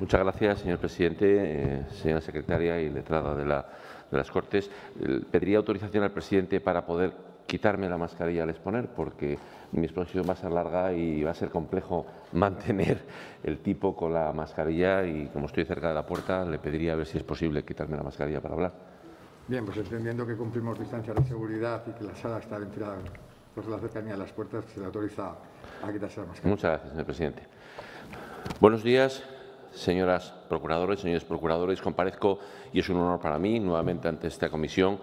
Muchas gracias, señor presidente, eh, señora secretaria y letrada de, las Cortes. pediría autorización al presidente para poder quitarme la mascarilla al exponer, porque mi exposición va a ser larga y va a ser complejo mantener el tipo con la mascarilla y como estoy cerca de la puerta, le pediría a ver si es posible quitarme la mascarilla para hablar. Bien, pues entendiendo que cumplimos distancia de seguridad y que la sala está ventilada por la cercanía de las puertas, se le autoriza a quitarse la mascarilla. Muchas gracias, señor presidente. Buenos días señoras procuradoras, señores procuradores, comparezco y es un honor para mí nuevamente ante esta comisión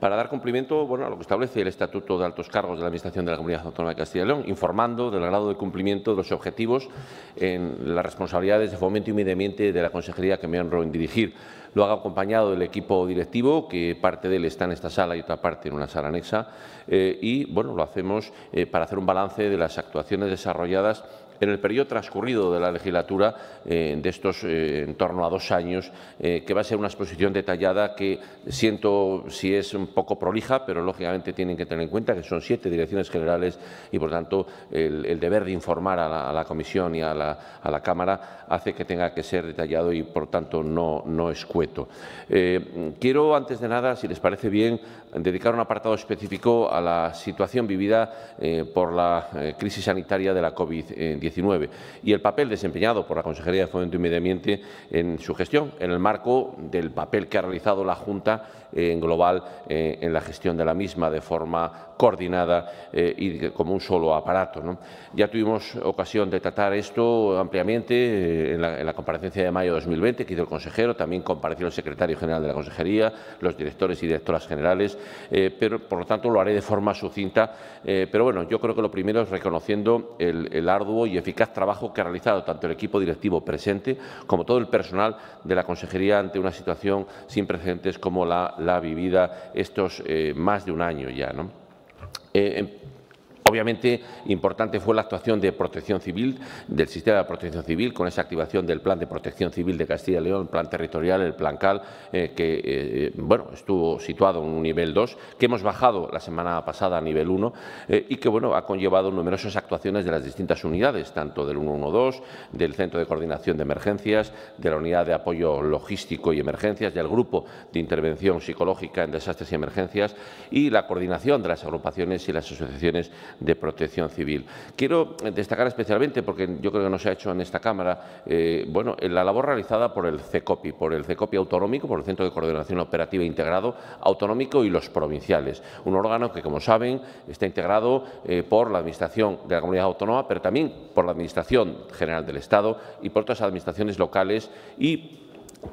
para dar cumplimiento bueno, a lo que establece el Estatuto de Altos Cargos de la Administración de la Comunidad Autónoma de Castilla y León, informando del grado de cumplimiento de los objetivos en las responsabilidades de fomento y medio ambiente de la Consejería que me honro en dirigir. Lo hago acompañado del equipo directivo, que parte de él está en esta sala y otra parte en una sala anexa, eh, y bueno, lo hacemos eh, para hacer un balance de las actuaciones desarrolladas en el periodo transcurrido de la legislatura, eh, de estos eh, en torno a dos años, eh, que va a ser una exposición detallada que siento si es un poco prolija, pero lógicamente tienen que tener en cuenta que son siete direcciones generales y, por tanto, el, deber de informar a la, Comisión y a la, Cámara hace que tenga que ser detallado y, por tanto, no, no escueto. quiero, antes de nada, si les parece bien, dedicar un apartado específico a la situación vivida eh, por la eh, crisis sanitaria de la COVID-19 y el papel desempeñado por la Consejería de Fomento y Medio Ambiente en su gestión, en el marco del papel que ha realizado la Junta en global eh, en la gestión de la misma de forma coordinada eh, y como un solo aparato. Ya tuvimos ocasión de tratar esto ampliamente eh, en la, comparecencia de mayo de 2020 que hizo el consejero, también compareció el secretario general de la consejería, los directores y directoras generales, pero por lo tanto lo haré de forma sucinta. pero bueno, yo creo que lo primero es reconociendo el, el, arduo y eficaz trabajo que ha realizado tanto el equipo directivo presente como todo el personal de la consejería ante una situación sin precedentes como la, la vivida estos eh, más de un año ya. ¿no? Eh, Obviamente, importante fue la actuación de protección civil, del sistema de protección civil, con esa activación del plan de protección civil de Castilla y León, el plan territorial, el plan CAL, eh, que eh, bueno, estuvo situado en un nivel 2, que hemos bajado la semana pasada a nivel 1 eh, y que bueno, ha conllevado numerosas actuaciones de las distintas unidades, tanto del 112, del Centro de Coordinación de Emergencias, de la Unidad de Apoyo Logístico y Emergencias, del Grupo de Intervención Psicológica en Desastres y Emergencias y la coordinación de las agrupaciones y las asociaciones de protección civil. Quiero eh, destacar especialmente, porque yo creo que no se ha hecho en esta Cámara, eh, bueno, la labor realizada por el CECOPI, por el CECOPI autonómico, por el Centro de Coordinación Operativa Integrado Autonómico y los provinciales. Un órgano que, como saben, está integrado eh, por la Administración de la Comunidad Autónoma, pero también por la Administración General del Estado y por otras administraciones locales y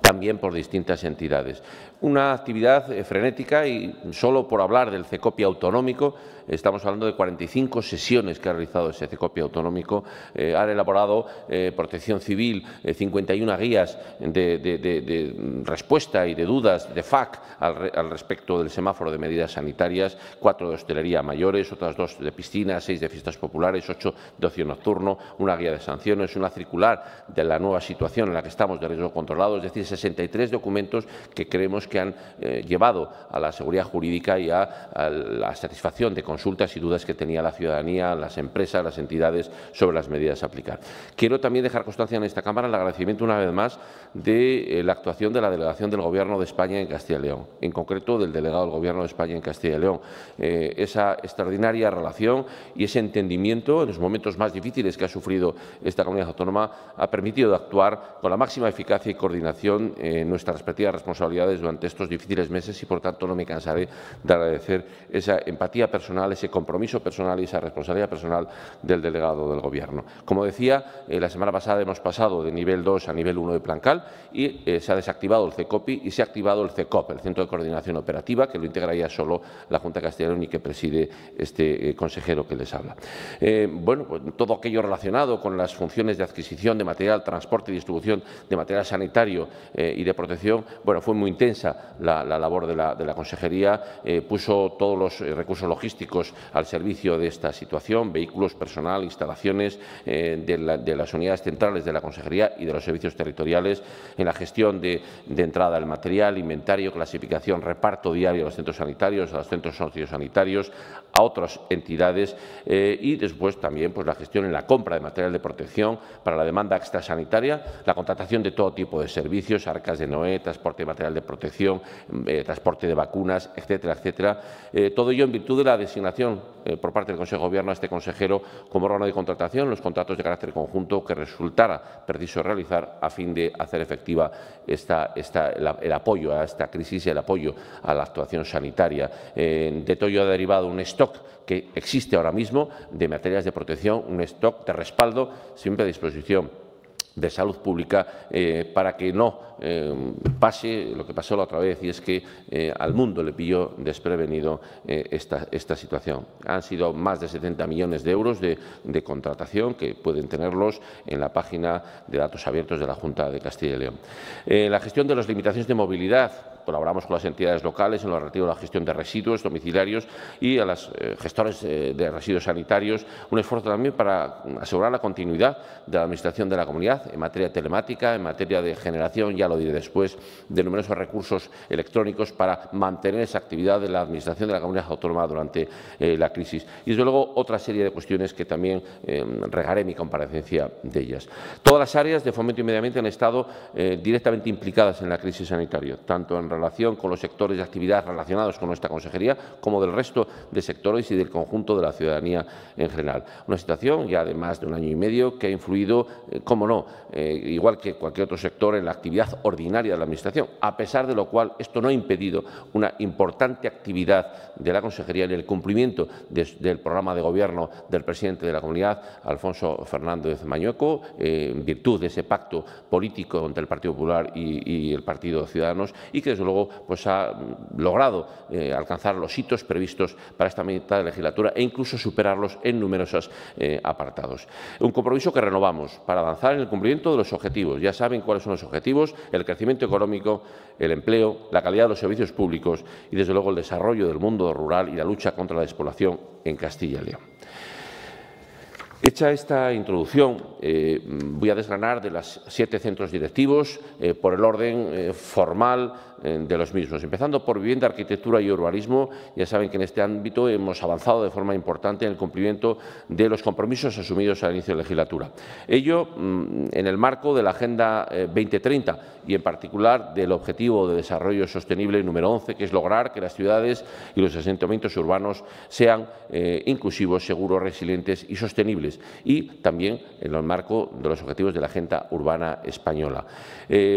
también por distintas entidades una actividad eh, frenética y solo por hablar del CECOPI autonómico, estamos hablando de 45 sesiones que ha realizado ese CECOPI autonómico, eh, han elaborado eh, Protección Civil, 51 guías de, respuesta y de dudas de FAC al, respecto del semáforo de medidas sanitarias, cuatro de hostelería mayores, otras dos de piscinas, seis de fiestas populares, ocho de ocio nocturno, una guía de sanciones, una circular de la nueva situación en la que estamos de riesgo controlado, es decir, 63 documentos que creemos que han eh, llevado a la seguridad jurídica y a, la satisfacción de consultas y dudas que tenía la ciudadanía, las empresas, las entidades sobre las medidas a aplicar. Quiero también dejar constancia en esta Cámara el agradecimiento una vez más de eh, la actuación de la delegación del Gobierno de España en Castilla y León, en concreto del delegado del Gobierno de España en Castilla y León. Eh, esa extraordinaria relación y ese entendimiento en los momentos más difíciles que ha sufrido esta comunidad autónoma ha permitido actuar con la máxima eficacia y coordinación en nuestras respectivas responsabilidades durante estos difíciles meses y, por tanto, no me cansaré de agradecer esa empatía personal, ese compromiso personal y esa responsabilidad personal del delegado del Gobierno. Como decía, eh, la semana pasada hemos pasado de nivel 2 a nivel 1 de Plancal y eh, se ha desactivado el CECOPI y se ha activado el CECOP, el Centro de Coordinación Operativa, que lo integraría solo la Junta Castellón y que preside este eh, consejero que les habla. bueno, pues, todo aquello relacionado con las funciones de adquisición de material, transporte y distribución de material sanitario y de protección, bueno, fue muy intensa la, labor de la, Consejería, eh, puso todos los eh, recursos logísticos al servicio de esta situación, vehículos, personal, instalaciones eh, de, las unidades centrales de la Consejería y de los servicios territoriales en la gestión de, entrada del material, inventario, clasificación, reparto diario a los centros sanitarios, a los centros sociosanitarios, a otras entidades y después también pues, la gestión en la compra de material de protección para la demanda extrasanitaria, la contratación de todo tipo de servicios, arcas de Noé, transporte de material de protección, eh, transporte de vacunas, etcétera, etcétera. Eh, todo ello en virtud de la designación eh, por parte del Consejo de Gobierno a este consejero como órgano de contratación, los contratos de carácter conjunto que resultara preciso realizar a fin de hacer efectiva esta, el apoyo a esta crisis y el apoyo a la actuación sanitaria. de todo ello ha derivado un stock que existe ahora mismo de materias de protección, un stock de respaldo siempre a disposición de salud pública eh, para que no eh, pase lo que pasó la otra vez y es que eh, al mundo le pilló desprevenido esta, esta, situación. Han sido más de 70 millones de euros de, contratación que pueden tenerlos en la página de datos abiertos de la Junta de Castilla y León. la gestión de las limitaciones de movilidad Colaboramos con las entidades locales en lo relativo a la gestión de residuos domiciliarios y a las eh, gestores eh, de residuos sanitarios. Un esfuerzo también para asegurar la continuidad de la Administración de la Comunidad en materia telemática, en materia de generación, ya lo diré después, de numerosos recursos electrónicos para mantener esa actividad de la Administración de la Comunidad Autónoma durante eh, la crisis. Y, desde luego, otra serie de cuestiones que también regaré mi comparecencia de ellas. Todas las áreas de fomento y medio ambiente han estado directamente implicadas en la crisis sanitaria, tanto en relación con los sectores de actividad relacionados con nuestra consejería, como del resto de sectores y del conjunto de la ciudadanía en general. Una situación ya de más de un año y medio que ha influido, eh, como no, eh, igual que cualquier otro sector, en la actividad ordinaria de la Administración, a pesar de lo cual esto no ha impedido una importante actividad de la consejería en el cumplimiento del programa de gobierno del presidente de la comunidad, Alfonso Fernández Mañueco, eh, en virtud de ese pacto político entre el Partido Popular y, el Partido Ciudadanos y que luego pues, ha mm, logrado eh, alcanzar los hitos previstos para esta mitad de legislatura e incluso superarlos en numerosos eh, apartados. Un compromiso que renovamos para avanzar en el cumplimiento de los objetivos. Ya saben cuáles son los objetivos, el crecimiento económico, el empleo, la calidad de los servicios públicos y, desde luego, el desarrollo del mundo rural y la lucha contra la despoblación en Castilla y León. Hecha esta introducción, eh, voy a desgranar de los siete centros directivos por el orden formal eh, de los mismos. Empezando por vivienda, arquitectura y urbanismo, ya saben que en este ámbito hemos avanzado de forma importante en el cumplimiento de los compromisos asumidos al inicio de legislatura. Ello mm, en el marco de la Agenda 2030 eh, y en particular del Objetivo de Desarrollo Sostenible número 11, que es lograr que las ciudades y los asentamientos urbanos sean eh, inclusivos, seguros, resilientes y sostenibles. Y también en el marco de los objetivos de la Agenda Urbana Española.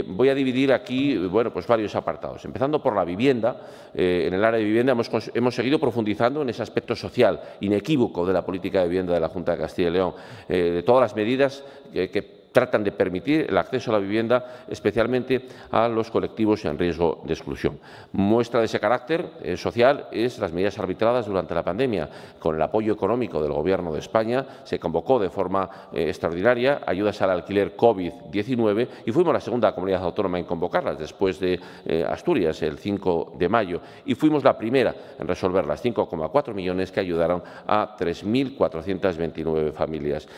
voy a dividir aquí bueno, pues varios apartados Empezando por la vivienda, eh, en el área de vivienda hemos, seguido profundizando en ese aspecto social inequívoco de la política de vivienda de la Junta de Castilla y León, eh, de todas las medidas que, que tratan de permitir el acceso a la vivienda, especialmente a los colectivos en riesgo de exclusión. Muestra de ese carácter eh, social es las medidas arbitradas durante la pandemia. Con el apoyo económico del Gobierno de España se convocó de forma eh, extraordinaria ayudas al alquiler COVID-19 y fuimos la segunda comunidad autónoma en convocarlas, después de eh, Asturias, el 5 de mayo, y fuimos la primera en resolver las 5,4 millones que ayudaron a 3.429 familias.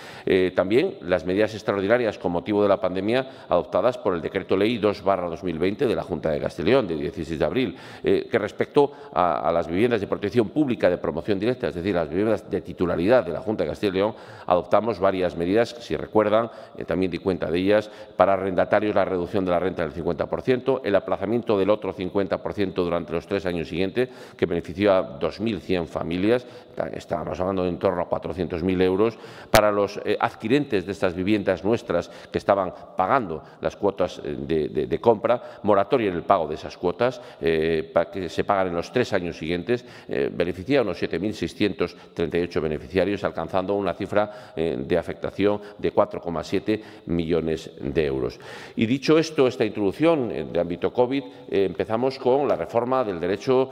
también las medidas extraordinarias con motivo de la pandemia adoptadas por el Decreto Ley 2-2020 de la Junta de León de 16 de abril, eh, que respecto a, las viviendas de protección pública de promoción directa, es decir, las viviendas de titularidad de la Junta de Castilla y León, adoptamos varias medidas, si recuerdan, eh, también di cuenta de ellas, para arrendatarios la reducción de la renta del 50%, el aplazamiento del otro 50% durante los tres años siguientes, que benefició a 2.100 familias, estábamos hablando de en torno a 400.000 euros, para los eh, adquirentes de estas viviendas nuestras, que estaban pagando las cuotas eh, de, compra, moratoria en el pago de esas cuotas, eh, para que se pagan en los tres años siguientes, eh, beneficia a unos 7.638 beneficiarios, alcanzando una cifra eh, de afectación de 4,7 millones de euros. Y dicho esto, esta introducción de ámbito COVID, empezamos con la reforma del derecho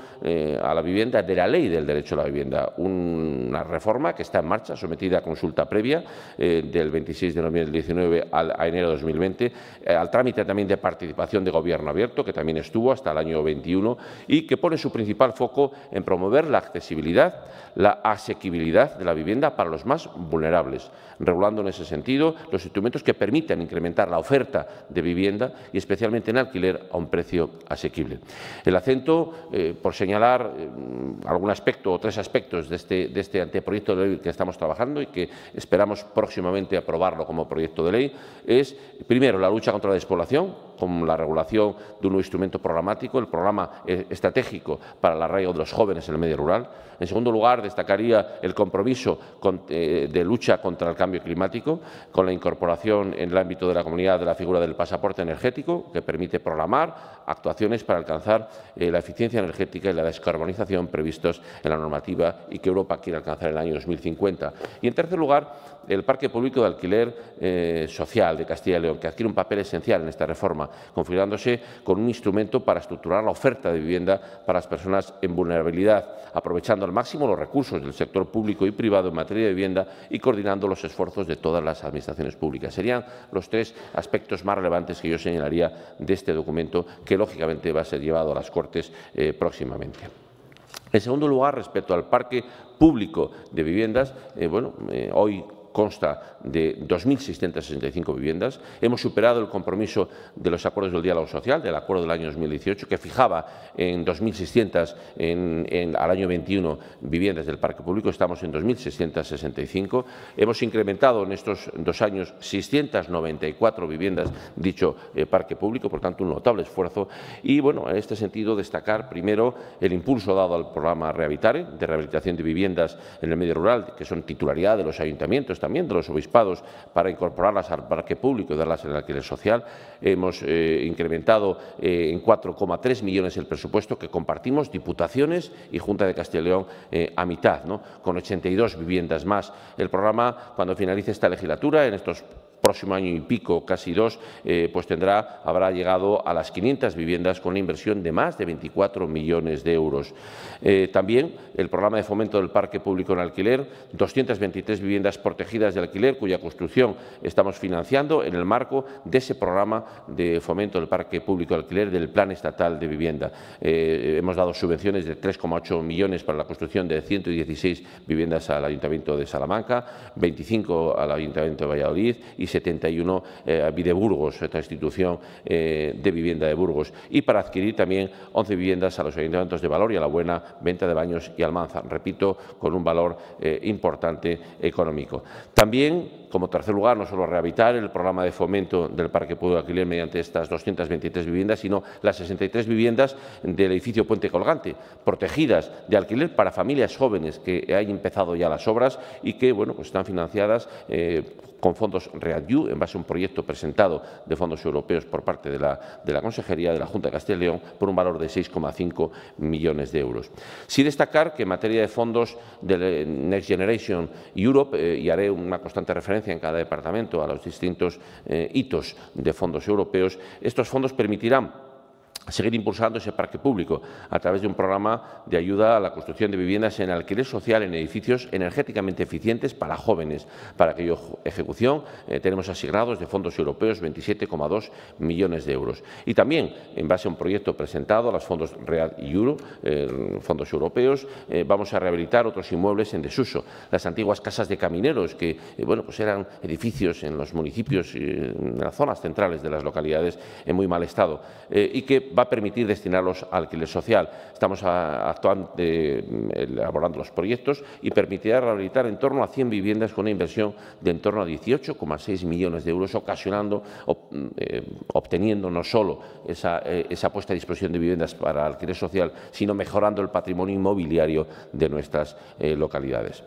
a la vivienda, de la ley del derecho a la vivienda, una reforma que está en marcha, sometida a consulta previa del 26 de noviembre del 19 a enero de 2020, eh, al trámite también de participación de gobierno abierto, que también estuvo hasta el año 21, y que pone su principal foco en promover la accesibilidad, la asequibilidad de la vivienda para los más vulnerables, regulando en ese sentido los instrumentos que permitan incrementar la oferta de vivienda y especialmente en alquiler a un precio asequible. El acento, eh, por señalar eh, algún aspecto o tres aspectos de este, de este anteproyecto de ley que estamos trabajando y que esperamos próximamente aprobarlo como proyecto de ley, es, primero, la lucha contra la despoblación, con la regulación de un nuevo instrumento programático, el programa eh, estratégico para el arraigo de los jóvenes en el medio rural. En segundo lugar, destacaría el compromiso eh, de lucha contra el cambio climático, con la incorporación en el ámbito de la comunidad de la figura del pasaporte energético, que permite programar actuaciones para alcanzar eh, la eficiencia energética y la descarbonización previstos en la normativa y que Europa quiere alcanzar en el año 2050. Y, en tercer lugar, el Parque Público de Alquiler Social de Castilla y León, que adquiere un papel esencial en esta reforma, configurándose con un instrumento para estructurar la oferta de vivienda para las personas en vulnerabilidad, aprovechando al máximo los recursos del sector público y privado en materia de vivienda y coordinando los esfuerzos de todas las administraciones públicas. Serían los tres aspectos más relevantes que yo señalaría de este documento, que lógicamente va a ser llevado a las Cortes eh, próximamente. En segundo lugar, respecto al parque público de viviendas, eh, bueno, eh, hoy consta de 2.665 viviendas. Hemos superado el compromiso de los acuerdos del diálogo social, del acuerdo del año 2018, que fijaba en 2.600 en, al año 21 viviendas del parque público. Estamos en 2.665. Hemos incrementado en estos dos años 694 viviendas dicho eh, parque público, por tanto, un notable esfuerzo. Y, bueno, en este sentido, destacar primero el impulso dado al programa rehabilitar de rehabilitación de viviendas en el medio rural, que son titularidad de los ayuntamientos, también de los obispados para incorporarlas al parque público y darlas en el alquiler social. Hemos eh, incrementado eh, en 4,3 millones el presupuesto que compartimos Diputaciones y Junta de Castilla y León eh, a mitad, ¿no? con 82 viviendas más. El programa, cuando finalice esta legislatura, en estos próximo año y pico, casi dos, eh, pues tendrá, habrá llegado a las 500 viviendas con una inversión de más de 24 millones de euros. Eh, también el programa de fomento del parque público en alquiler, 223 viviendas protegidas de alquiler, cuya construcción estamos financiando en el marco de ese programa de fomento del parque público de alquiler del Plan Estatal de Vivienda. Eh, hemos dado subvenciones de 3,8 millones para la construcción de 116 viviendas al Ayuntamiento de Salamanca, 25 al Ayuntamiento de Valladolid y 71 de burgos esta institución eh, de vivienda de Burgos, y para adquirir también 11 viviendas a los ayuntamientos de valor y a la buena venta de baños y almanza, repito, con un valor eh, importante económico. También como tercer lugar, no solo rehabilitar el programa de fomento del parque Pueblo de alquiler mediante estas 223 viviendas, sino las 63 viviendas del edificio Puente Colgante, protegidas de alquiler para familias jóvenes que han empezado ya las obras y que bueno, pues están financiadas eh, con fondos READU en base a un proyecto presentado de fondos europeos por parte de la, de la Consejería de la Junta de Castilla y León por un valor de 6,5 millones de euros. Sin destacar que en materia de fondos del eh, Next Generation Europe, eh, y haré una constante referencia en cada departamento a los distintos eh, hitos de fondos europeos, estos fondos permitirán seguir impulsando ese parque público a través de un programa de ayuda a la construcción de viviendas en alquiler social en edificios energéticamente eficientes para jóvenes. Para aquella ejecución eh, tenemos asignados de fondos europeos 27,2 millones de euros. Y también, en base a un proyecto presentado a los fondos Real y Euro, eh, fondos europeos, eh, vamos a rehabilitar otros inmuebles en desuso. Las antiguas casas de camineros, que bueno, pues eran edificios en los municipios, en las zonas centrales de las localidades, en muy mal estado. y que va a permitir destinarlos al alquiler social. Estamos elaborando eh, los proyectos y permitirá rehabilitar en torno a 100 viviendas con una inversión de en torno a 18,6 millones de euros, ocasionando, eh, obteniendo no solo eh, esa, puesta a disposición de viviendas para alquiler social, sino mejorando el patrimonio inmobiliario de nuestras localidades.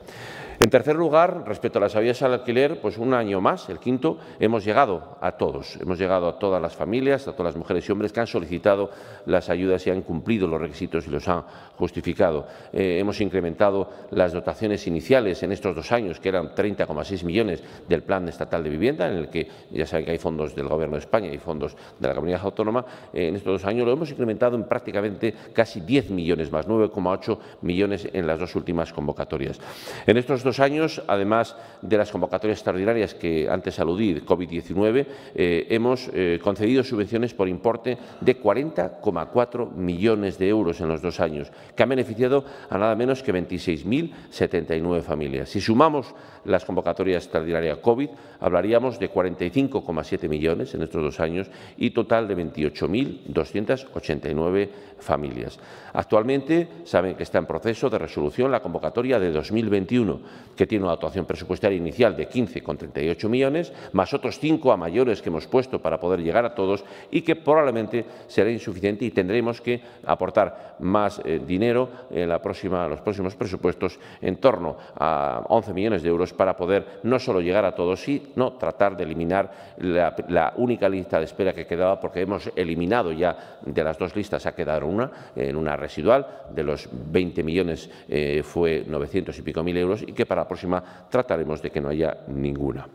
En tercer lugar, respecto a las ayudas al alquiler, pues un año más, el quinto, hemos llegado a todos, hemos llegado a todas las familias, a todas las mujeres y hombres que han solicitado las ayudas y han cumplido los requisitos y los han justificado. Eh, hemos incrementado las dotaciones iniciales en estos dos años, que eran 30,6 millones del Plan Estatal de Vivienda, en el que ya saben que hay fondos del Gobierno de España y fondos de la Comunidad Autónoma. Eh, en estos dos años lo hemos incrementado en prácticamente casi 10 millones más, 9,8 millones en las dos últimas convocatorias. En estos dos años, además de las convocatorias extraordinarias que antes aludí, COVID-19, eh, hemos eh, concedido subvenciones por importe de 40,4 millones de euros en los dos años, que han beneficiado a nada menos que 26.079 familias. Si sumamos las convocatorias extraordinarias COVID, hablaríamos de 45,7 millones en estos dos años y total de 28.289 familias. Actualmente saben que está en proceso de resolución la convocatoria de 2021 que tiene una actuación presupuestaria inicial de 15,38 millones, más otros cinco a mayores que hemos puesto para poder llegar a todos y que probablemente será insuficiente y tendremos que aportar más eh, dinero en la próxima, los próximos presupuestos en torno a 11 millones de euros para poder no solo llegar a todos, sino tratar de eliminar la, única lista de espera que quedaba porque hemos eliminado ya de las dos listas, ha quedado una, en una residual, de los 20 millones eh, fue 900 y pico mil euros y que para la próxima trataremos de que no haya ninguna.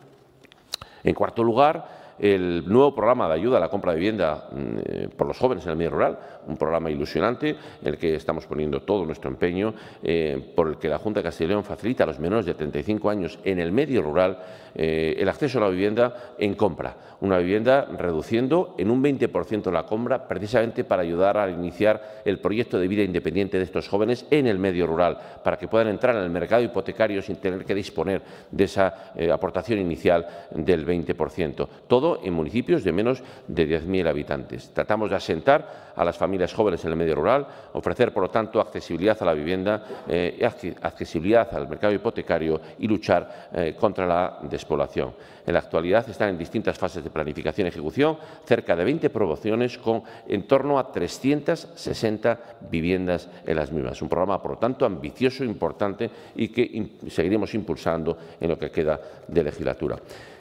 En cuarto lugar, el nuevo programa de ayuda a la compra de vivienda mm, eh, por los jóvenes en el medio rural, un programa ilusionante en el que estamos poniendo todo nuestro empeño, eh, por el que la Junta de Castilla y León facilita a los menores de 35 años en el medio rural eh, el acceso a la vivienda en compra, una vivienda reduciendo en un 20% la compra precisamente para ayudar a iniciar el proyecto de vida independiente de estos jóvenes en el medio rural, para que puedan entrar en el mercado hipotecario sin tener que disponer de esa aportación inicial del 20%. Todo en municipios de menos de 10.000 habitantes. Tratamos de asentar a las familias jóvenes en el medio rural, ofrecer, por lo tanto, accesibilidad a la vivienda, eh, accesibilidad al mercado hipotecario y luchar eh, contra la despoblación. En la actualidad están en distintas fases de planificación y ejecución cerca de 20 promociones con en torno a 360 viviendas en las mismas. Un programa, por lo tanto, ambicioso, importante y que seguiremos impulsando en lo que queda de legislatura.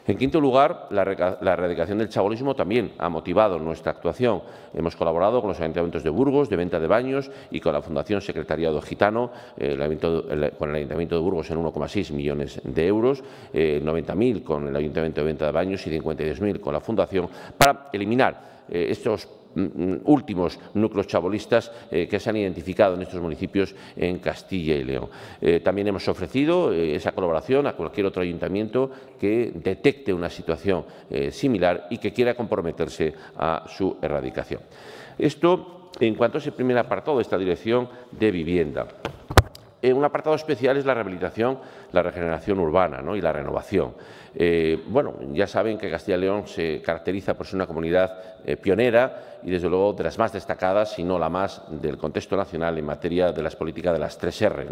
En quinto lugar, la, erradicación del chabolismo también ha motivado nuestra actuación. Hemos colaborado con los ayuntamientos de Burgos, de Venta de Baños y con la Fundación Secretariado Gitano, eh, con el Ayuntamiento de Burgos en 1,6 millones de euros, 90.000 eh, con el Ayuntamiento de Venta de Baños y 52.000 con la Fundación, para eliminar eh, estos Mm, mm, últimos núcleos chabolistas eh, que se han identificado en estos municipios en Castilla y León. Eh, también hemos ofrecido eh, esa colaboración a cualquier otro ayuntamiento que detecte una situación similar y que quiera comprometerse a su erradicación. Esto en cuanto a ese primer apartado de esta dirección de vivienda. En un apartado especial es la rehabilitación, la regeneración urbana y la renovación. bueno, ya saben que Castilla y León se caracteriza por ser una comunidad eh, pionera y, desde luego, de las más destacadas, si no la más, del contexto nacional en materia de las políticas de las tres R.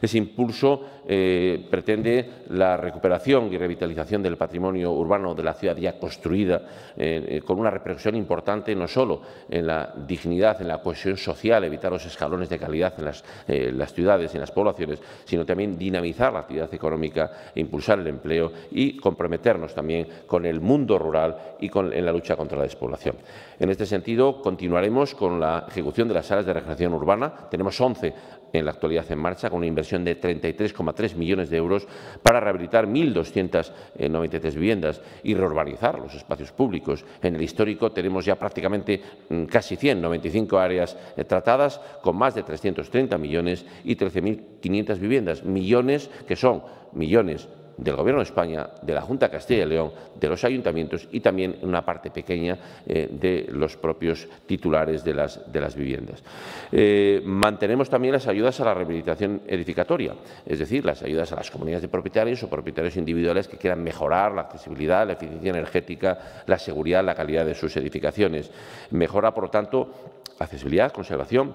Ese impulso eh, pretende la recuperación y revitalización del patrimonio urbano de la ciudad ya construida, eh, con una repercusión importante no solo en la dignidad, en la cohesión social, evitar los escalones de calidad en las, ciudades ciudades, en las poblaciones, sino también dinamizar la actividad económica, impulsar el empleo y comprometernos también con el mundo rural y con, en la lucha contra la despoblación. En este sentido, continuaremos con la ejecución de las salas de regeneración urbana. Tenemos 11 en la actualidad en marcha, con una inversión de 33,3 millones de euros para rehabilitar 1.293 viviendas y reurbanizar los espacios públicos. En el histórico tenemos ya prácticamente mm, casi 195 áreas eh, tratadas, con más de 330 millones y 13.500 viviendas, millones que son millones del Gobierno de España, de la Junta de Castilla y León, de los ayuntamientos y también una parte pequeña eh, de los propios titulares de las, viviendas. Eh, mantenemos también las ayudas a la rehabilitación edificatoria, es decir, las ayudas a las comunidades de propietarios o propietarios individuales que quieran mejorar la accesibilidad, la eficiencia energética, la seguridad, la calidad de sus edificaciones. Mejora, por lo tanto, accesibilidad, conservación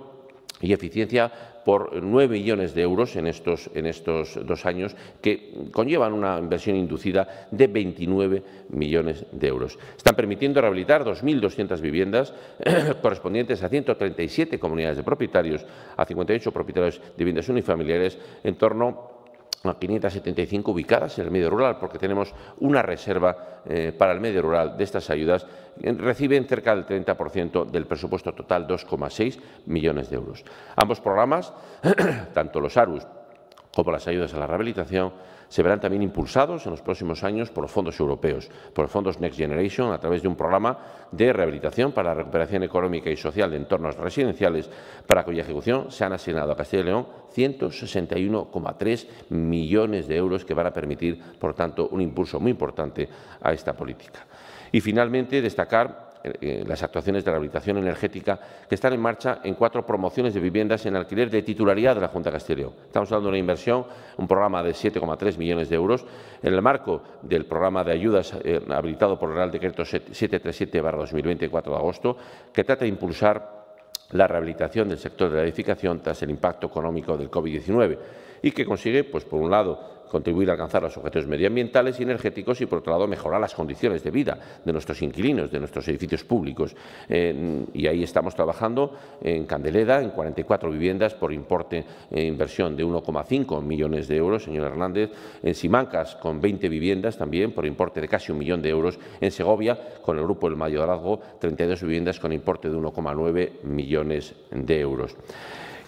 y eficiencia por 9 millones de euros en estos, en estos dos años, que conllevan una inversión inducida de 29 millones de euros. Están permitiendo rehabilitar 2.200 viviendas correspondientes a 137 comunidades de propietarios, a 58 propietarios de viviendas unifamiliares, en torno 575 ubicadas en el medio rural, porque tenemos una reserva eh, para el medio rural de estas ayudas, reciben cerca del 30% del presupuesto total, 2,6 millones de euros. Ambos programas, tanto los ARUS como las ayudas a la rehabilitación, se verán también impulsados en los próximos años por los fondos europeos, por los fondos Next Generation, a través de un programa de rehabilitación para la recuperación económica y social de entornos residenciales, para cuya ejecución se han asignado a Castilla y León 161,3 millones de euros que van a permitir, por tanto, un impulso muy importante a esta política. Y finalmente, destacar eh, eh, las actuaciones de rehabilitación energética que están en marcha en cuatro promociones de viviendas en alquiler de titularidad de la Junta de Estamos hablando de una inversión, un programa de 7,3 millones de euros, en el marco del programa de ayudas eh, habilitado por el Real Decreto 737 2024 de agosto, que trata de impulsar la rehabilitación del sector de la edificación tras el impacto económico del COVID-19 y que consigue, pues por un lado, contribuir a alcanzar los objetivos medioambientales y energéticos y, por otro lado, mejorar las condiciones de vida de nuestros inquilinos, de nuestros edificios públicos. y ahí estamos trabajando en Candeleda, en 44 viviendas por importe e inversión de 1,5 millones de euros, señor Hernández, en Simancas con 20 viviendas también por importe de casi un millón de euros, en Segovia con el grupo del Mayorazgo 32 viviendas con importe de 1,9 millones de euros.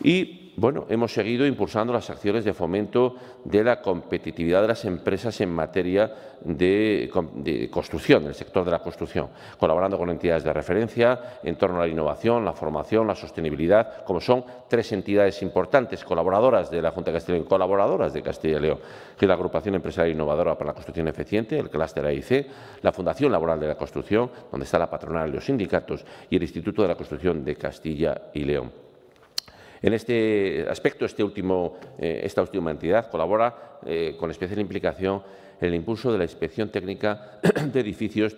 Y bueno, hemos seguido impulsando las acciones de fomento de la competitividad de las empresas en materia de, construcción, del sector de la construcción, colaborando con entidades de referencia en torno a la innovación, la formación, la sostenibilidad, como son tres entidades importantes, colaboradoras de la Junta de Castilla y León, colaboradoras de Castilla y León, que es la Agrupación Empresarial Innovadora para la Construcción Eficiente, el clúster AIC, la Fundación Laboral de la Construcción, donde está la patronal y los sindicatos, y el Instituto de la Construcción de Castilla y León. En este aspecto, este eh, esta última entidad colabora eh, con especial implicación en el impulso de la inspección técnica de edificios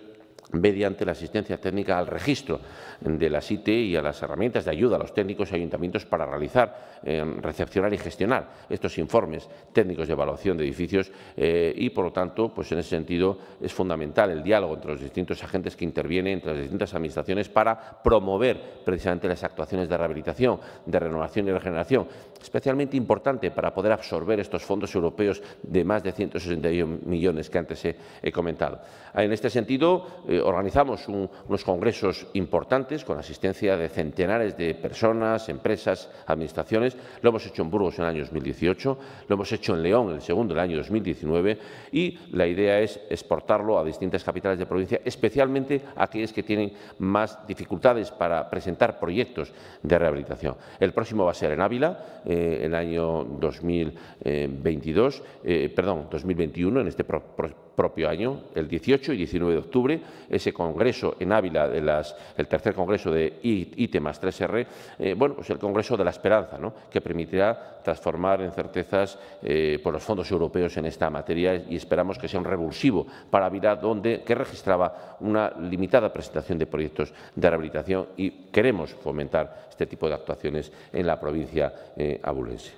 mediante la asistencia técnica al registro de la IT y a las herramientas de ayuda a los técnicos y ayuntamientos para realizar, eh, recepcionar y gestionar estos informes técnicos de evaluación de edificios eh, y, por lo tanto, pues en ese sentido es fundamental el diálogo entre los distintos agentes que intervienen, entre las distintas administraciones, para promover precisamente las actuaciones de rehabilitación, de renovación y regeneración, especialmente importante para poder absorber estos fondos europeos de más de 161 millones que antes he, comentado. En este sentido, eh, organizamos unos congresos importantes con asistencia de centenares de personas, empresas, administraciones. Lo hemos hecho en Burgos en el año 2018, lo hemos hecho en León en el segundo el año 2019 y la idea es exportarlo a distintas capitales de provincia, especialmente a aquellas que tienen más dificultades para presentar proyectos de rehabilitación. El próximo va a ser en Ávila, eh, en el año 2022, eh, eh, perdón, 2021, en este proyecto propio año, el 18 y 19 de octubre, ese congreso en Ávila, de las, el tercer congreso de IT más 3R, eh, bueno, pues el congreso de la esperanza, que permitirá transformar en certezas eh, por pues los fondos europeos en esta materia y esperamos que sea un revulsivo para Ávila, donde, que registraba una limitada presentación de proyectos de rehabilitación y queremos fomentar este tipo de actuaciones en la provincia eh, abulense.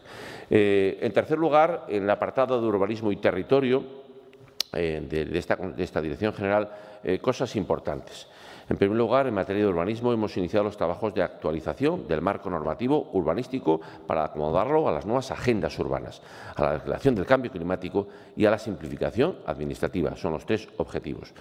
en tercer lugar, en el apartado de urbanismo y territorio, eh, de, esta, Dirección General eh, cosas importantes. En primer lugar, en materia de urbanismo, hemos iniciado los trabajos de actualización del marco normativo urbanístico para acomodarlo a las nuevas agendas urbanas, a la declaración del cambio climático y a la simplificación administrativa. Son los tres objetivos.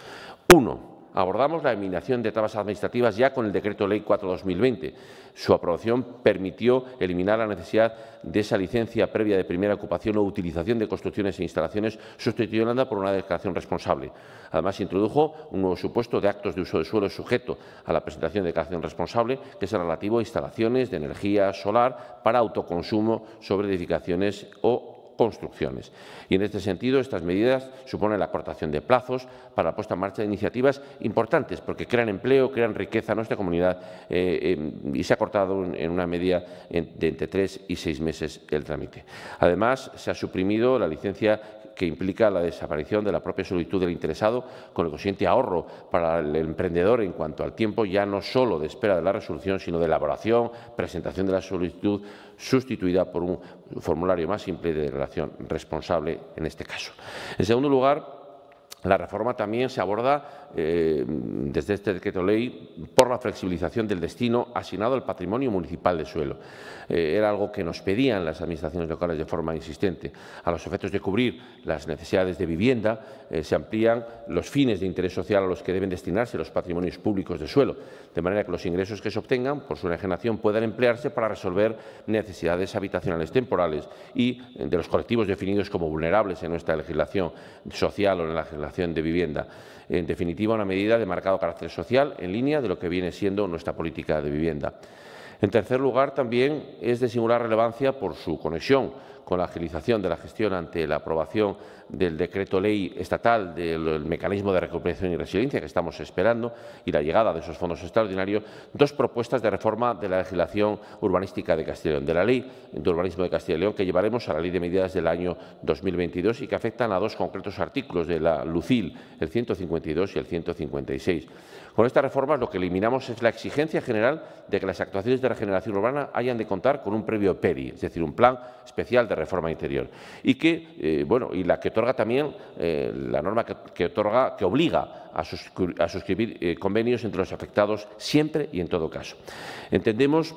Uno, abordamos la eliminación de trabas administrativas ya con el Decreto Ley 4-2020. Su aprobación permitió eliminar la necesidad de esa licencia previa de primera ocupación o utilización de construcciones e instalaciones, sustituyéndola por una declaración responsable. Además, introdujo un nuevo supuesto de actos de uso de suelo sujeto a la presentación de declaración responsable, que es el relativo a instalaciones de energía solar para autoconsumo sobre edificaciones o construcciones. Y en este sentido, estas medidas suponen la acortación de plazos para la puesta en marcha de iniciativas importantes, porque crean empleo, crean riqueza a nuestra comunidad eh, em, y se ha cortado en una media de entre tres y seis meses el trámite. Además, se ha suprimido la licencia que implica la desaparición de la propia solicitud del interesado, con el consiguiente ahorro para el emprendedor en cuanto al tiempo ya no solo de espera de la resolución, sino de elaboración, presentación de la solicitud, sustituida por un formulario más simple de relación responsable en este caso. En segundo lugar, la reforma también se aborda eh, desde este decreto ley por la flexibilización del destino asignado al patrimonio municipal de suelo. Eh, era algo que nos pedían las administraciones locales de forma insistente. A los efectos de cubrir las necesidades de vivienda eh, se amplían los fines de interés social a los que deben destinarse los patrimonios públicos de suelo, de manera que los ingresos que se obtengan por su enajenación puedan emplearse para resolver necesidades habitacionales temporales y de los colectivos definidos como vulnerables en nuestra legislación social o en la legislación de vivienda en definitiva, una medida de marcado carácter social en línea de lo que viene siendo nuestra política de vivienda. En tercer lugar, también es de singular relevancia por su conexión con la agilización de la gestión ante la aprobación del decreto ley estatal del mecanismo de recuperación y resiliencia que estamos esperando y la llegada de esos fondos extraordinarios, dos propuestas de reforma de la legislación urbanística de Castilla y León, de la ley de urbanismo de Castilla y León que llevaremos a la ley de medidas del año 2022 y que afectan a dos concretos artículos de la LUCIL, el 152 y el 156. Con estas reformas lo que eliminamos es la exigencia general de que las actuaciones de regeneración urbana hayan de contar con un previo PERI, es decir, un plan especial de reforma interior, y que, eh, bueno, y la que otorga también eh, la norma que, otorga, que obliga a, suscribir eh, convenios entre los afectados siempre y en todo caso. Entendemos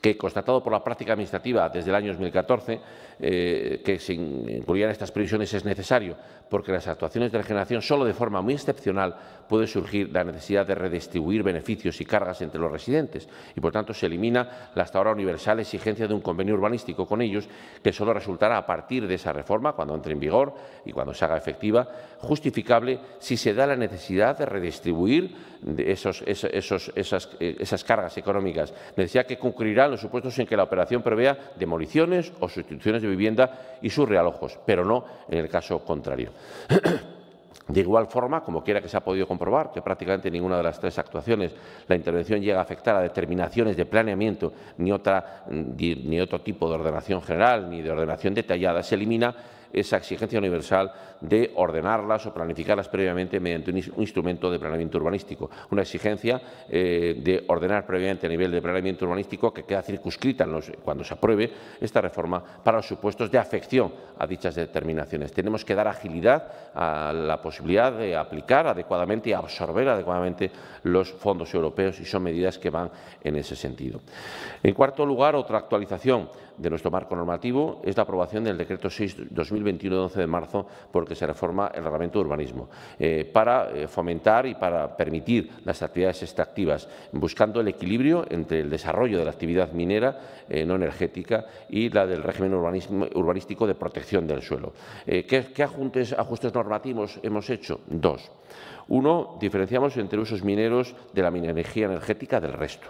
que, constatado por la práctica administrativa desde el año 2014, eh, que se incluyan estas previsiones es necesario, porque las actuaciones de regeneración solo de forma muy excepcional puede surgir la necesidad de redistribuir beneficios y cargas entre los residentes y, por tanto, se elimina la hasta ahora universal exigencia de un convenio urbanístico con ellos, que solo resultará a partir de esa reforma, cuando entre en vigor y cuando se haga efectiva, justificable si se da la necesidad de redistribuir esas, eh, esas cargas económicas, necesidad que concurrirá los supuestos en que la operación prevea demoliciones o sustituciones de vivienda y sus realojos, pero no en el caso contrario. De igual forma, como quiera que se ha podido comprobar, que prácticamente ninguna de las tres actuaciones la intervención llega a afectar a determinaciones de planeamiento ni, otra, ni, mm, ni otro tipo de ordenación general ni de ordenación detallada, se elimina esa exigencia universal de ordenarlas o planificarlas previamente mediante un, instrumento de planeamiento urbanístico. Una exigencia eh, de ordenar previamente a nivel de planeamiento urbanístico que queda circunscrita cuando se apruebe esta reforma para los supuestos de afección a dichas determinaciones. Tenemos que dar agilidad a la posibilidad de aplicar adecuadamente y absorber adecuadamente los fondos europeos y son medidas que van en ese sentido. En cuarto lugar, otra actualización de nuestro marco normativo es la aprobación del Decreto 6-2021 de 11 de marzo ...porque se reforma el Reglamento de Urbanismo eh, para eh, fomentar y para permitir las actividades extractivas, buscando el equilibrio entre el desarrollo de la actividad minera eh, no energética y la del régimen urbanístico de protección del suelo. ¿Qué, ajustes, ajustes normativos hemos hecho? Dos. Uno, diferenciamos entre usos mineros de la minería energética del resto,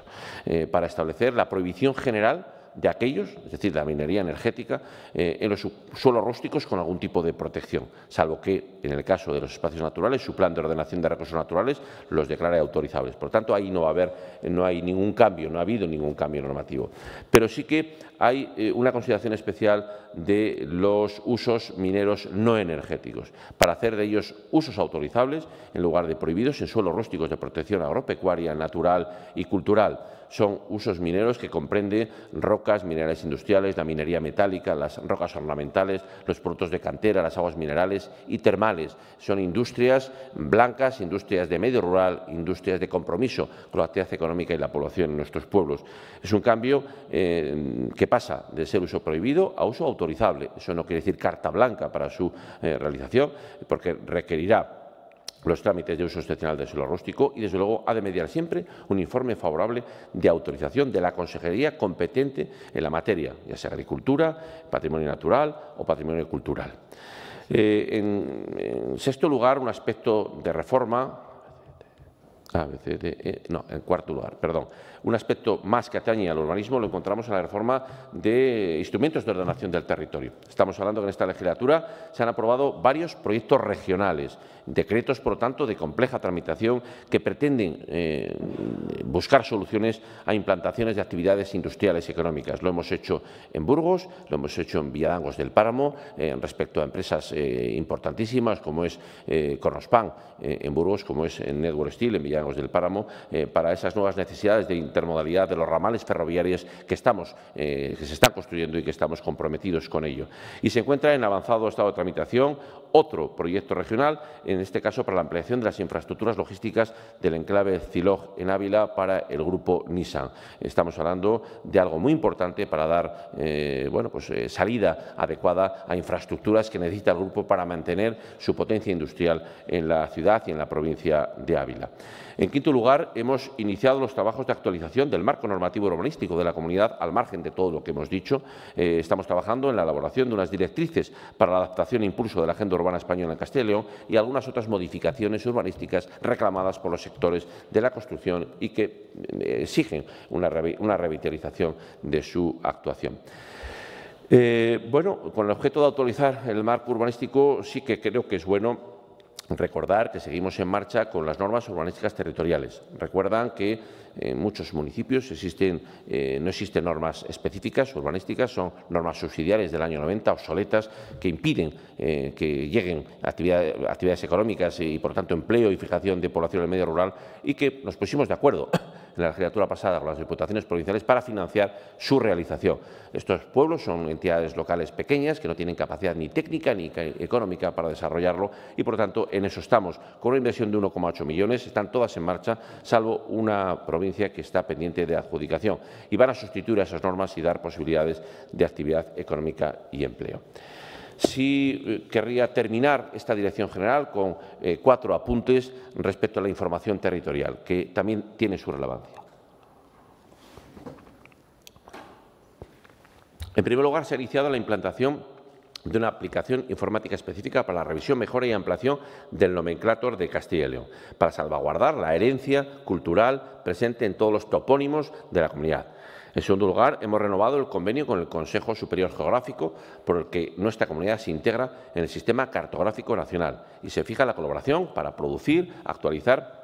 para establecer la prohibición general de aquellos, es decir, la minería energética, eh, en los suelos rústicos con algún tipo de protección, salvo que en el caso de los espacios naturales, su plan de ordenación de recursos naturales los declare autorizables. Por lo tanto, ahí no va a haber, no hay ningún cambio, no ha habido ningún cambio normativo. Pero sí que hay eh, una consideración especial de los usos mineros no energéticos, para hacer de ellos usos autorizables en lugar de prohibidos en suelos rústicos de protección agropecuaria, natural y cultural son usos mineros que comprende rocas, minerales industriales, la minería metálica, las rocas ornamentales, los productos de cantera, las aguas minerales y termales. Son industrias blancas, industrias de medio rural, industrias de compromiso con la actividad económica y la población en nuestros pueblos. Es un cambio eh, que pasa de ser uso prohibido a uso autorizable. Eso no quiere decir carta blanca para su eh, realización, porque requerirá los trámites de uso excepcional del suelo rústico y, desde luego, ha de mediar siempre un informe favorable de autorización de la consejería competente en la materia, ya sea agricultura, patrimonio natural o patrimonio cultural. Eh, en, sexto lugar, un aspecto de reforma. E, no, en cuarto lugar, perdón. Un aspecto más que atañe al urbanismo lo encontramos en la reforma de instrumentos de ordenación del territorio. Estamos hablando que en esta legislatura se han aprobado varios proyectos regionales, decretos, por lo tanto, de compleja tramitación que pretenden eh, buscar soluciones a implantaciones de actividades industriales y económicas. Lo hemos hecho en Burgos, lo hemos hecho en Villadangos del Páramo, en eh, respecto a empresas eh, importantísimas como es Cornospan en Burgos, como es Network Steel, en Villadangos del Páramo, para esas nuevas necesidades de intermodalidad, de los ramales ferroviarios que, estamos, eh, que se están construyendo y que estamos comprometidos con ello. Y se encuentra en avanzado estado de tramitación otro proyecto regional, en este caso para la ampliación de las infraestructuras logísticas del enclave Zilog en Ávila para el grupo Nissan. Estamos hablando de algo muy importante para dar eh, bueno, pues, eh, salida adecuada a infraestructuras que necesita el grupo para mantener su potencia industrial en la ciudad y en la provincia de Ávila. En quinto lugar, hemos iniciado los trabajos de actualización del marco normativo urbanístico de la comunidad al margen de todo lo que hemos dicho. Eh, estamos trabajando en la elaboración de unas directrices para la adaptación e impulso de la agenda urbana española en Castilla y algunas otras modificaciones urbanísticas reclamadas por los sectores de la construcción y que eh, exigen una, revitalización de su actuación. Eh, bueno, con el objeto de autorizar el marco urbanístico sí que creo que es bueno recordar que seguimos en marcha con las normas urbanísticas territoriales. Recuerdan que en muchos municipios eh, no existen normas específicas urbanísticas, son normas subsidiarias del año 90, obsoletas, que impiden eh, que lleguen actividades, actividades económicas y, por tanto, empleo y fijación de población en el medio rural y que nos pusimos de acuerdo en la legislatura pasada con las diputaciones provinciales para financiar su realización. Estos pueblos son entidades locales pequeñas que no tienen capacidad ni técnica ni económica para desarrollarlo y, por lo tanto, en eso estamos. Con una inversión de 1,8 millones están todas en marcha, salvo una provincia que está pendiente de adjudicación y van a sustituir a esas normas y dar posibilidades de actividad económica y empleo sí eh, querría terminar esta dirección general con eh, cuatro apuntes respecto a la información territorial, que también tiene su relevancia. En primer lugar, se ha iniciado la implantación de una aplicación informática específica para la revisión, mejora y ampliación del nomenclator de Castilla y León, para salvaguardar la herencia cultural presente en todos los topónimos de la comunidad en segundo lugar, hemos renovado el convenio con el Consejo Superior Geográfico, por el que nuestra comunidad se integra en el Sistema Cartográfico Nacional y se fija la colaboración para producir, actualizar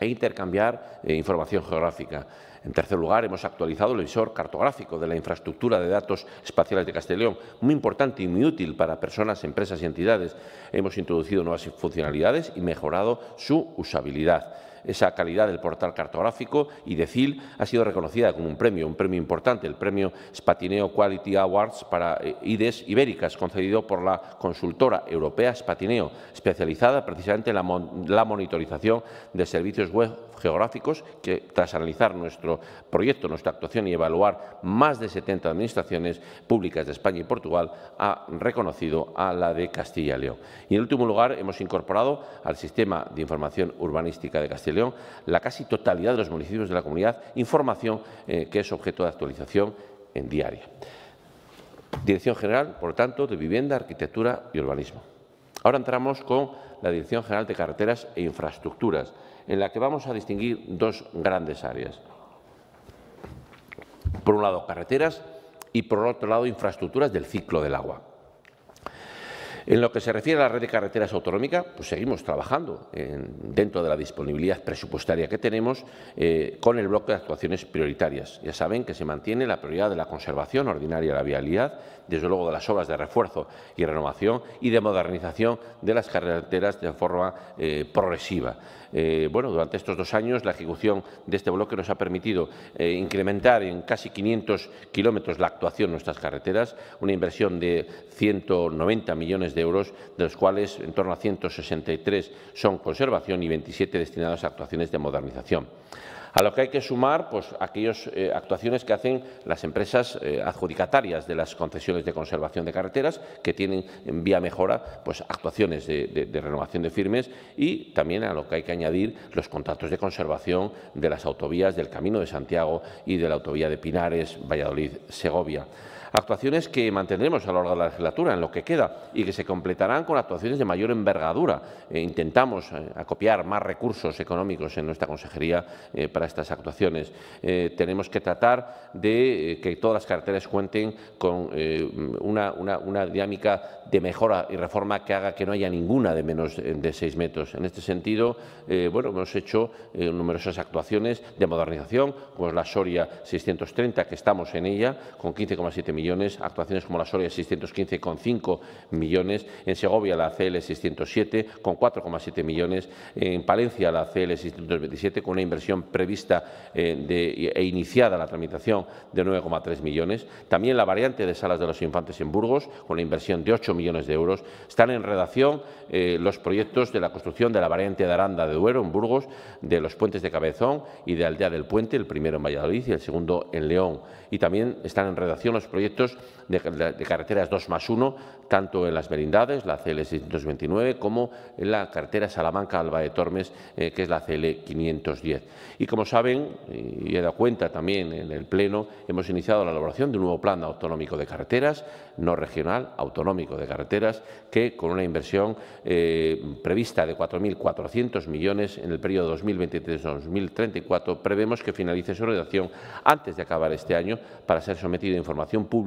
e intercambiar eh, información geográfica. En tercer lugar, hemos actualizado el visor cartográfico de la infraestructura de datos espaciales de Castellón, muy importante y muy útil para personas, empresas y entidades. Hemos introducido nuevas funcionalidades y mejorado su usabilidad esa calidad del portal cartográfico y de CIL ha sido reconocida con un premio, un premio importante, el premio Spatineo Quality Awards para eh, IDES ibéricas, concedido por la consultora europea Spatineo, especializada precisamente en la monitorización de servicios web geográficos que, tras analizar nuestro proyecto, nuestra actuación y evaluar más de 70 administraciones públicas de España y Portugal, ha reconocido a la de Castilla y León. Y, en último lugar, hemos incorporado al sistema de información urbanística de Castilla y León la casi totalidad de los municipios de la comunidad, información eh, que es objeto de actualización en diaria. Dirección General, por lo tanto, de Vivienda, Arquitectura y Urbanismo. Ahora entramos con la Dirección General de Carreteras e Infraestructuras en la que vamos a distinguir dos grandes áreas. Por un lado, carreteras y por otro lado, infraestructuras del ciclo del agua. En lo que se refiere a la red de carreteras autonómica, pues seguimos trabajando dentro de la disponibilidad presupuestaria que tenemos eh, con el bloque de actuaciones prioritarias. Ya saben que se mantiene la prioridad de la conservación ordinaria de la vialidad, desde luego de las obras de refuerzo y renovación y de modernización de las carreteras de forma eh, progresiva. Eh, bueno, durante estos dos años la ejecución de este bloque nos ha permitido incrementar en casi 500 kilómetros la actuación de nuestras carreteras, una inversión de 190 millones de de euros, de los cuales en torno a 163 son conservación y 27 destinados a actuaciones de modernización. A lo que hay que sumar pues, aquellas eh, actuaciones que hacen las empresas eh, adjudicatarias de las concesiones de conservación de carreteras, que tienen en vía mejora pues, actuaciones de, de, renovación de firmes y también a lo que hay que añadir los contratos de conservación de las autovías del Camino de Santiago y de la autovía de Pinares, Valladolid, Segovia actuaciones que mantendremos a lo largo de la legislatura, en lo que queda, y que se completarán con actuaciones de mayor envergadura. Eh, intentamos eh, acopiar más recursos económicos en nuestra consejería eh, para estas actuaciones. tenemos que tratar de que todas las carteras cuenten con una, una, dinámica de mejora y reforma que haga que no haya ninguna de menos de seis metros. En este sentido, bueno, hemos hecho numerosas actuaciones de modernización, como la Soria 630, que estamos en ella, con 15,7 millones millones, actuaciones como la Soria 5 millones, en Segovia la CL 607 con 4,7 millones, en Palencia la CL 627 con una inversión prevista eh, e iniciada la tramitación de 9,3 millones, también la variante de salas de los infantes en Burgos con la inversión de 8 millones de euros, están en redacción eh, los proyectos de la construcción de la variante de Aranda de Duero en Burgos, de los puentes de Cabezón y de Aldea del Puente, el primero en Valladolid y el segundo en León, y también están en redacción los proyectos de, carreteras 2 más 1, tanto en las merindades, la CL 629, como en la carretera Salamanca-Alba de Tormes, eh, que es la CL 510. Y como saben, y he dado cuenta también en el Pleno, hemos iniciado la elaboración de un nuevo plan autonómico de carreteras, no regional, autonómico de carreteras, que con una inversión eh, prevista de 4.400 millones en el periodo 2023-2034, prevemos que finalice su redacción antes de acabar este año para ser sometido a información pública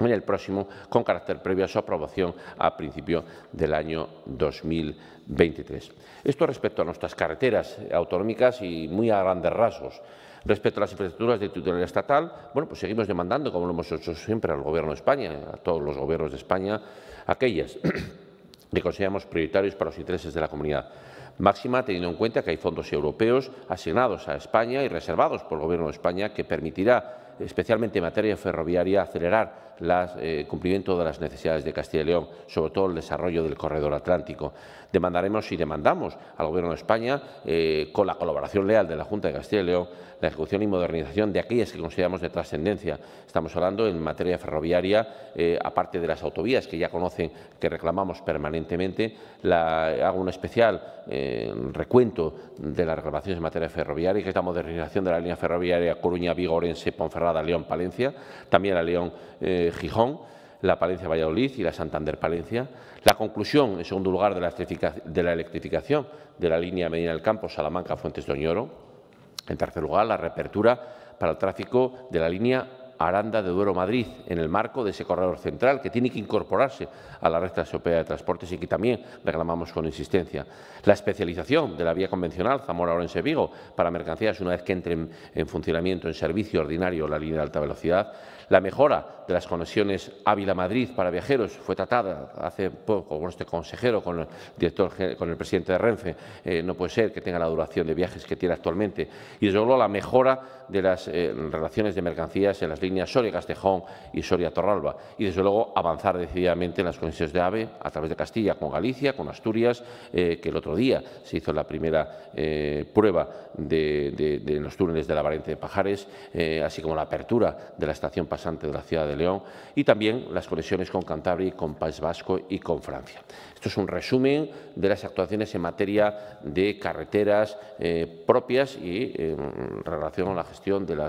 en el próximo, con carácter previo a su aprobación a principio del año 2023. Esto respecto a nuestras carreteras autonómicas y muy a grandes rasgos. Respecto a las infraestructuras de titularidad estatal, bueno, pues seguimos demandando, como lo hemos hecho siempre al Gobierno de España, a todos los gobiernos de España, aquellas que consideramos prioritarios para los intereses de la comunidad máxima teniendo en cuenta que hay fondos europeos asignados a España y reservados por el Gobierno de España que permitirá especialmente en materia ferroviaria, acelerar el eh, cumplimiento de las necesidades de Castilla y León, sobre todo el desarrollo del corredor atlántico. Demandaremos y demandamos al Gobierno de España, eh, con la colaboración leal de la Junta de Castilla y León, la ejecución y modernización de aquellas que consideramos de trascendencia. Estamos hablando en materia ferroviaria, eh, aparte de las autovías que ya conocen, que reclamamos permanentemente, hago un especial recuento de las reclamaciones en materia ferroviaria, que es la modernización de la línea ferroviaria Coruña, Vigo, Ponferrada, León, Palencia, también la León. Gijón, la Palencia Valladolid y la Santander Palencia. La conclusión, en segundo lugar, de la, de la electrificación de la línea Medina del Campo, Salamanca, Fuentes Doñoro. En tercer lugar, la reapertura para el tráfico de la línea Aranda de Duero Madrid en el marco de ese corredor central que tiene que incorporarse a la red europea de transportes y que también reclamamos con insistencia. La especialización de la vía convencional Zamora-Orense-Vigo para mercancías una vez que entre en funcionamiento en servicio ordinario la línea de alta velocidad. La mejora de las conexiones Ávila-Madrid para viajeros fue tratada hace poco con este consejero, con el, director, con el presidente de Renfe. Eh, no puede ser que tenga la duración de viajes que tiene actualmente. Y desde luego la mejora de las eh, relaciones de mercancías en las líneas Soria-Castejón y Soria-Torralba. Y desde luego avanzar decididamente en las conexiones de AVE a través de Castilla con Galicia, con Asturias, eh, que el otro día se hizo la primera prueba de, los túneles de la variante de Pajares, así como la apertura de la estación pasante de la ciudad de León y también las conexiones con Cantabria, con País Vasco y con Francia. Esto es un resumen de las actuaciones en materia de carreteras eh, propias y eh, en relación a la gestión del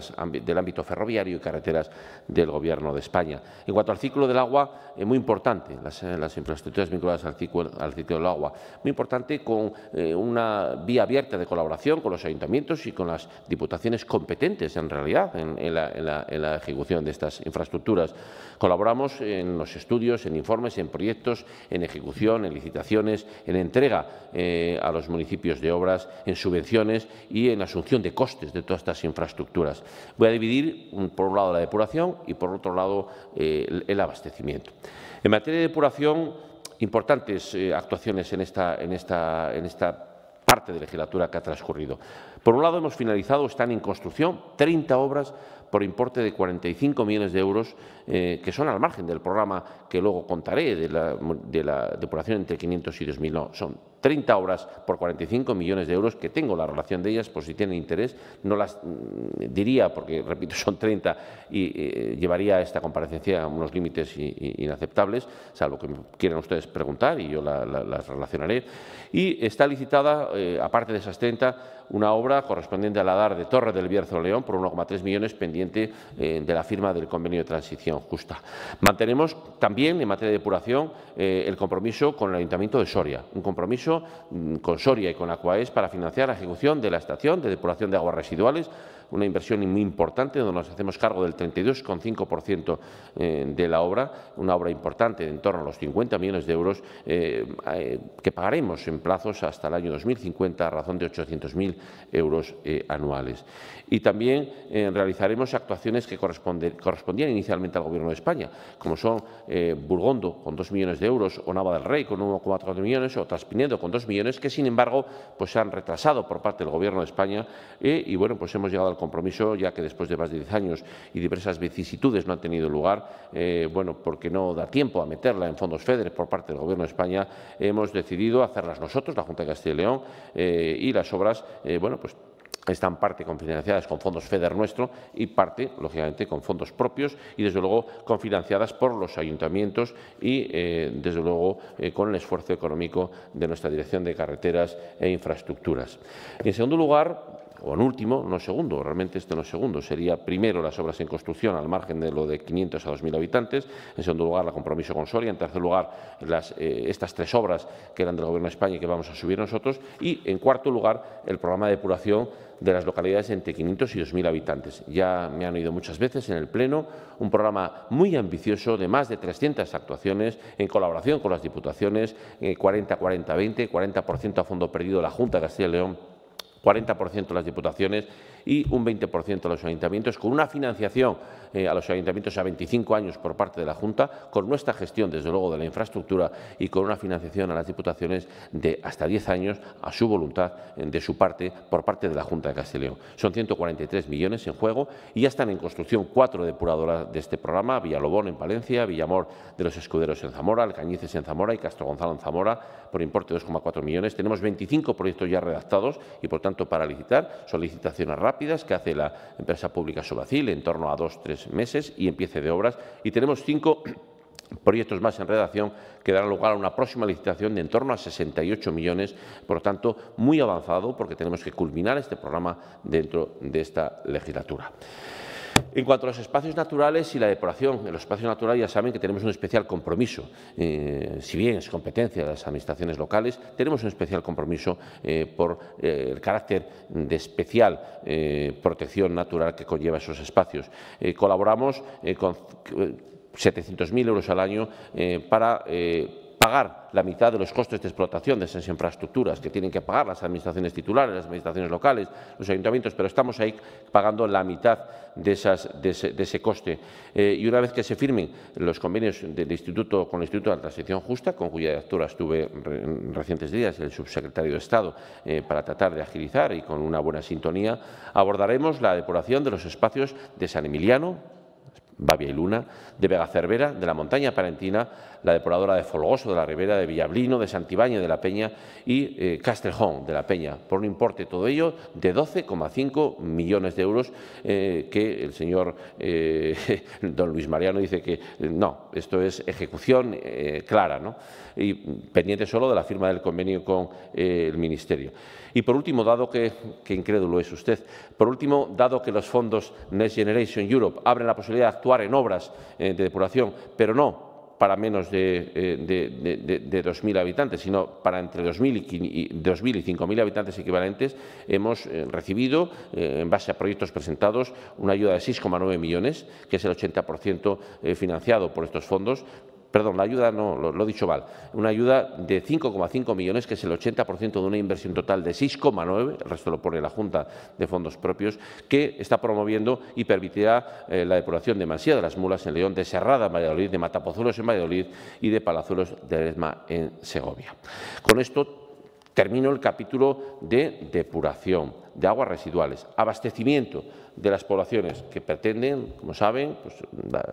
ámbito ferroviario y carreteras del Gobierno de España. En cuanto al ciclo del agua, es eh, muy importante, las, infraestructuras vinculadas al ciclo, del agua, muy importante con una vía abierta de colaboración con los ayuntamientos y con las diputaciones competentes, en realidad, en, en la, ejecución de estas infraestructuras. Colaboramos en los estudios, en informes, en proyectos, en ejecución, en licitaciones, en entrega eh, a los municipios de obras, en subvenciones y en asunción de costes de todas estas infraestructuras. Voy a dividir, por un lado, la depuración y, por otro lado, eh, el, abastecimiento. En materia de depuración, importantes eh, actuaciones en esta, en esta, en esta parte de legislatura que ha transcurrido. Por un lado, hemos finalizado, están en construcción, 30 obras por importe de 45 millones de euros, eh, que son al margen del programa que luego contaré de la, depuración entre 500 y 2.000. son 30 obras por 45 millones de euros, que tengo la relación de ellas, por si tienen interés, no las mm, diría, porque, repito, son 30 y eh, llevaría esta comparecencia a unos límites inaceptables, salvo que me quieran ustedes preguntar y yo las relacionaré. Y está licitada, eh, aparte de esas 30, una obra correspondiente al la de Torre del Bierzo León por 1,3 millones pendiente eh, de la firma del convenio de transición justa. Mantenemos también en materia de depuración eh, el compromiso con el Ayuntamiento de Soria, un compromiso mm, con Soria y con Acuaes para financiar la ejecución de la estación de depuración de aguas residuales una inversión muy importante donde nos hacemos cargo del 32,5% eh, de la obra, una obra importante de en torno a los 50 millones de euros que pagaremos en plazos hasta el año 2050 a razón de 800.000 euros eh, anuales. Y también eh, realizaremos actuaciones que correspondían inicialmente al Gobierno de España, como son eh, Burgondo con dos millones de euros, o Nava del Rey con 1,4 millones, o Traspinedo con dos millones, que sin embargo pues, se han retrasado por parte del Gobierno de España. y bueno, pues hemos llegado al compromiso, ya que después de más de 10 años y diversas vicisitudes no han tenido lugar, bueno, porque no da tiempo a meterla en fondos FEDER por parte del Gobierno de España, hemos decidido hacerlas nosotros, la Junta de Castilla y León, y las obras eh, bueno, pues están parte financiadas con fondos FEDER nuestro y parte, lógicamente, con fondos propios y, desde luego, financiadas por los ayuntamientos y, eh, desde luego, eh, con el esfuerzo económico de nuestra Dirección de Carreteras e Infraestructuras. en segundo lugar, o en último, no segundo, realmente este no es segundo, sería primero las obras en construcción al margen de lo de 500 a 2.000 habitantes, en segundo lugar la compromiso con Soria, en tercer lugar las, eh, estas tres obras que eran del Gobierno de España y que vamos a subir nosotros y en cuarto lugar el programa de depuración de las localidades entre 500 y 2.000 habitantes. Ya me han oído muchas veces en el Pleno un programa muy ambicioso de más de 300 actuaciones en colaboración con las diputaciones, 40 40%, -40 -20, 40 a fondo perdido de la Junta de Castilla y León 40% las diputaciones y un 20% a los ayuntamientos, con una financiación eh, a los ayuntamientos a 25 años por parte de la Junta, con nuestra gestión, desde luego, de la infraestructura y con una financiación a las diputaciones de hasta 10 años a su voluntad, eh, de su parte, por parte de la Junta de Castellón. Son 143 millones en juego y ya están en construcción cuatro depuradoras de este programa, Villalobón en Valencia, Villamor de los Escuderos en Zamora, Alcañices en Zamora y Castro Gonzalo en Zamora, por importe de 2,4 millones. Tenemos 25 proyectos ya redactados y, por tanto, para licitar, solicitaciones rápidas que hace la empresa pública Sobacil en torno a dos, tres meses y empiece de obras. Y tenemos cinco proyectos más en redacción que darán lugar a una próxima licitación de en torno a 68 millones, por lo tanto, muy avanzado porque tenemos que culminar este programa dentro de esta legislatura. En cuanto a los espacios naturales y la depuración, en los espacios naturales ya saben que tenemos un especial compromiso. Eh, si bien es competencia de las administraciones locales, tenemos un especial compromiso eh, por eh, el carácter de especial protección natural que conlleva esos espacios. colaboramos con 700.000 euros al año para pagar la mitad de los costes de explotación de esas infraestructuras que tienen que pagar las administraciones titulares, las administraciones locales, los ayuntamientos, pero estamos ahí pagando la mitad de, ese, coste. Eh, y una vez que se firmen los convenios del Instituto con el Instituto de la Transición Justa, con cuya directora estuve en recientes días el subsecretario de Estado, eh, para tratar de agilizar y con una buena sintonía, abordaremos la depuración de los espacios de San Emiliano, Babia y Luna, de Vega Cervera, de la Montaña Parentina, la depuradora de Folgoso, de la Ribera, de Villablino, de Santibáñez de la Peña y eh, Castrejón de la Peña, por un importe todo ello de 12,5 millones de euros eh, que el señor eh, don Luis Mariano dice que no, esto es ejecución clara ¿no? y pendiente solo de la firma del convenio con el Ministerio. Y por último, dado que, incrédulo es usted, por último, dado que los fondos Next Generation Europe abren la posibilidad de actuar en obras eh, de depuración, pero no para menos de, eh, de 2.000 habitantes, sino para entre 2.000 y 5.000 habitantes equivalentes, hemos eh, recibido, en base a proyectos presentados, una ayuda de 6,9 millones, que es el 80% financiado por estos fondos, perdón, la ayuda no, lo, he dicho mal, una ayuda de 5,5 millones, que es el 80% de una inversión total de 6,9, el resto lo pone la Junta de Fondos Propios, que está promoviendo y permitirá eh, la depuración de Masía de las Mulas en León, de Serrada en Valladolid, de Matapozuelos en Valladolid y de Palazuelos de Lesma en Segovia. Con esto Termino el capítulo de depuración de aguas residuales, abastecimiento de las poblaciones que pretenden, como saben, pues,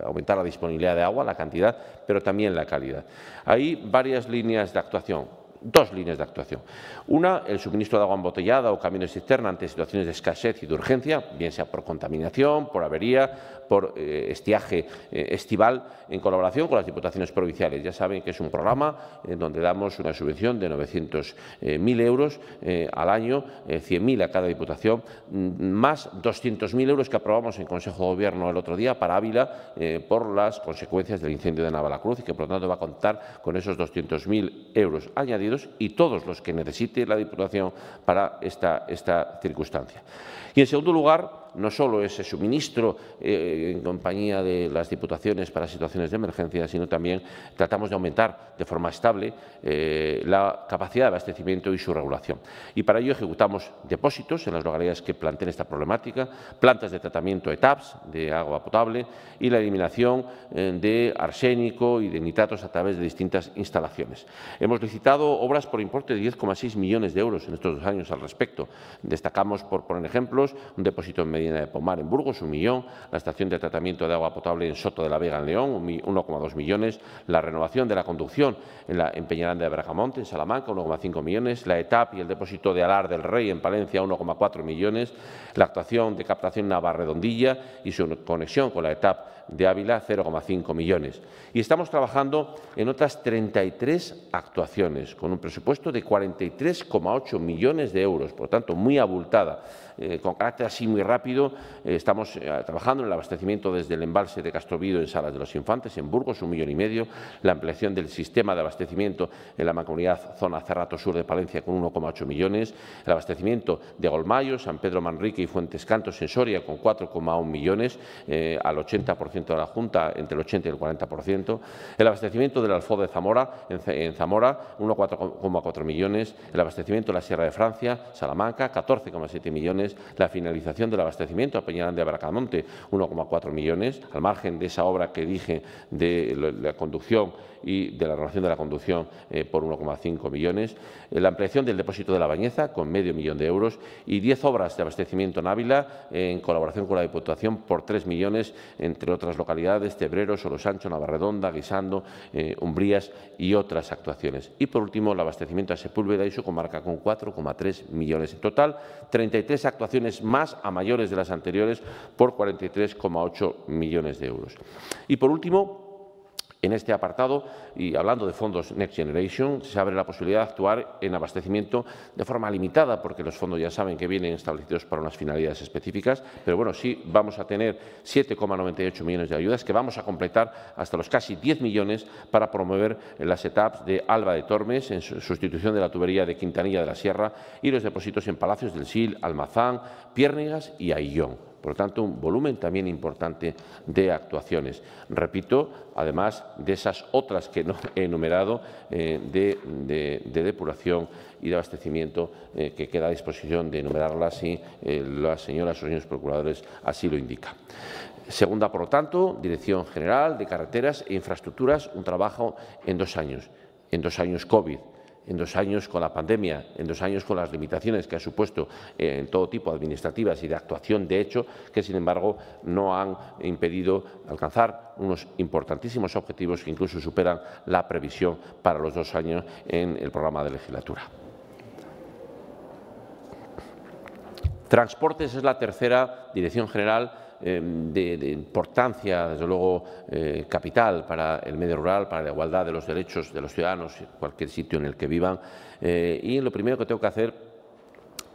aumentar la disponibilidad de agua, la cantidad, pero también la calidad. Hay varias líneas de actuación dos líneas de actuación. Una, el suministro de agua embotellada o camiones cisterna ante situaciones de escasez y de urgencia, bien sea por contaminación, por avería, por eh, estiaje eh, estival en colaboración con las diputaciones provinciales. Ya saben que es un programa en donde damos una subvención de 900.000 euros eh, al año, 100.000 a cada diputación, mm, más 200.000 euros que aprobamos en Consejo de Gobierno el otro día para Ávila por las consecuencias del incendio de Navalacruz y que por lo tanto va a contar con esos 200.000 euros añadidos y todos los que necesite la Diputación para esta, esta circunstancia. Y en segundo lugar, no solo ese suministro eh, en compañía de las diputaciones para situaciones de emergencia, sino también tratamos de aumentar de forma estable eh, la capacidad de abastecimiento y su regulación. Y para ello ejecutamos depósitos en las localidades que planteen esta problemática, plantas de tratamiento TAPS, de agua potable y la eliminación eh, de arsénico y de nitratos a través de distintas instalaciones. Hemos licitado obras por importe de 10,6 millones de euros en estos dos años al respecto. Destacamos, por poner ejemplo un depósito en Medina de Pomar, en Burgos, un millón, la estación de tratamiento de agua potable en Soto de la Vega, en León, 1,2 millones, la renovación de la conducción en, la, Peñaranda de Bracamonte, en Salamanca, 1,5 millones, la ETAP y el depósito de Alar del Rey en Palencia, 1,4 millones, la actuación de captación Redondilla y su conexión con la ETAP de Ávila 0,5 millones. Y estamos trabajando en otras 33 actuaciones, con un presupuesto de 43,8 millones de euros, por lo tanto, muy abultada. Eh, con carácter así muy rápido, eh, estamos eh, trabajando en el abastecimiento desde el embalse de Castrovido en Salas de los Infantes, en Burgos, un millón y medio, la ampliación del sistema de abastecimiento en la mancomunidad Zona Cerrato Sur de Palencia con 1,8 millones, el abastecimiento de Golmayo, San Pedro Manrique y Fuentes Cantos en Soria con 4,1 millones, al 80% de la Junta, entre el 80 y el 40%, el abastecimiento del alfo de Zamora, en, Zamora, 1,4 millones, el abastecimiento de la Sierra de Francia, Salamanca, 14,7 millones, la finalización del abastecimiento a Peñarán de Abracamonte, 1,4 millones, al margen de esa obra que dije de la conducción y de la renovación de la conducción eh, por 1,5 millones, eh, la ampliación del depósito de la Bañeza con medio millón de euros y 10 obras de abastecimiento en Ávila en colaboración con la Diputación por 3 millones, entre otras localidades, Tebrero, Solo Sancho, Navarredonda, Guisando, eh, Umbrías y otras actuaciones. Y por último, el abastecimiento a Sepúlveda y su comarca con 4,3 millones. En total, 33 actuaciones más a mayores de las anteriores por 43,8 millones de euros. Y por último, en este apartado, y hablando de fondos Next Generation, se abre la posibilidad de actuar en abastecimiento de forma limitada, porque los fondos ya saben que vienen establecidos para unas finalidades específicas, pero bueno, sí vamos a tener 7,98 millones de ayudas que vamos a completar hasta los casi 10 millones para promover las etapas de Alba de Tormes, en sustitución de la tubería de Quintanilla de la Sierra, y los depósitos en Palacios del Sil, Almazán, Piérnegas y Aillón. Por lo tanto, un volumen también importante de actuaciones. Repito, además de esas otras que no he enumerado eh, de, depuración y de abastecimiento eh, que queda a disposición de enumerarlas si eh, las señoras o señores procuradores así lo indican. Segunda, por lo tanto, Dirección General de Carreteras e Infraestructuras, un trabajo en dos años, en dos años COVID en dos años con la pandemia, en dos años con las limitaciones que ha supuesto eh, en todo tipo administrativas y de actuación de hecho, que sin embargo no han impedido alcanzar unos importantísimos objetivos que incluso superan la previsión para los dos años en el programa de legislatura. Transportes es la tercera dirección general Em, de, importancia, desde luego, eh, capital para el medio rural, para la igualdad de los derechos de los ciudadanos, en cualquier sitio en el que vivan. Eh, y lo primero que tengo que hacer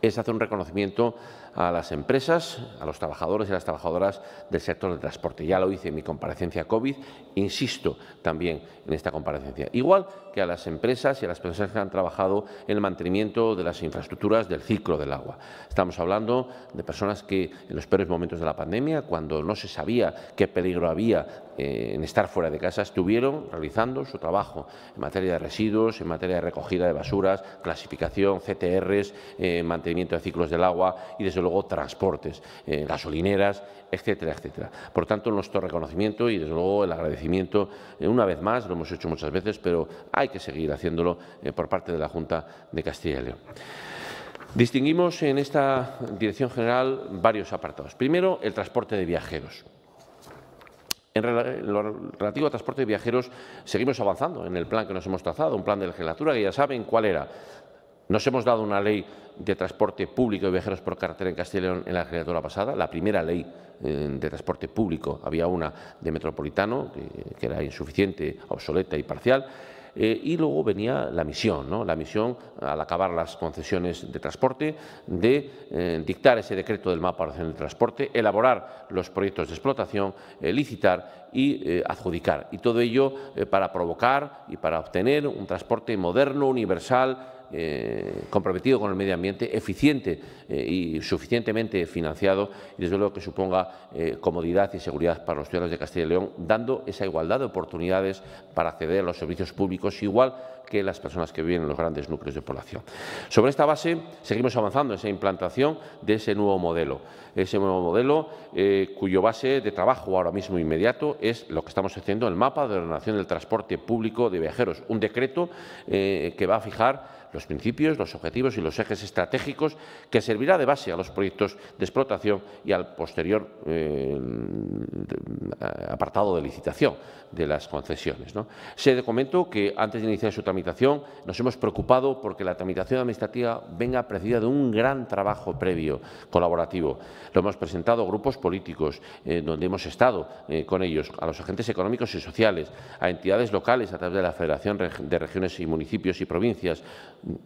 es hacer un reconocimiento a las empresas, a los trabajadores y a las trabajadoras del sector del transporte. Ya lo hice en mi comparecencia COVID, insisto también en esta comparecencia. Igual que a las empresas y a las personas que han trabajado en el mantenimiento de las infraestructuras del ciclo del agua. Estamos hablando de personas que en los peores momentos de la pandemia, cuando no se sabía qué peligro había eh, en estar fuera de casa, estuvieron realizando su trabajo en materia de residuos, en materia de recogida de basuras, clasificación, CTRs, eh, mantenimiento de ciclos del agua y luego transportes, eh, gasolineras, etcétera, etcétera. Por tanto, nuestro reconocimiento y desde luego el agradecimiento, eh, una vez más, lo hemos hecho muchas veces, pero hay que seguir haciéndolo eh, por parte de la Junta de Castilla y León. Distinguimos en esta Dirección General varios apartados. Primero, el transporte de viajeros. En lo relativo al transporte de viajeros, seguimos avanzando en el plan que nos hemos trazado, un plan de legislatura que ya saben cuál era, nos hemos dado una ley de transporte público y viajeros por carretera en Castellón en la legislatura pasada, la primera ley eh, de transporte público, había una de metropolitano que, era insuficiente, obsoleta y parcial. Eh, y luego venía la misión, ¿no? la misión, al acabar las concesiones de transporte, de eh, dictar ese decreto del mapa de transporte, elaborar los proyectos de explotación, licitar y adjudicar. Y todo ello para provocar y para obtener un transporte moderno, universal, eh, comprometido con el medio ambiente, eficiente eh, y suficientemente financiado y desde luego que suponga eh, comodidad y seguridad para los ciudadanos de Castilla y León, dando esa igualdad de oportunidades para acceder a los servicios públicos igual que las personas que viven en los grandes núcleos de población. Sobre esta base, seguimos avanzando en esa implantación de ese nuevo modelo, ese nuevo modelo cuyo base de trabajo ahora mismo inmediato es lo que estamos haciendo, el mapa de ordenación del transporte público de viajeros, un decreto que va a fijar los principios, los objetivos y los ejes estratégicos que servirá de base a los proyectos de explotación y al posterior eh, apartado de licitación de las concesiones. Se de documento que antes de iniciar su tramitación nos hemos preocupado porque la tramitación administrativa venga precedida de un gran trabajo previo colaborativo. Lo hemos presentado a grupos políticos eh, donde hemos estado eh, con ellos, a los agentes económicos y sociales, a entidades locales a través de la Federación de Regiones y Municipios y Provincias,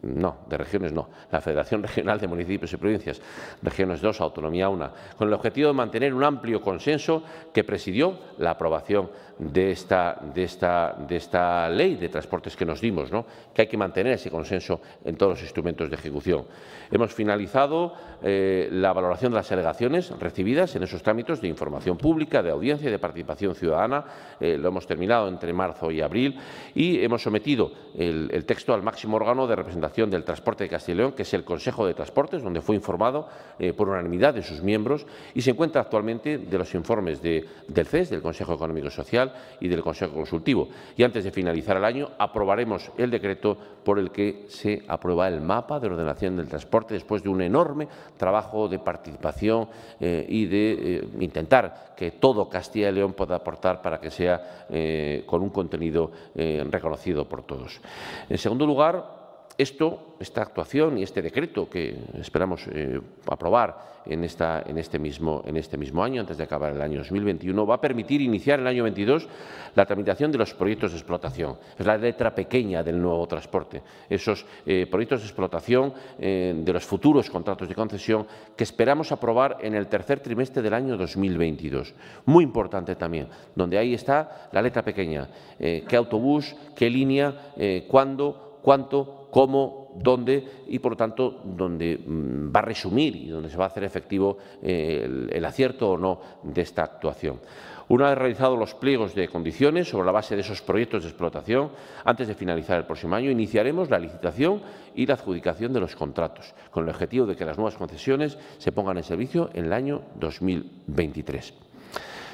no, de regiones no, la Federación Regional de Municipios y Provincias, regiones 2, autonomía 1, con el objetivo de mantener un amplio consenso que presidió la aprobación de esta, de esta, de esta ley de transportes que nos dimos, que hay que mantener ese consenso en todos los instrumentos de ejecución. Hemos finalizado eh, la valoración de las alegaciones recibidas en esos trámites de información pública, de audiencia y de participación ciudadana. Eh, lo hemos terminado entre marzo y abril y hemos sometido el, texto al máximo órgano de representación del transporte de Castilla y León, que es el Consejo de Transportes, donde fue informado eh, por unanimidad de sus miembros y se encuentra actualmente de los informes del CES, del Consejo Económico y Social, y del Consejo Consultivo. Y antes de finalizar el año, aprobaremos el decreto por el que se aprueba el mapa de ordenación del transporte después de un enorme trabajo de participación eh, y de eh, intentar que todo Castilla y León pueda aportar para que sea eh, con un contenido reconocido por todos. En segundo lugar, esto, esta actuación y este decreto que esperamos eh, aprobar en, esta, en, este mismo, en este mismo año, antes de acabar el año 2021, va a permitir iniciar el año 22 la tramitación de los proyectos de explotación. Es la letra pequeña del nuevo transporte. Esos eh, proyectos de explotación eh, de los futuros contratos de concesión que esperamos aprobar en el tercer trimestre del año 2022. Muy importante también, donde ahí está la letra pequeña. qué autobús, qué línea, cuándo cuánto, cómo, dónde y, por lo tanto, dónde mm, va a resumir y dónde se va a hacer efectivo eh, el, acierto o no de esta actuación. Una vez realizados los pliegos de condiciones sobre la base de esos proyectos de explotación, antes de finalizar el próximo año, iniciaremos la licitación y la adjudicación de los contratos, con el objetivo de que las nuevas concesiones se pongan en servicio en el año 2023.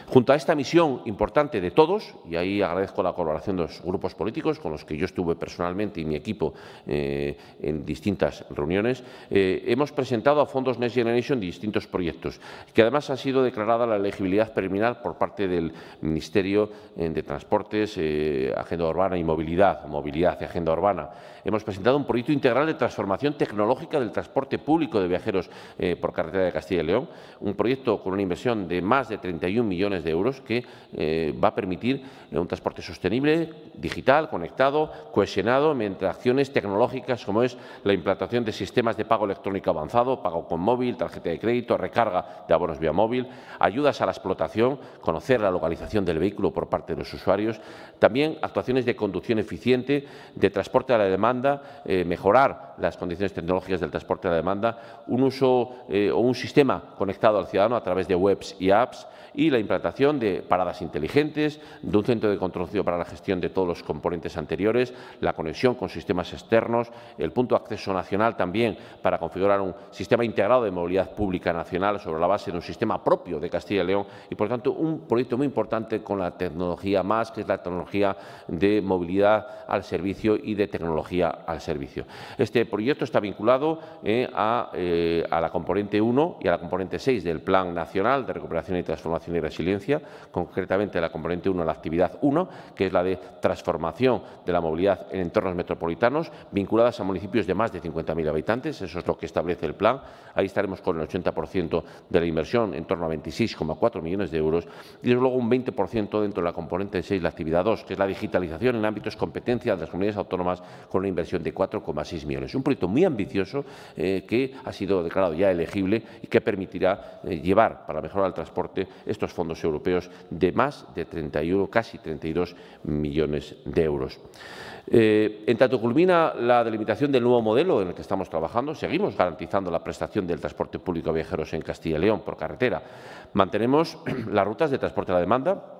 Junto a esta misión importante de todos, y ahí agradezco la colaboración de los grupos políticos con los que yo estuve personalmente y mi equipo eh, en distintas reuniones, eh, hemos presentado a fondos Next Generation distintos proyectos, que además han sido declarada la elegibilidad preliminar por parte del Ministerio eh, de Transportes, Agenda Urbana y Movilidad, Movilidad y Agenda Urbana. Hemos presentado un proyecto integral de transformación tecnológica del transporte público de viajeros eh, por carretera de Castilla y León, un proyecto con una inversión de más de 31 millones de euros que eh, va a permitir eh, un transporte sostenible, digital, conectado, cohesionado mediante acciones tecnológicas como es la implantación de sistemas de pago electrónico avanzado, pago con móvil, tarjeta de crédito, recarga de abonos vía móvil, ayudas a la explotación, conocer la localización del vehículo por parte de los usuarios, también actuaciones de conducción eficiente, de transporte a la demanda, eh, mejorar las condiciones tecnológicas del transporte a la demanda, un uso eh, o un sistema conectado al ciudadano a través de webs y apps y la implantación de paradas inteligentes, de un centro de control para la gestión de todos los componentes anteriores, la conexión con sistemas externos, el punto de acceso nacional también para configurar un sistema integrado de movilidad pública nacional sobre la base de un sistema propio de Castilla y León y, por tanto, un proyecto muy importante con la tecnología más, que es la tecnología de movilidad al servicio y de tecnología al servicio. Este proyecto está vinculado eh, eh, a, la componente 1 y a la componente 6 del Plan Nacional de Recuperación y Transformación y Resiliencia, concretamente la componente 1, la actividad 1, que es la de transformación de la movilidad en entornos metropolitanos vinculadas a municipios de más de 50.000 habitantes, eso es lo que establece el plan. Ahí estaremos con el 80% de la inversión, en torno a 26,4 millones de euros, y luego un 20% dentro de la componente 6, la actividad 2, que es la digitalización en ámbitos competencia de las comunidades autónomas con inversión de 4,6 millones. Un proyecto muy ambicioso eh, que ha sido declarado ya elegible y que permitirá eh, llevar para mejorar el transporte estos fondos europeos de más de 31, casi 32 millones de euros. Eh, en tanto culmina la delimitación del nuevo modelo en el que estamos trabajando, seguimos garantizando la prestación del transporte público a viajeros en Castilla y León por carretera. Mantenemos las rutas de transporte a la demanda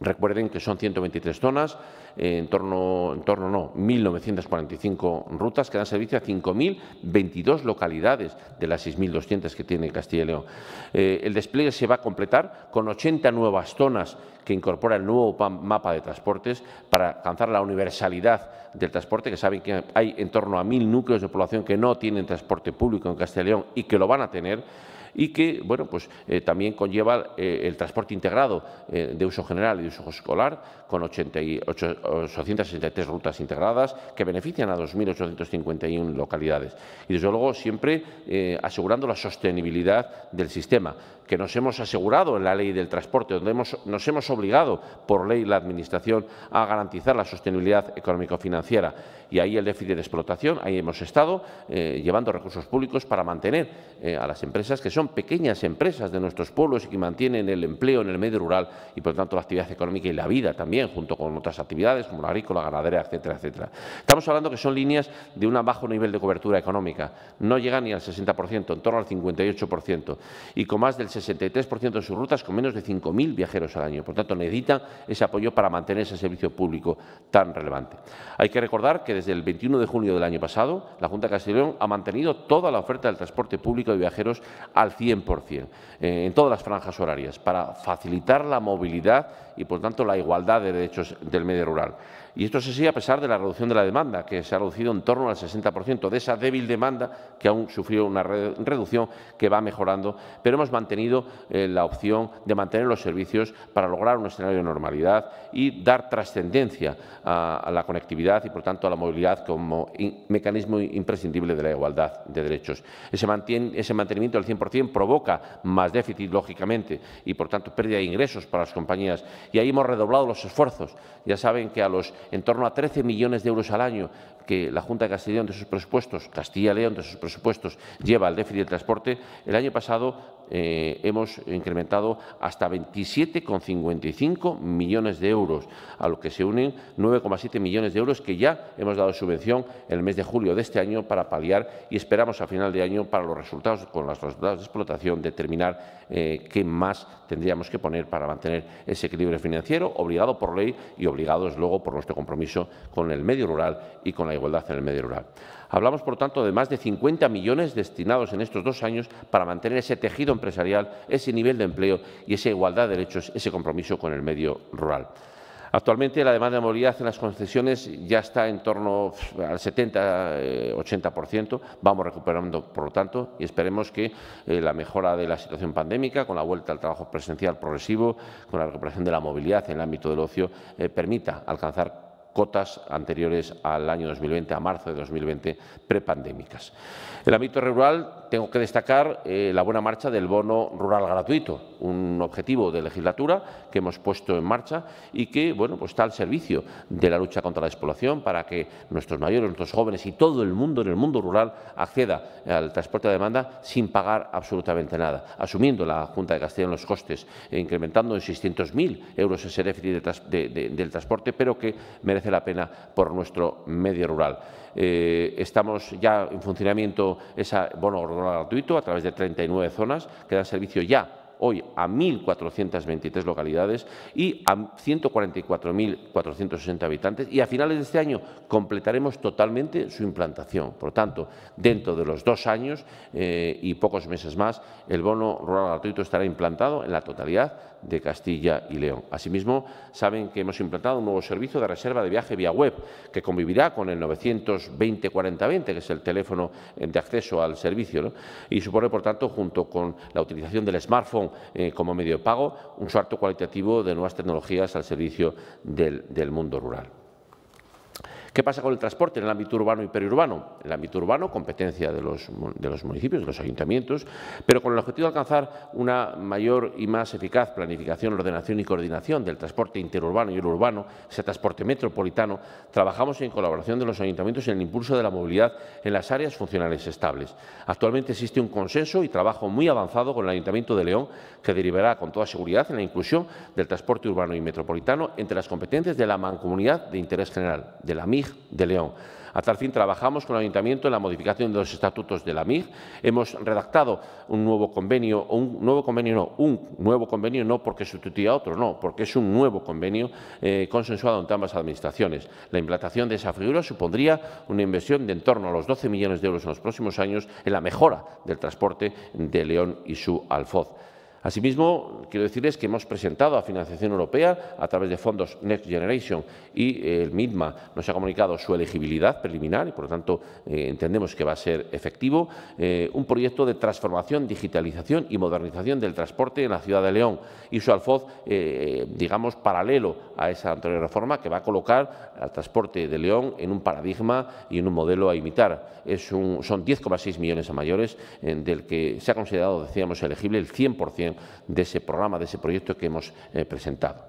Recuerden que son 123 zonas, eh, en torno, en torno no, 1.945 rutas que dan servicio a 5.022 localidades de las 6.200 que tiene Castilla y León. Eh, el despliegue se va a completar con 80 nuevas zonas que incorpora el nuevo mapa de transportes para alcanzar la universalidad del transporte, que saben que hay en torno a 1.000 núcleos de población que no tienen transporte público en Castilla y León y que lo van a tener y que bueno, pues, eh, también conlleva eh, el transporte integrado eh, de uso general y de uso escolar, con 863 rutas integradas que benefician a 2.851 localidades. Y, desde luego, siempre eh, asegurando la sostenibilidad del sistema, que nos hemos asegurado en la ley del transporte, donde hemos, nos hemos obligado por ley la Administración a garantizar la sostenibilidad económico-financiera. Y ahí el déficit de explotación, ahí hemos estado eh, llevando recursos públicos para mantener eh, a las empresas, que son pequeñas empresas de nuestros pueblos y que mantienen el empleo en el medio rural y, por lo tanto, la actividad económica y la vida también junto con otras actividades como la agrícola, ganadera, etcétera, etcétera. Estamos hablando que son líneas de un bajo nivel de cobertura económica, no llegan ni al 60%, en torno al 58%, y con más del 63% de sus rutas con menos de 5.000 viajeros al año. Por tanto, necesitan ese apoyo para mantener ese servicio público tan relevante. Hay que recordar que desde el 21 de junio del año pasado, la Junta de Castellón ha mantenido toda la oferta del transporte público de viajeros al 100%, eh, en todas las franjas horarias, para facilitar la movilidad y, por tanto, la igualdad de de Derechos del Medio Rural. Y esto se sigue a pesar de la reducción de la demanda, que se ha reducido en torno al 60%, de esa débil demanda que aún sufrió una reducción que va mejorando, pero hemos mantenido eh, la opción de mantener los servicios para lograr un escenario de normalidad y dar trascendencia a, la conectividad y, por tanto, a la movilidad como mecanismo imprescindible de la igualdad de derechos. Ese, ese mantenimiento del 100% provoca más déficit, lógicamente, y, por tanto, pérdida de ingresos para las compañías. Y ahí hemos redoblado los esfuerzos. Ya saben que a los en torno a 13 millones de euros al año que la Junta de Castilla y León de sus presupuestos, Castilla León de sus presupuestos, lleva al déficit de transporte, el año pasado eh, hemos incrementado hasta 27,55 millones de euros, a lo que se unen 9,7 millones de euros que ya hemos dado subvención el mes de julio de este año para paliar y esperamos a final de año para los resultados, con los resultados de explotación, determinar eh, qué más tendríamos que poner para mantener ese equilibrio financiero, obligado por ley y obligados luego por nuestro compromiso con el medio rural y con la igualdad en el medio rural. Hablamos, por tanto, de más de 50 millones destinados en estos dos años para mantener ese tejido empresarial, ese nivel de empleo y esa igualdad de derechos, ese compromiso con el medio rural. Actualmente la demanda de movilidad en las concesiones ya está en torno al 70-80%. Eh, Vamos recuperando, por lo tanto, y esperemos que eh, la mejora de la situación pandémica, con la vuelta al trabajo presencial progresivo, con la recuperación de la movilidad en el ámbito del ocio, eh, permita alcanzar cotas anteriores al año 2020, a marzo de 2020, prepandémicas. En el ámbito rural tengo que destacar eh, la buena marcha del bono rural gratuito, un objetivo de legislatura que hemos puesto en marcha y que bueno, pues está al servicio de la lucha contra la despoblación para que nuestros mayores, nuestros jóvenes y todo el mundo en el mundo rural acceda al transporte a demanda sin pagar absolutamente nada, asumiendo la Junta de Castilla en los costes, e incrementando en 600.000 euros ese déficit del transporte, pero que merece la pena por nuestro medio rural. Eh, estamos ya en funcionamiento ese bono rural gratuito a través de 39 zonas que dan servicio ya hoy a 1.423 localidades y a 144.460 habitantes y a finales de este año completaremos totalmente su implantación. Por lo tanto, dentro de los dos años eh, y pocos meses más, el bono rural gratuito estará implantado en la totalidad de Castilla y León. Asimismo, saben que hemos implantado un nuevo servicio de reserva de viaje vía web que convivirá con el 920 que es el teléfono de acceso al servicio, y supone, por tanto, junto con la utilización del smartphone eh, como medio de pago, un salto cualitativo de nuevas tecnologías al servicio del mundo rural. ¿Qué pasa con el transporte en el ámbito urbano y periurbano? En el ámbito urbano, competencia de los, de los municipios, de los ayuntamientos, pero con el objetivo de alcanzar una mayor y más eficaz planificación, ordenación y coordinación del transporte interurbano y urbano, ese transporte metropolitano, trabajamos en colaboración de los ayuntamientos en el impulso de la movilidad en las áreas funcionales estables. Actualmente existe un consenso y trabajo muy avanzado con el Ayuntamiento de León, que derivará con toda seguridad en la inclusión del transporte urbano y metropolitano entre las competencias de la mancomunidad de interés general, de la MIG de León. A tal fin, trabajamos con el Ayuntamiento en la modificación de los estatutos de la MIG. Hemos redactado un nuevo convenio, un nuevo convenio no, un nuevo convenio no porque sustituya a otro, no, porque es un nuevo convenio eh, consensuado entre ambas administraciones. La implantación de esa figura supondría una inversión de en torno a los 12 millones de euros en los próximos años en la mejora del transporte de León y su Alfoz. Asimismo, quiero decirles que hemos presentado a financiación europea a través de fondos Next Generation y eh, el MIDMA nos ha comunicado su elegibilidad preliminar y, por lo tanto, eh, entendemos que va a ser efectivo eh, un proyecto de transformación, digitalización y modernización del transporte en la ciudad de León y su alfoz, digamos, paralelo a esa anterior reforma que va a colocar al transporte de León en un paradigma y en un modelo a imitar. son 10,6 millones a mayores del que se ha considerado, decíamos, elegible el 100% de, ese programa, de ese proyecto que hemos eh, presentado.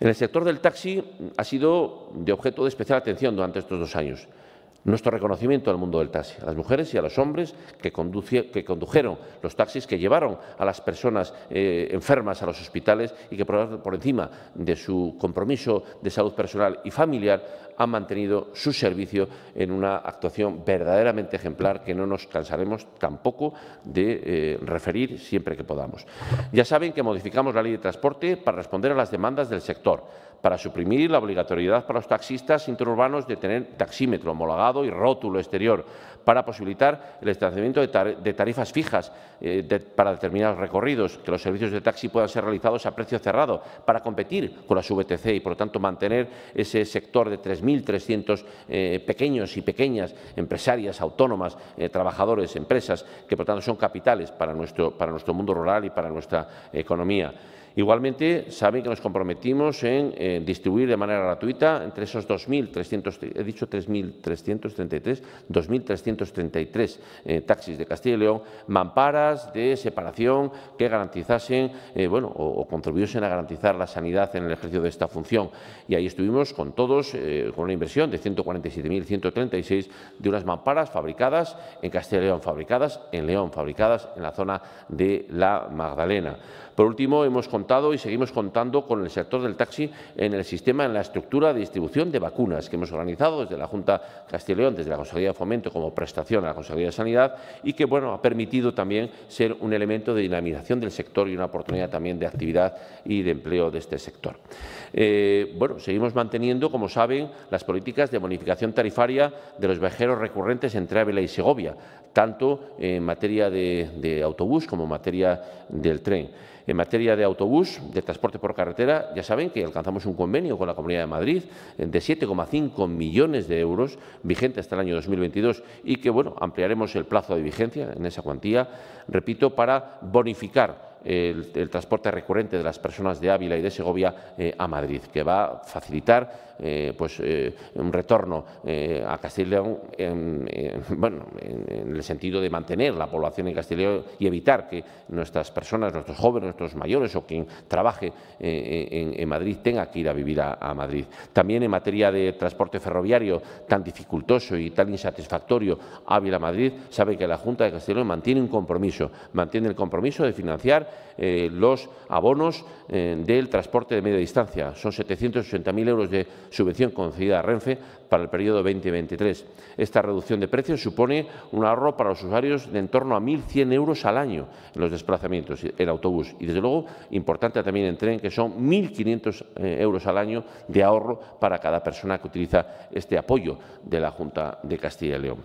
En el sector del taxi ha sido de objeto de especial atención durante estos dos años. Nuestro reconocimiento al mundo del taxi, a las mujeres y a los hombres que, condujeron los taxis, que llevaron a las personas eh, enfermas a los hospitales y que por encima de su compromiso de salud personal y familiar han mantenido su servicio en una actuación verdaderamente ejemplar que no nos cansaremos tampoco de eh, referir siempre que podamos. Ya saben que modificamos la ley de transporte para responder a las demandas del sector, para suprimir la obligatoriedad para los taxistas interurbanos de tener taxímetro homologado y rótulo exterior, para posibilitar el establecimiento de, tarifas fijas eh, para determinados recorridos, que los servicios de taxi puedan ser realizados a precio cerrado, para competir con las VTC y, por lo tanto, mantener ese sector de 3.000 1.300 eh, pequeños y pequeñas empresarias, autónomas, eh, trabajadores, empresas, que por tanto son capitales para nuestro, para nuestro mundo rural y para nuestra economía. Igualmente, saben que nos comprometimos en, distribuir de manera gratuita entre esos 2.300, he dicho 3.333, 2.333 eh, taxis de Castilla y León, mamparas de separación que garantizasen, eh, bueno, o, contribuyesen a garantizar la sanidad en el ejercicio de esta función. Y ahí estuvimos con todos, eh, con una inversión de 147.136 de unas mamparas fabricadas en Castilla y León, fabricadas en León, fabricadas en la zona de la Magdalena. Por último, hemos contado y seguimos contando con el sector del taxi en el sistema, en la estructura de distribución de vacunas que hemos organizado desde la Junta Castilla León, desde la Consejería de Fomento como prestación a la Consejería de Sanidad y que bueno, ha permitido también ser un elemento de dinamización del sector y una oportunidad también de actividad y de empleo de este sector. Eh, bueno, seguimos manteniendo, como saben, las políticas de bonificación tarifaria de los viajeros recurrentes entre Ávila y Segovia, tanto en materia de autobús como en materia del tren. En materia de autobús, de transporte por carretera, ya saben que alcanzamos un convenio con la Comunidad de Madrid de 7,5 millones de euros vigente hasta el año 2022 y que, bueno, ampliaremos el plazo de vigencia en esa cuantía, repito, para bonificar el, transporte recurrente de las personas de Ávila y de Segovia eh, a Madrid, que va a facilitar eh, pues, eh, un retorno a Castilla en, bueno, en, el sentido de mantener la población en Castilla y evitar que nuestras personas, nuestros jóvenes, nuestros mayores o quien trabaje en, Madrid tenga que ir a vivir a, Madrid. También en materia de transporte ferroviario tan dificultoso y tan insatisfactorio Ávila-Madrid, sabe que la Junta de León mantiene un compromiso, mantiene el compromiso de financiar eh, los abonos eh, del transporte de media distancia. Son 780.000 euros de subvención concedida a Renfe para el periodo 2023. Esta reducción de precios supone un ahorro para los usuarios de en torno a 1.100 euros al año en los desplazamientos en autobús. Y, desde luego, importante también en tren, que son 1.500 eh, euros al año de ahorro para cada persona que utiliza este apoyo de la Junta de Castilla y León.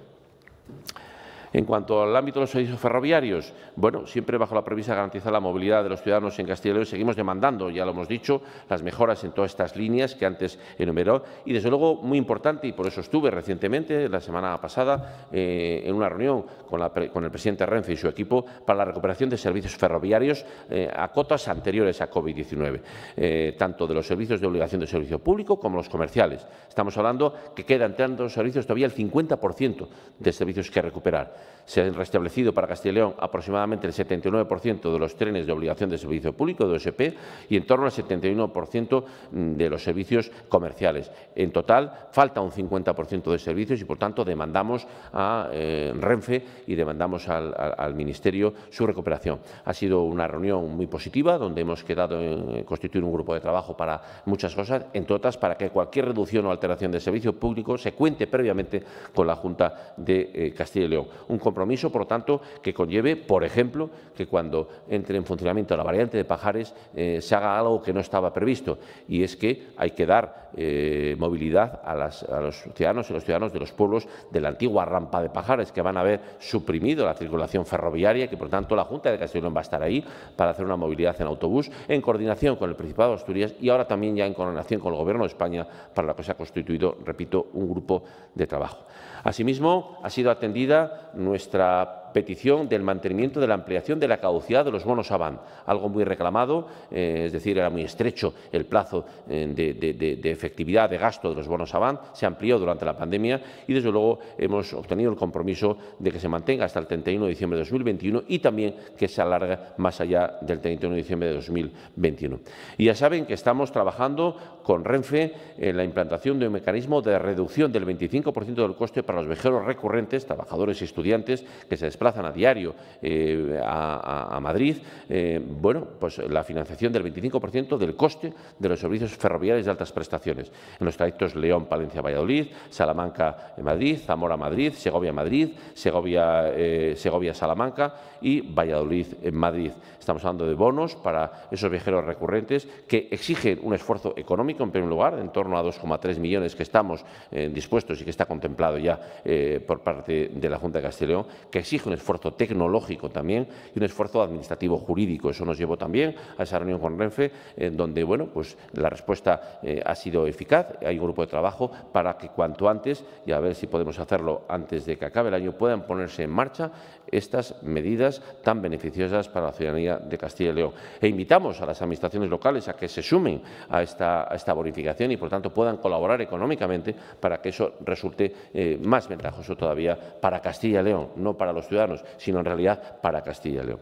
En cuanto al ámbito de los servicios ferroviarios, bueno, siempre bajo la premisa de garantizar la movilidad de los ciudadanos en Castilla y León, seguimos demandando, ya lo hemos dicho, las mejoras en todas estas líneas que antes enumeró. Y desde luego, muy importante, y por eso estuve recientemente, la semana pasada, eh, en una reunión con, el presidente Renfe y su equipo para la recuperación de servicios ferroviarios eh, a cotas anteriores a COVID-19, eh, tanto de los servicios de obligación de servicio público como los comerciales. Estamos hablando que quedan tantos servicios todavía el 50% de servicios que recuperar se han restablecido para Castilla y León aproximadamente el 79% de los trenes de obligación de servicio público, de OSP, y en torno al 71% mm, de los servicios comerciales. En total, falta un 50% de servicios y, por tanto, demandamos a eh, Renfe y demandamos al, Ministerio su recuperación. Ha sido una reunión muy positiva, donde hemos quedado en constituir un grupo de trabajo para muchas cosas, entre otras para que cualquier reducción o alteración de servicio público se cuente previamente con la Junta de eh, Castilla y León un compromiso, por lo tanto, que conlleve, por ejemplo, que cuando entre en funcionamiento la variante de Pajares eh, se haga algo que no estaba previsto, y es que hay que dar eh, movilidad a, los ciudadanos y los ciudadanos de los pueblos de la antigua rampa de Pajares, que van a haber suprimido la circulación ferroviaria, que por tanto la Junta de Castellón va a estar ahí para hacer una movilidad en autobús, en coordinación con el Principado de Asturias y ahora también ya en coordinación con el Gobierno de España, para la que se ha constituido, repito, un grupo de trabajo. Asimismo, ha sido atendida nuestra petición del mantenimiento de la ampliación de la caducidad de los bonos ABAN, algo muy reclamado, eh, es decir, era muy estrecho el plazo eh, de, efectividad de gasto de los bonos ABAN, se amplió durante la pandemia y, desde luego, hemos obtenido el compromiso de que se mantenga hasta el 31 de diciembre de 2021 y también que se alargue más allá del 31 de diciembre de 2021. Y ya saben que estamos trabajando con Renfe en la implantación de un mecanismo de reducción del 25% del coste para los viajeros recurrentes, trabajadores y estudiantes que se desplazan desplazan a diario eh, a, Madrid, eh, bueno, pues la financiación del 25% del coste de los servicios ferroviarios de altas prestaciones en los trayectos León-Palencia-Valladolid, Salamanca-Madrid, Zamora-Madrid, Segovia-Madrid, Segovia-Salamanca eh, y Valladolid-Madrid. Estamos hablando de bonos para esos viajeros recurrentes que exigen un esfuerzo económico, en primer lugar, en torno a 2,3 millones que estamos eh, dispuestos y que está contemplado ya eh, por parte de la Junta de Castellón, que exige un esfuerzo tecnológico también y un esfuerzo administrativo jurídico. Eso nos llevó también a esa reunión con Renfe, en donde bueno, pues la respuesta eh, ha sido eficaz. Hay un grupo de trabajo para que cuanto antes, y a ver si podemos hacerlo antes de que acabe el año, puedan ponerse en marcha estas medidas tan beneficiosas para la ciudadanía de Castilla y León. E invitamos a las administraciones locales a que se sumen a esta, esta bonificación y, por tanto, puedan colaborar económicamente para que eso resulte eh, más ventajoso todavía para Castilla y León, no para los ciudadanos, sino en realidad para Castilla y León.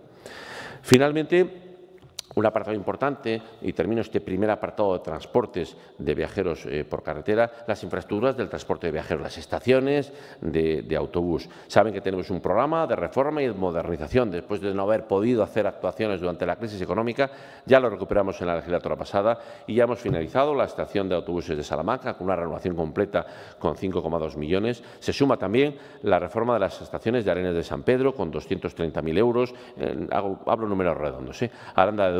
Finalmente, un apartado importante, y termino este primer apartado de transportes de viajeros eh, por carretera, las infraestructuras del transporte de viajeros, las estaciones de, autobús. Saben que tenemos un programa de reforma y modernización. Después de no haber podido hacer actuaciones durante la crisis económica, ya lo recuperamos en la legislatura pasada y ya hemos finalizado la estación de autobuses de Salamanca con una renovación completa con 5,2 millones. Se suma también la reforma de las estaciones de Arenas de San Pedro con 230.000 euros. hago, hablo números redondos. Eh, Aranda de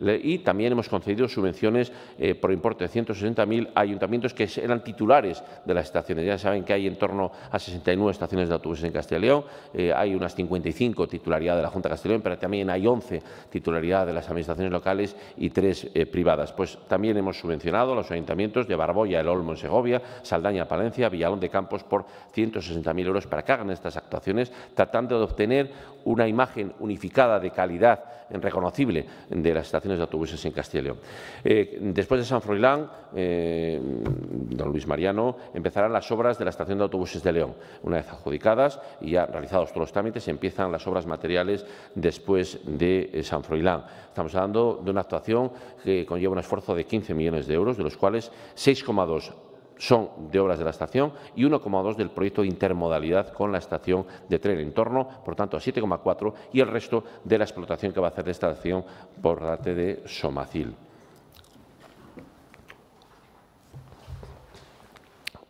y también hemos concedido subvenciones eh, por importe de 160.000 a ayuntamientos que eran titulares de las estaciones. Ya saben que hay en torno a 69 estaciones de autobuses en Castilla León, eh, hay unas 55 titularidad de la Junta de Castilla pero también hay 11 titularidad de las administraciones locales y tres eh, privadas. Pues también hemos subvencionado a los ayuntamientos de Barboya, El Olmo en Segovia, Saldaña, Palencia, Villalón de Campos por 160.000 euros para que hagan estas actuaciones, tratando de obtener una imagen unificada de calidad reconocible de las estaciones de autobuses en Castilla y León. Eh, después de San Froilán, eh, don Luis Mariano, empezarán las obras de la estación de autobuses de León. Una vez adjudicadas y ya realizados todos los trámites, empiezan las obras materiales después de eh, San Froilán. Estamos hablando de una actuación que conlleva un esfuerzo de 15 millones de euros, de los cuales 6,2 son de obras de la estación y 1,2 del proyecto de intermodalidad con la estación de tren, en torno, por tanto, a 7,4 y el resto de la explotación que va a hacer la estación por parte de Somacil.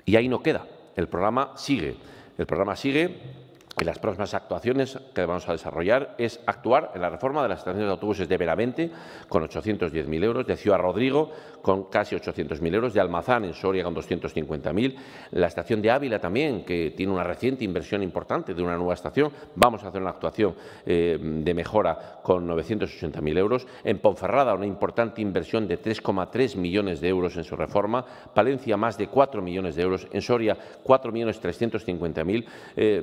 Y ahí no queda, el programa sigue. El programa sigue y las próximas actuaciones que vamos a desarrollar es actuar en la reforma de las estaciones de autobuses de Benavente con 810.000 euros, de Ciudad Rodrigo con casi 800.000 euros, de Almazán en Soria con 250.000, la estación de Ávila también, que tiene una reciente inversión importante de una nueva estación, vamos a hacer una actuación eh, de mejora con 980.000 euros, en Ponferrada una importante inversión de 3,3 millones de euros en su reforma, Palencia más de 4 millones de euros, en Soria 4.350.000 eh,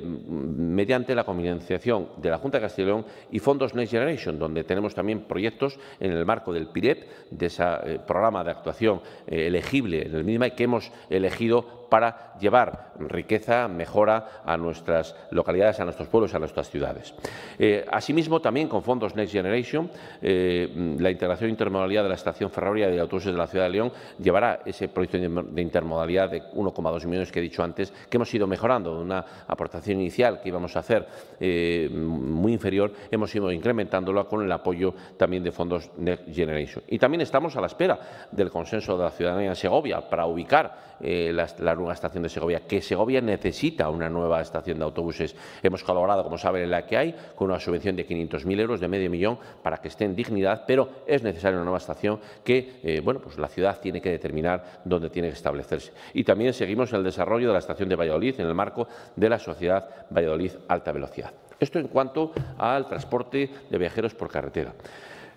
mediante la financiación de la Junta de Castilla y León y fondos Next Generation, donde tenemos también proyectos en el marco del PIREP, de ese eh, programa de actuación eh, elegible en el y que hemos elegido para llevar riqueza, mejora a nuestras localidades, a nuestros pueblos, a nuestras ciudades. Eh, asimismo, también con fondos Next Generation, eh, la integración intermodalidad de la estación ferroviaria de autobuses de la ciudad de León llevará ese proyecto de intermodalidad de 1,2 millones que he dicho antes, que hemos ido mejorando, de una aportación inicial que íbamos a hacer eh, muy inferior, hemos ido incrementándola con el apoyo también de fondos Next Generation. Y también estamos a la espera del consenso de la ciudadanía en Segovia para ubicar las una estación de Segovia, que Segovia necesita una nueva estación de autobuses. Hemos colaborado, como saben, en la que hay, con una subvención de 500.000 euros, de medio millón, para que esté en dignidad, pero es necesaria una nueva estación que, eh, bueno, pues la ciudad tiene que determinar dónde tiene que establecerse. Y también seguimos el desarrollo de la estación de Valladolid en el marco de la sociedad Valladolid Alta Velocidad. Esto en cuanto al transporte de viajeros por carretera.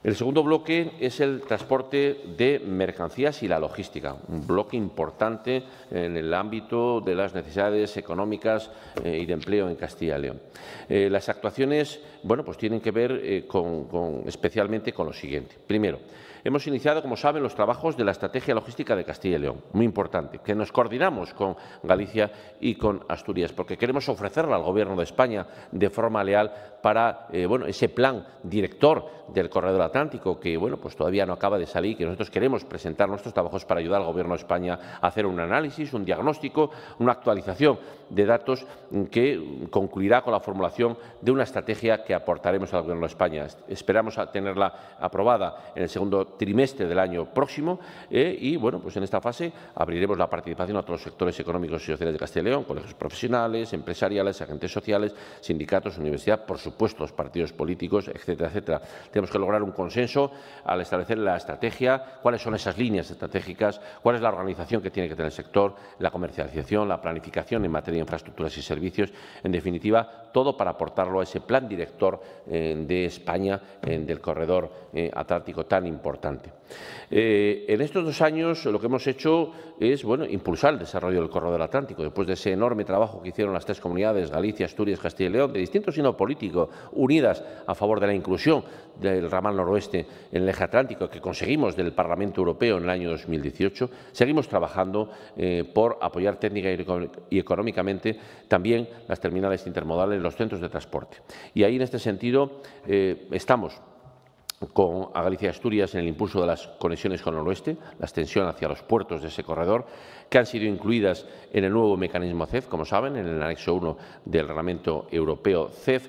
El segundo bloque es el transporte de mercancías y la logística, un bloque importante en el ámbito de las necesidades económicas eh, y de empleo en Castilla y León. Eh, las actuaciones, bueno, pues tienen que ver eh, con, especialmente con lo siguiente. Primero, hemos iniciado, como saben, los trabajos de la estrategia logística de Castilla y León, muy importante, que nos coordinamos con Galicia y con Asturias, porque queremos ofrecerla al Gobierno de España de forma leal para eh, bueno, ese plan director del Corredor Atlántico, que bueno, pues todavía no acaba de salir, que nosotros queremos presentar nuestros trabajos para ayudar al Gobierno de España a hacer un análisis, un diagnóstico, una actualización de datos mm, que concluirá con la formulación de una estrategia que aportaremos al Gobierno de España. Esperamos tenerla aprobada en el segundo trimestre del año próximo. Eh, y bueno, pues en esta fase abriremos la participación a todos los sectores económicos y sociales de Castilla y León, colegios profesionales, empresariales, agentes sociales, sindicatos, universidad, por supuesto, partidos políticos, etcétera, etcétera. Tenemos que lograr un consenso al establecer la estrategia, cuáles son esas líneas estratégicas, cuál es la organización que tiene que tener el sector, la comercialización, la planificación en materia de infraestructuras y servicios. En definitiva, todo para aportarlo a ese plan director eh, de España eh, del corredor eh, atlántico tan importante. en estos dos años lo que hemos hecho es bueno, impulsar el desarrollo del corredor atlántico, después de ese enorme trabajo que hicieron las tres comunidades, Galicia, Asturias, Castilla y León, de distintos signo político, unidas a favor de la inclusión del ramal noroeste en el eje atlántico que conseguimos del Parlamento Europeo en el año 2018, seguimos trabajando por apoyar técnica y económicamente también las terminales intermodales en los centros de transporte. Y ahí, en este sentido, eh, estamos con a Galicia y Asturias en el impulso de las conexiones con el oeste, la extensión hacia los puertos de ese corredor, que han sido incluidas en el nuevo mecanismo CEF, como saben, en el anexo 1 del Reglamento Europeo e eh, CEF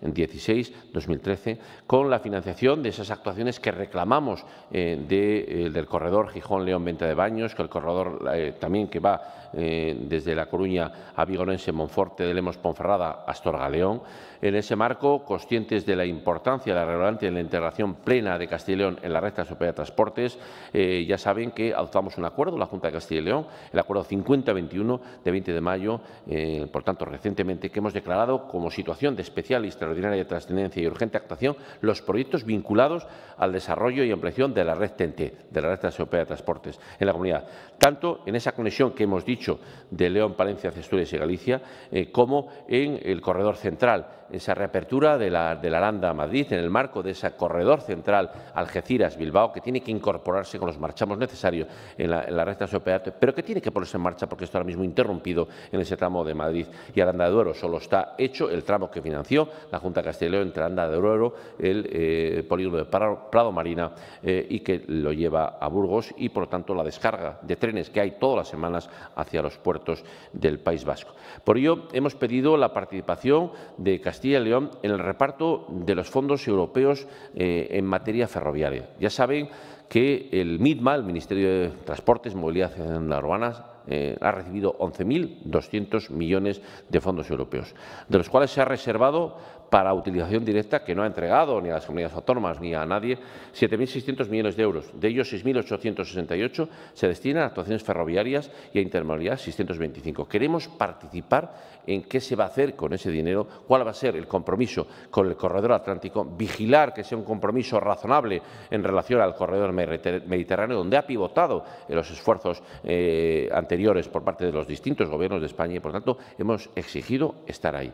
1316-2013, con la financiación de esas actuaciones que reclamamos eh, eh, del corredor Gijón-León-Venta de Baños, que el corredor también que va desde La Coruña a Vigorense-Monforte de Lemos-Ponferrada Astorga-León. En ese marco, conscientes de la importancia, de la relevancia de la integración plena de León en la recta superior de transportes, ya saben que adoptamos un acuerdo la Junta de Castilla y León, el Acuerdo 5021 de 20 de mayo, eh, por tanto, recientemente, que hemos declarado como situación de especial y extraordinaria trascendencia y urgente actuación los proyectos vinculados al desarrollo y ampliación de la red TNT, de la Red Transeuropea de Transportes en la comunidad, tanto en esa conexión que hemos dicho de León, Palencia, Asturias y Galicia, eh, como en el corredor central esa reapertura de la, de la Aranda a Madrid en el marco de ese corredor central Algeciras-Bilbao que tiene que incorporarse con los marchamos necesarios en la, en la pero que tiene que ponerse en marcha porque está ahora mismo interrumpido en ese tramo de Madrid y Aranda de Duero. Solo está hecho el tramo que financió la Junta Castellón entre Aranda de Duero, el eh, polígono de Prado Marina eh, y que lo lleva a Burgos y, por lo tanto, la descarga de trenes que hay todas las semanas hacia los puertos del País Vasco. Por ello, hemos pedido la participación de en el reparto de los fondos europeos eh, en materia ferroviaria. Ya saben que el MITMA, el Ministerio de Transportes, Movilidad y Urbana, eh, ha recibido 11.200 millones de fondos europeos, de los cuales se ha reservado para utilización directa, que no ha entregado ni a las comunidades autónomas ni a nadie, 7.600 millones de euros. De ellos, 6.868 se destinan a actuaciones ferroviarias y a intermodalidad 625. Queremos participar en qué se va a hacer con ese dinero, cuál va a ser el compromiso con el corredor atlántico, vigilar que sea un compromiso razonable en relación al corredor mediterráneo, donde ha pivotado los esfuerzos eh, anteriores por parte de los distintos gobiernos de España y, por tanto, hemos exigido estar ahí.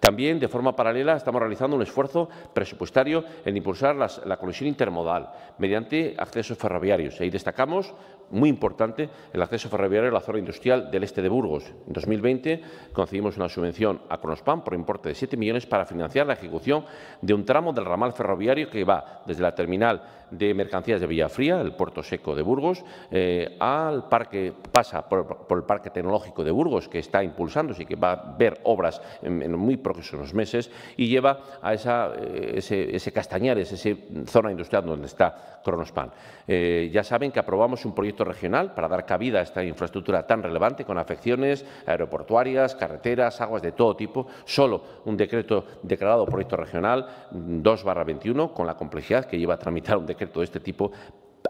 También, de forma paralela, estamos realizando un esfuerzo presupuestario en impulsar la conexión intermodal mediante accesos ferroviarios. Ahí destacamos, muy importante, el acceso ferroviario a la zona industrial del este de Burgos. En 2020 concedimos una subvención a Cronospan por importe de 7 millones para financiar la ejecución de un tramo del ramal ferroviario que va desde la terminal de mercancías de Villafría, el puerto seco de Burgos, eh, al parque, pasa por, el parque tecnológico de Burgos, que está impulsándose y que va a ver obras en, muy próximos meses, y lleva a esa, eh, ese, castañar Castañares, esa zona industrial donde está Cronospan. Eh, ya saben que aprobamos un proyecto regional para dar cabida a esta infraestructura tan relevante con afecciones aeroportuarias, carreteras, aguas de todo tipo, solo un decreto declarado proyecto regional 2 21, con la complejidad que lleva a tramitar un decreto de este tipo,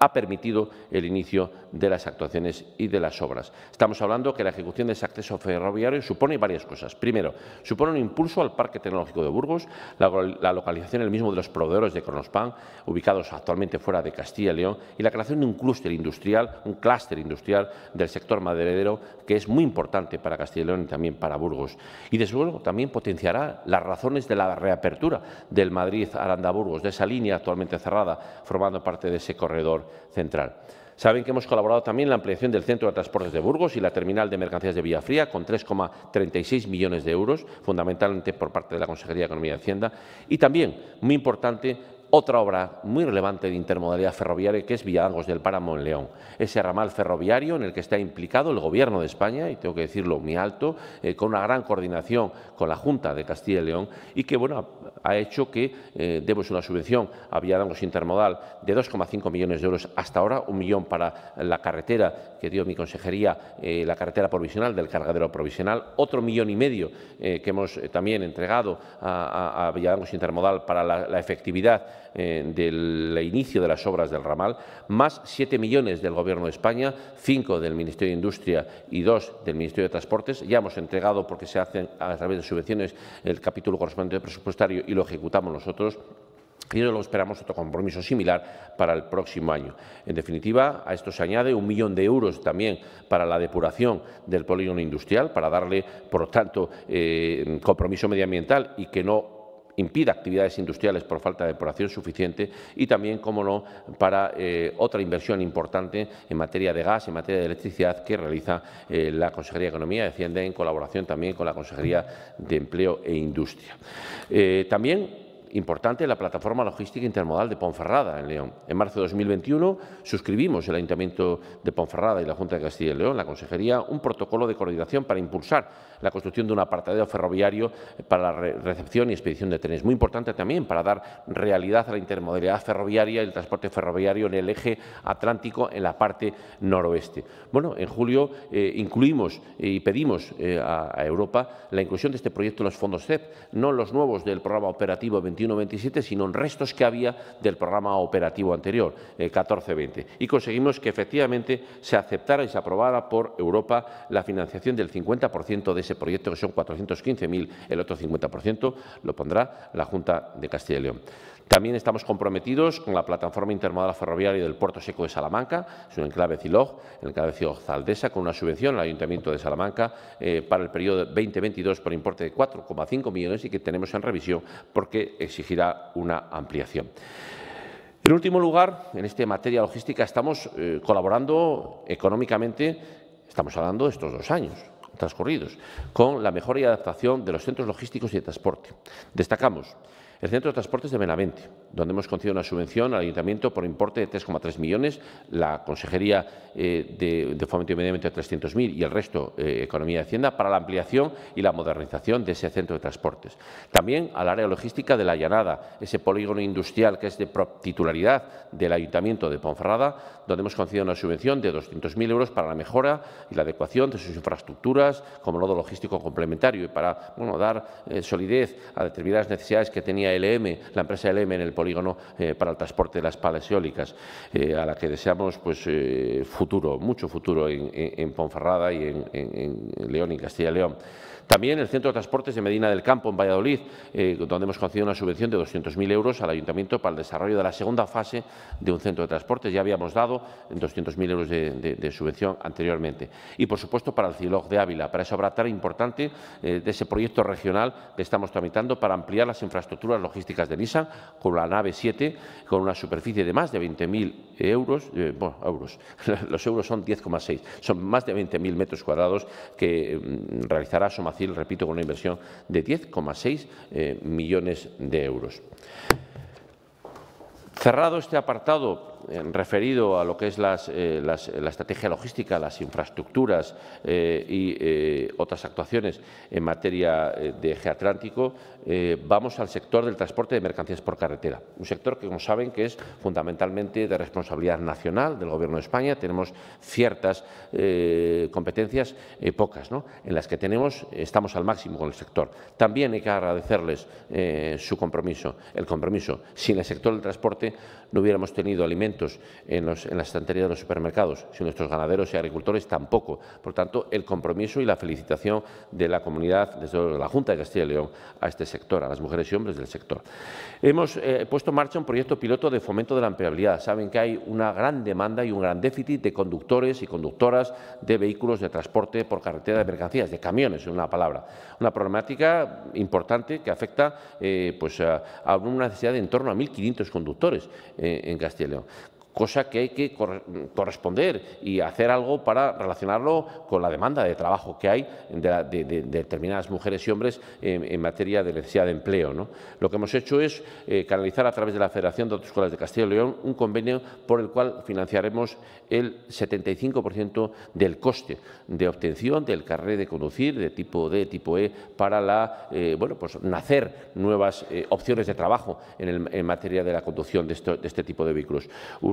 ha permitido el inicio de las actuaciones y de las obras. Estamos hablando que la ejecución de ese acceso ferroviario supone varias cosas. Primero, supone un impulso al Parque Tecnológico de Burgos, la, localización el mismo de los proveedores de Cronospan, ubicados actualmente fuera de Castilla y León, y la creación de un clúster industrial, un clúster industrial del sector maderero, que es muy importante para Castilla y León y también para Burgos. Y desde luego también potenciará las razones de la reapertura del Madrid-Aranda-Burgos, de esa línea actualmente cerrada, formando parte de ese corredor central. Saben que hemos colaborado también en la ampliación del Centro de Transportes de Burgos y la terminal de mercancías de Vía Fría con 3,36 millones de euros, fundamentalmente por parte de la Consejería de Economía y Hacienda. Y también, muy importante, otra obra muy relevante de intermodalidad ferroviaria que es Villadangos del Páramo en León. Ese ramal ferroviario en el que está implicado el Gobierno de España, y tengo que decirlo muy alto, eh, con una gran coordinación con la Junta de Castilla y León y que bueno, ha, hecho que eh, demos una subvención a Villadangos Intermodal de 2,5 millones de euros hasta ahora, un millón para la carretera que dio mi consejería, eh, la carretera provisional del cargadero provisional, otro millón y medio eh, que hemos también entregado a, a, Intermodal para la efectividad eh, del inicio de las obras del ramal, más siete millones del Gobierno de España, cinco del Ministerio de Industria y dos del Ministerio de Transportes. Ya hemos entregado, porque se hacen a través de subvenciones, el capítulo correspondiente presupuestario y lo ejecutamos nosotros. Y luego esperamos otro compromiso similar para el próximo año. En definitiva, a esto se añade un millón de euros también para la depuración del polígono industrial, para darle, por lo tanto, eh, compromiso medioambiental y que no impida actividades industriales por falta de población suficiente y también, como no, para eh, otra inversión importante en materia de gas, en materia de electricidad que realiza eh, la Consejería de Economía y Hacienda en colaboración también con la Consejería de Empleo e Industria. Eh, también importante la plataforma logística intermodal de Ponferrada, en León. En marzo de 2021 suscribimos el Ayuntamiento de Ponferrada y la Junta de Castilla y León, la Consejería, un protocolo de coordinación para impulsar la construcción de un apartadero ferroviario para la recepción y expedición de trenes. Muy importante también para dar realidad a la intermodalidad ferroviaria y el transporte ferroviario en el eje atlántico en la parte noroeste. Bueno, en julio eh, incluimos y pedimos eh, a, Europa la inclusión de este proyecto en los fondos CEP, no los nuevos del programa operativo 20 sino en restos que había del programa operativo anterior, el eh, 14-20. Y conseguimos que efectivamente se aceptara y se aprobara por Europa la financiación del 50% de ese proyecto, que son 415.000, el otro 50% lo pondrá la Junta de Castilla y León. También estamos comprometidos con la plataforma intermodal ferroviaria del Puerto Seco de Salamanca, su enclave CILOG, el enclave CILOG Zaldesa, con una subvención al Ayuntamiento de Salamanca eh, para el periodo 2022 por importe de 4,5 millones y que tenemos en revisión porque exigirá una ampliación. En último lugar, en esta materia logística estamos eh, colaborando económicamente, estamos hablando de estos dos años, transcurridos, con la mejora y adaptación de los centros logísticos y de transporte. Destacamos el Centro de Transportes de Benavente, donde hemos concedido una subvención al Ayuntamiento por importe de 3,3 millones, la Consejería eh, de, Fomento y Medio Ambiente de 300.000 y el resto eh, Economía y Hacienda para la ampliación y la modernización de ese centro de transportes. También al área logística de La Llanada, ese polígono industrial que es de titularidad del Ayuntamiento de Ponferrada, donde hemos concedido una subvención de 200.000 euros para la mejora y la adecuación de sus infraestructuras como nodo logístico complementario y para dar eh, solidez a determinadas necesidades que tenía LM, la empresa LM en el polígono eh, para el transporte de las palas eólicas, eh, a la que deseamos pues, eh, futuro, mucho futuro en, Ponferrada y en, León y Castilla y León. También el Centro de Transportes de Medina del Campo, en Valladolid, eh, donde hemos concedido una subvención de 200.000 euros al Ayuntamiento para el desarrollo de la segunda fase de un centro de transportes. Ya habíamos dado 200.000 euros de, subvención anteriormente. Y, por supuesto, para el CILOG de Ávila, para eso obra tan importante eh, de ese proyecto regional que estamos tramitando para ampliar las infraestructuras logísticas de Nissan con la nave 7, con una superficie de más de 20.000 euros, eh, bueno, euros, los euros son 10,6, son más de 20.000 metros cuadrados que mm, realizará Somacil, repito, con una inversión de 10,6 eh, millones de euros. Cerrado este apartado eh, referido a lo que es la estrategia logística, las infraestructuras y otras actuaciones en materia de eje atlántico, eh, vamos al sector del transporte de mercancías por carretera, un sector que, como saben, que es fundamentalmente de responsabilidad nacional del Gobierno de España. Tenemos ciertas eh, competencias, eh, pocas, en las que tenemos, estamos al máximo con el sector. También hay que agradecerles su compromiso, el compromiso. Sin el sector del transporte no hubiéramos tenido alimentos en, los, en la estantería de los supermercados, sin nuestros ganaderos y agricultores tampoco. Por tanto, el compromiso y la felicitación de la comunidad, desde la Junta de Castilla y León, a este sector a las mujeres y hombres del sector. Hemos eh, puesto en marcha un proyecto piloto de fomento de la empleabilidad. Saben que hay una gran demanda y un gran déficit de conductores y conductoras de vehículos de transporte por carretera de mercancías, de camiones, en una palabra. Una problemática importante que afecta eh, pues, a, una necesidad de en torno a 1.500 conductores eh, en Castilla y León cosa que hay que corresponder y hacer algo para relacionarlo con la demanda de trabajo que hay de, determinadas mujeres y hombres en, materia de necesidad de empleo. ¿no? Lo que hemos hecho es eh, canalizar a través de la Federación de Autoescuelas de Castilla y León un convenio por el cual financiaremos el 75% del coste de obtención del carnet de conducir de tipo D, tipo E, para la, eh, bueno, pues nacer nuevas eh, opciones de trabajo en, materia de la conducción de, este tipo de vehículos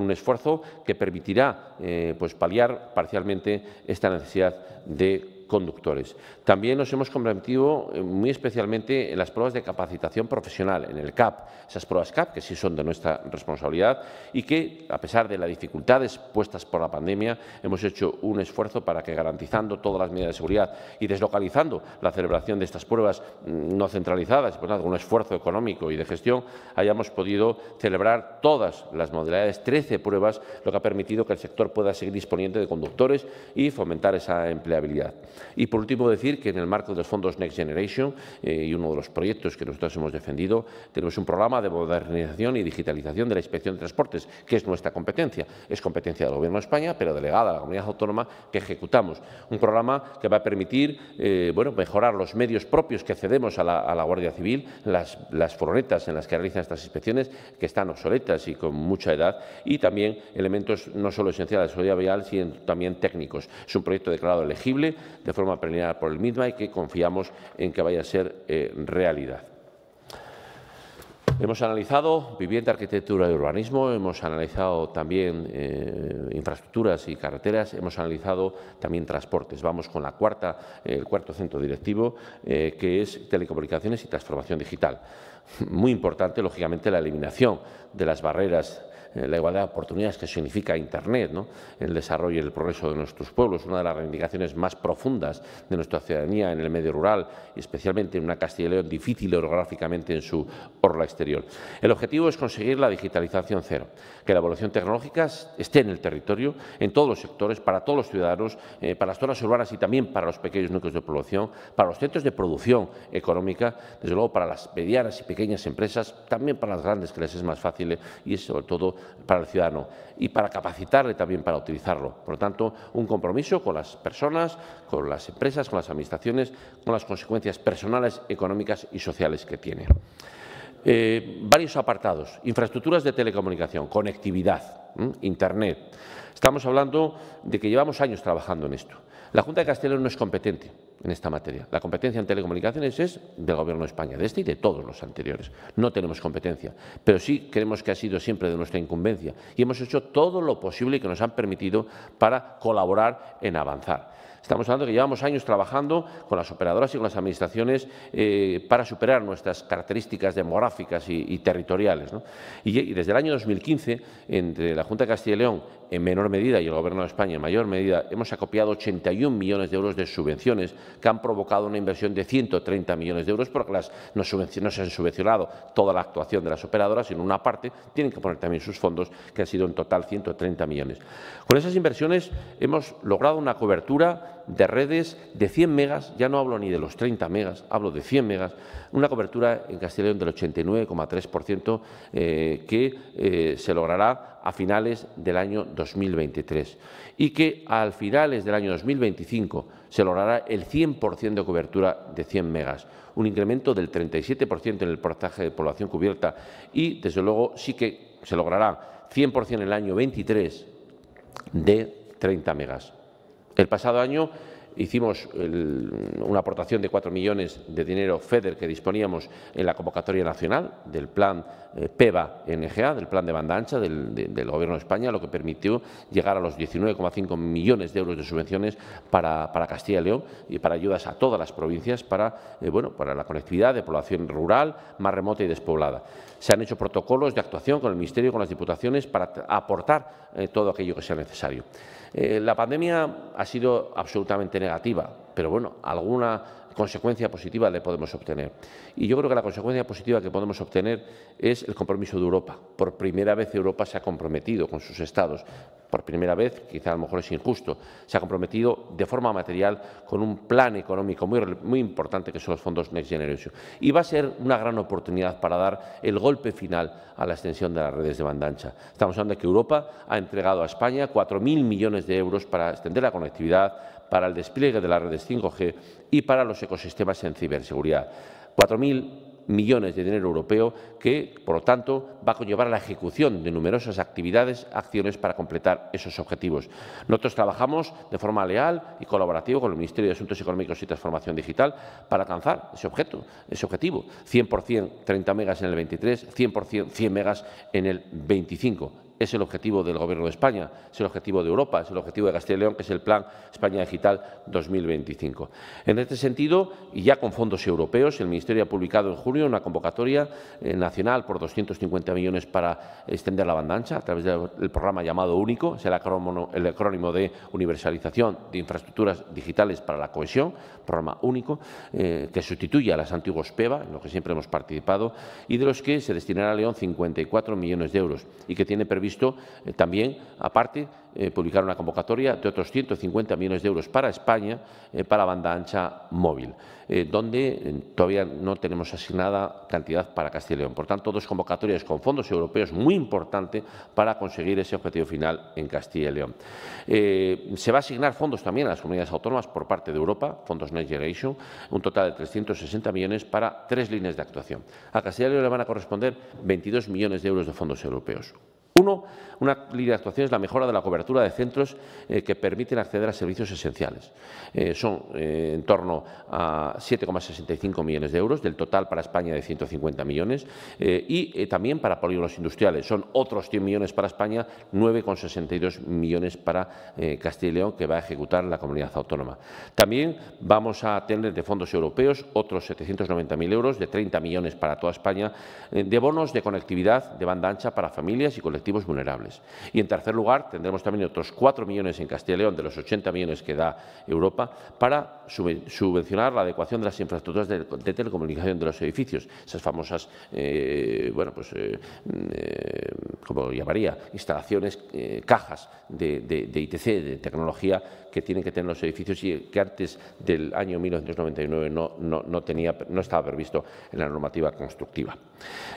un esfuerzo que permitirá eh, pues paliar parcialmente esta necesidad de conductores. También nos hemos comprometido eh, muy especialmente en las pruebas de capacitación profesional, en el CAP, esas pruebas CAP que sí son de nuestra responsabilidad y que, a pesar de las dificultades puestas por la pandemia, hemos hecho un esfuerzo para que, garantizando todas las medidas de seguridad y deslocalizando la celebración de estas pruebas mm, no centralizadas, un esfuerzo económico y de gestión, hayamos podido celebrar todas las modalidades, 13 pruebas, lo que ha permitido que el sector pueda seguir disponiente de conductores y fomentar esa empleabilidad. Y por último decir que en el marco de los fondos Next Generation eh, y uno de los proyectos que nosotros hemos defendido, tenemos un programa de modernización y digitalización de la Inspección de Transportes, que es nuestra competencia. Es competencia del Gobierno de España, pero delegada a la comunidad autónoma que ejecutamos. Un programa que va a permitir eh, bueno, mejorar los medios propios que cedemos a la, Guardia Civil, las, las furgonetas en las que realizan estas inspecciones, que están obsoletas y con mucha edad, y también elementos no solo esenciales de seguridad vial, sino también técnicos. Es un proyecto declarado elegible de forma preliminar por el mismo y que confiamos en que vaya a ser eh, realidad. Hemos analizado vivienda, arquitectura y urbanismo, hemos analizado también eh, infraestructuras y carreteras, hemos analizado también transportes. Vamos con la cuarta, el cuarto centro directivo, eh, que es telecomunicaciones y transformación digital. Muy importante, lógicamente, la eliminación de las barreras eh, la igualdad de oportunidades que significa Internet, ¿no? el desarrollo y el progreso de nuestros pueblos, una de las reivindicaciones más profundas de nuestra ciudadanía en el medio rural, especialmente en una Castilla y León difícil orográficamente en su orla exterior. El objetivo es conseguir la digitalización cero, que la evolución tecnológica esté en el territorio, en todos los sectores, para todos los ciudadanos, eh, para las zonas urbanas y también para los pequeños núcleos de población, para los centros de producción económica, desde luego para las medianas y pequeñas empresas, también para las grandes que les es más fácil y sobre todo para el ciudadano y para capacitarle también para utilizarlo. Por lo tanto, un compromiso con las personas, con las empresas, con las administraciones, con las consecuencias personales, económicas y sociales que tiene. Eh, varios apartados. Infraestructuras de telecomunicación, conectividad, Internet. Estamos hablando de que llevamos años trabajando en esto. La Junta de Castellón no es competente en esta materia. La competencia en telecomunicaciones es del Gobierno de España, de este y de todos los anteriores. No tenemos competencia, pero sí creemos que ha sido siempre de nuestra incumbencia y hemos hecho todo lo posible que nos han permitido para colaborar en avanzar. Estamos hablando de que llevamos años trabajando con las operadoras y con las administraciones eh, para superar nuestras características demográficas y, territoriales. Y, desde el año 2015, entre la Junta de Castilla y León, en menor medida, y el Gobierno de España en mayor medida, hemos acopiado 81 millones de euros de subvenciones que han provocado una inversión de 130 millones de euros porque las, no, no se han subvencionado toda la actuación de las operadoras, sino una parte, tienen que poner también sus fondos, que han sido en total 130 millones. Con esas inversiones hemos logrado una cobertura de redes de 100 megas, ya no hablo ni de los 30 megas, hablo de 100 megas, una cobertura en Castellón del 89,3% eh, que eh, se logrará a finales del año 2023 y que al finales del año 2025 se logrará el 100% de cobertura de 100 megas, un incremento del 37% en el porcentaje de población cubierta y, desde luego, sí que se logrará 100% en el año 23 de 30 megas. El pasado año hicimos una aportación de 4 millones de dinero FEDER que disponíamos en la convocatoria nacional del plan eh, PEBA-NGA, del plan de banda ancha del, Gobierno de España, lo que permitió llegar a los 19,5 millones de euros de subvenciones para, Castilla y León y para ayudas a todas las provincias para, eh, bueno, para la conectividad de población rural más remota y despoblada. Se han hecho protocolos de actuación con el Ministerio y con las Diputaciones para aportar eh, todo aquello que sea necesario. Eh, la pandemia ha sido absolutamente negativa, pero bueno, alguna, consecuencia positiva le podemos obtener. Y yo creo que la consecuencia positiva que podemos obtener es el compromiso de Europa. Por primera vez Europa se ha comprometido con sus estados. Por primera vez, quizá a lo mejor es injusto, se ha comprometido de forma material con un plan económico muy, muy importante que son los fondos Next Generation. Y va a ser una gran oportunidad para dar el golpe final a la extensión de las redes de banda ancha. Estamos hablando de que Europa ha entregado a España 4.000 millones de euros para extender la conectividad, para el despliegue de las redes 5G y para los ecosistemas en ciberseguridad. 4.000 millones de dinero europeo que, por lo tanto, va a conllevar la ejecución de numerosas actividades, acciones para completar esos objetivos. Nosotros trabajamos de forma leal y colaborativa con el Ministerio de Asuntos Económicos y Transformación Digital para alcanzar ese objetivo. 100% 30 megas en el 23, 100% 100 megas en el 25 es el objetivo del Gobierno de España, es el objetivo de Europa, es el objetivo de Castilla y León, que es el Plan España Digital 2025. En este sentido, y ya con fondos europeos, el Ministerio ha publicado en junio una convocatoria eh, nacional por 250 millones para extender la banda a través del programa llamado Único, es el acrónimo, de Universalización de Infraestructuras Digitales para la Cohesión, programa único, eh, que sustituye a las antiguas PEVA, en los que siempre hemos participado, y de los que se destinará a León 54 millones de euros y que tiene previsto visto eh, también, aparte, eh, publicar una convocatoria de otros 150 millones de euros para España, eh, para banda ancha móvil, donde todavía no tenemos asignada cantidad para Castilla y León. Por tanto, dos convocatorias con fondos europeos muy importantes para conseguir ese objetivo final en Castilla y León. se va a asignar fondos también a las comunidades autónomas por parte de Europa, fondos Next Generation, un total de 360 millones para tres líneas de actuación. A Castilla y León le van a corresponder 22 millones de euros de fondos europeos. Uno, una línea de actuación es la mejora de la cobertura de centros eh, que permiten acceder a servicios esenciales. Eh, son eh, en torno a 7,65 millones de euros, del total para España de 150 millones, y también para polígonos industriales. Son otros 100 millones para España, 9,62 millones para Castilla y León, que va a ejecutar la comunidad autónoma. También vamos a tener de fondos europeos otros 790.000 euros, de 30 millones para toda España, de bonos de conectividad de banda ancha para familias y colectivos vulnerables. Y en tercer lugar, tendremos también otros cuatro millones en Castilla y León, de los 80 millones que da Europa, para subvencionar la adecuación de las infraestructuras de, telecomunicación de los edificios, esas famosas, eh, bueno, pues, eh, mm, eh, como llamaría, instalaciones, cajas de, de ITC, de tecnología que tienen que tener los edificios y que antes del año 1999 no, no, no, tenía, no estaba previsto en la normativa constructiva.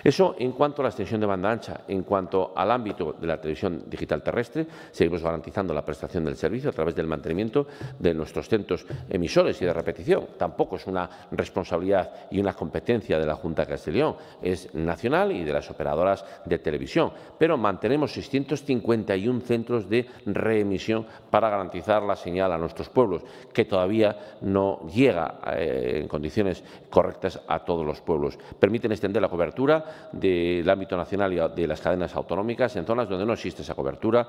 Eso en cuanto a la extensión de banda ancha. En cuanto al ámbito de la televisión digital terrestre, seguimos garantizando la prestación del servicio a través del mantenimiento de nuestros centros emisores y de repetición. Tampoco es una responsabilidad y una competencia de la Junta de Castellón, es nacional y de las operadoras de televisión, pero mantenemos 651 centros de reemisión para garantizar las señal a nuestros pueblos, que todavía no llega eh, en condiciones correctas a todos los pueblos. Permiten extender la cobertura del ámbito nacional y de las cadenas autonómicas en zonas donde no existe esa cobertura,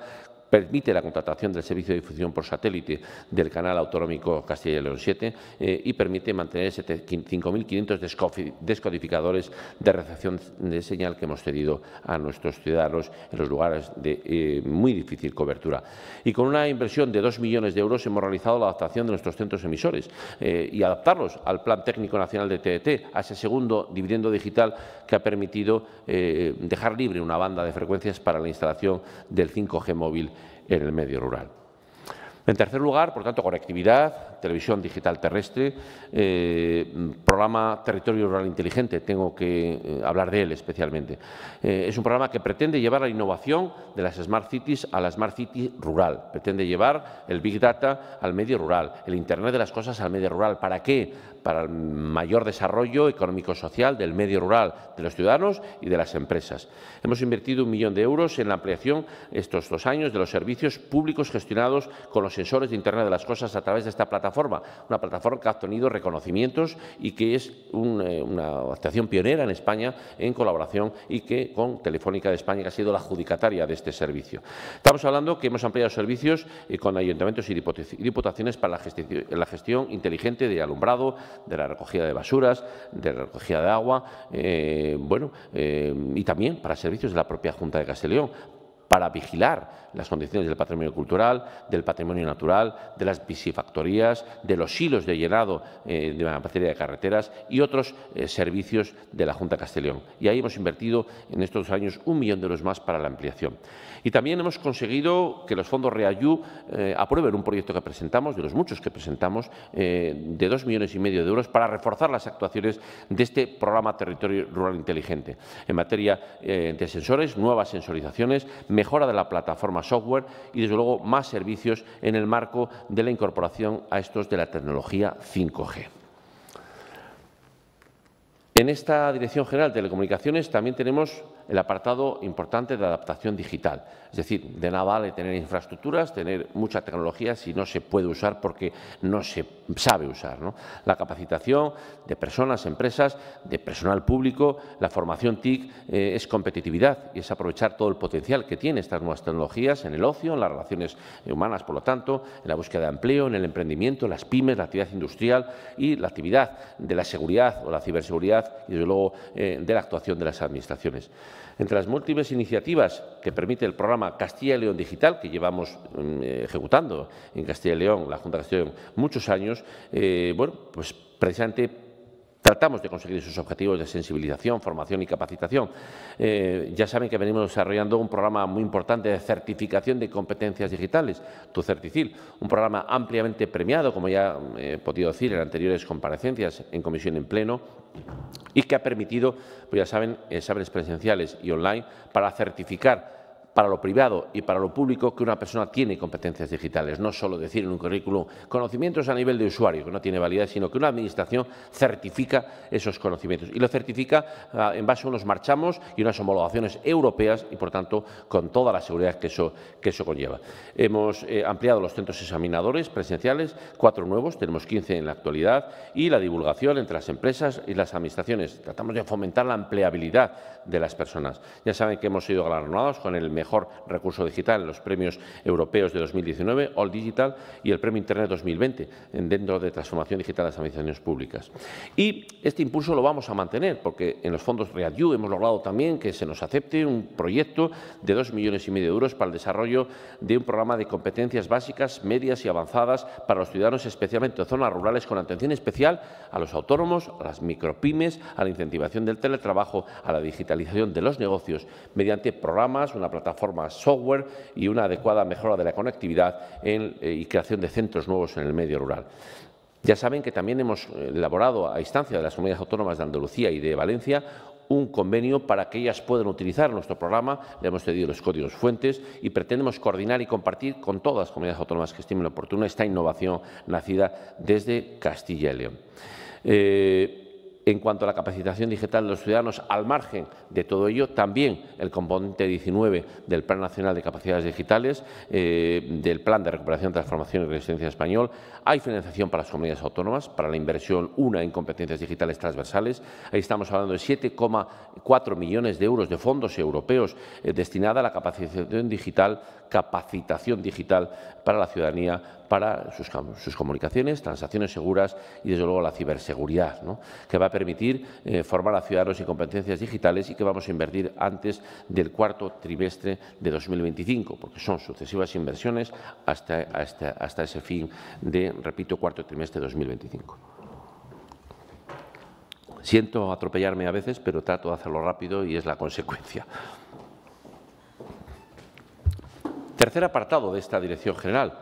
permite la contratación del servicio de difusión por satélite del canal autonómico Castilla y León 7 eh, y permite mantener 5.500 descodificadores de recepción de señal que hemos cedido a nuestros ciudadanos en los lugares de eh, muy difícil cobertura. Y con una inversión de 2 millones de euros hemos realizado la adaptación de nuestros centros emisores eh, y adaptarlos al Plan Técnico Nacional de TDT, a ese segundo dividendo digital que ha permitido dejar libre una banda de frecuencias para la instalación del 5G móvil en el medio rural. En tercer lugar, por tanto, conectividad, televisión digital terrestre, eh, programa Territorio Rural Inteligente, tengo que eh, hablar de él especialmente. Eh, es un programa que pretende llevar la innovación de las Smart Cities a la Smart City rural, pretende llevar el Big Data al medio rural, el Internet de las Cosas al medio rural. ¿Para qué? para el mayor desarrollo económico-social del medio rural, de los ciudadanos y de las empresas. Hemos invertido un millón de euros en la ampliación estos dos años de los servicios públicos gestionados con los sensores de Internet de las Cosas a través de esta plataforma, una plataforma que ha obtenido reconocimientos y que es eh, una actuación pionera en España en colaboración y que con Telefónica de España, ha sido la adjudicataria de este servicio. Estamos hablando que hemos ampliado servicios eh, con ayuntamientos y diputaciones para la gestión inteligente de alumbrado, de la recogida de basuras, de la recogida de agua, eh, eh, y también para servicios de la propia Junta de Castellón, para vigilar las condiciones del patrimonio cultural, del patrimonio natural, de las bicifactorías, de los hilos de llenado eh, de la materia de carreteras y otros eh, servicios de la Junta Castellón. Y ahí hemos invertido en estos años un millón de euros más para la ampliación. Y también hemos conseguido que los fondos REAYU eh, aprueben un proyecto que presentamos, de los muchos que presentamos, de dos millones y medio de euros para reforzar las actuaciones de este programa Territorio Rural Inteligente en materia de sensores, nuevas sensorizaciones, mejora de la plataforma software y, desde luego, más servicios en el marco de la incorporación a estos de la tecnología 5G. En esta Dirección General de Telecomunicaciones también tenemos el apartado importante de adaptación digital. Es decir, de nada vale tener infraestructuras, tener mucha tecnología si no se puede usar porque no se sabe usar. La capacitación de personas, empresas, de personal público, la formación TIC eh, es competitividad y es aprovechar todo el potencial que tienen estas nuevas tecnologías en el ocio, en las relaciones humanas, por lo tanto, en la búsqueda de empleo, en el emprendimiento, en las pymes, la actividad industrial y la actividad de la seguridad o la ciberseguridad y, desde luego, eh, de la actuación de las administraciones. Entre las múltiples iniciativas que permite el programa Castilla y León Digital, que llevamos mm, eh, ejecutando en Castilla y León, la Junta de Castilla y León, muchos años, eh, bueno, pues precisamente Tratamos de conseguir esos objetivos de sensibilización, formación y capacitación. Eh, ya saben que venimos desarrollando un programa muy importante de certificación de competencias digitales, tu Certicil, un programa ampliamente premiado, como ya eh, he podido decir en anteriores comparecencias en comisión en pleno, y que ha permitido, pues ya saben, exámenes presenciales y online para certificar para lo privado y para lo público que una persona tiene competencias digitales. No solo decir en un currículum conocimientos a nivel de usuario, que no tiene validez, sino que una administración certifica esos conocimientos. Y lo certifica ah, en base a unos marchamos y unas homologaciones europeas y, por tanto, con toda la seguridad que eso, que eso conlleva. Hemos eh, ampliado los centros examinadores presenciales, cuatro nuevos, tenemos 15 en la actualidad, y la divulgación entre las empresas y las administraciones. Tratamos de fomentar la empleabilidad de las personas. Ya saben que hemos sido galardonados con el mejor mejor recurso digital, en los premios europeos de 2019, All Digital y el premio Internet 2020, dentro de transformación digital de las administraciones públicas. Y este impulso lo vamos a mantener, porque en los fondos READU hemos logrado también que se nos acepte un proyecto de dos millones y medio de euros para el desarrollo de un programa de competencias básicas, medias y avanzadas para los ciudadanos, especialmente en zonas rurales, con atención especial a los autónomos, a las micropymes, a la incentivación del teletrabajo, a la digitalización de los negocios, mediante programas, una plataforma forma software y una adecuada mejora de la conectividad en, eh, y creación de centros nuevos en el medio rural. Ya saben que también hemos eh, elaborado a instancia de las comunidades autónomas de Andalucía y de Valencia un convenio para que ellas puedan utilizar nuestro programa. Le hemos pedido los códigos fuentes y pretendemos coordinar y compartir con todas las comunidades autónomas que estimen oportuna esta innovación nacida desde Castilla y León. Eh, en cuanto a la capacitación digital de los ciudadanos, al margen de todo ello, también el componente 19 del Plan Nacional de Capacidades Digitales, eh, del Plan de Recuperación, Transformación y Resistencia Español, hay financiación para las comunidades autónomas, para la inversión una en competencias digitales transversales. Ahí estamos hablando de 7,4 millones de euros de fondos europeos eh, destinados a la capacitación digital capacitación digital para la ciudadanía, para sus, comunicaciones, transacciones seguras y, desde luego, la ciberseguridad, que va a permitir eh, formar a ciudadanos y competencias digitales y que vamos a invertir antes del cuarto trimestre de 2025, porque son sucesivas inversiones hasta, hasta ese fin de, repito, cuarto trimestre de 2025. Siento atropellarme a veces, pero trato de hacerlo rápido y es la consecuencia. Tercer apartado de esta dirección general,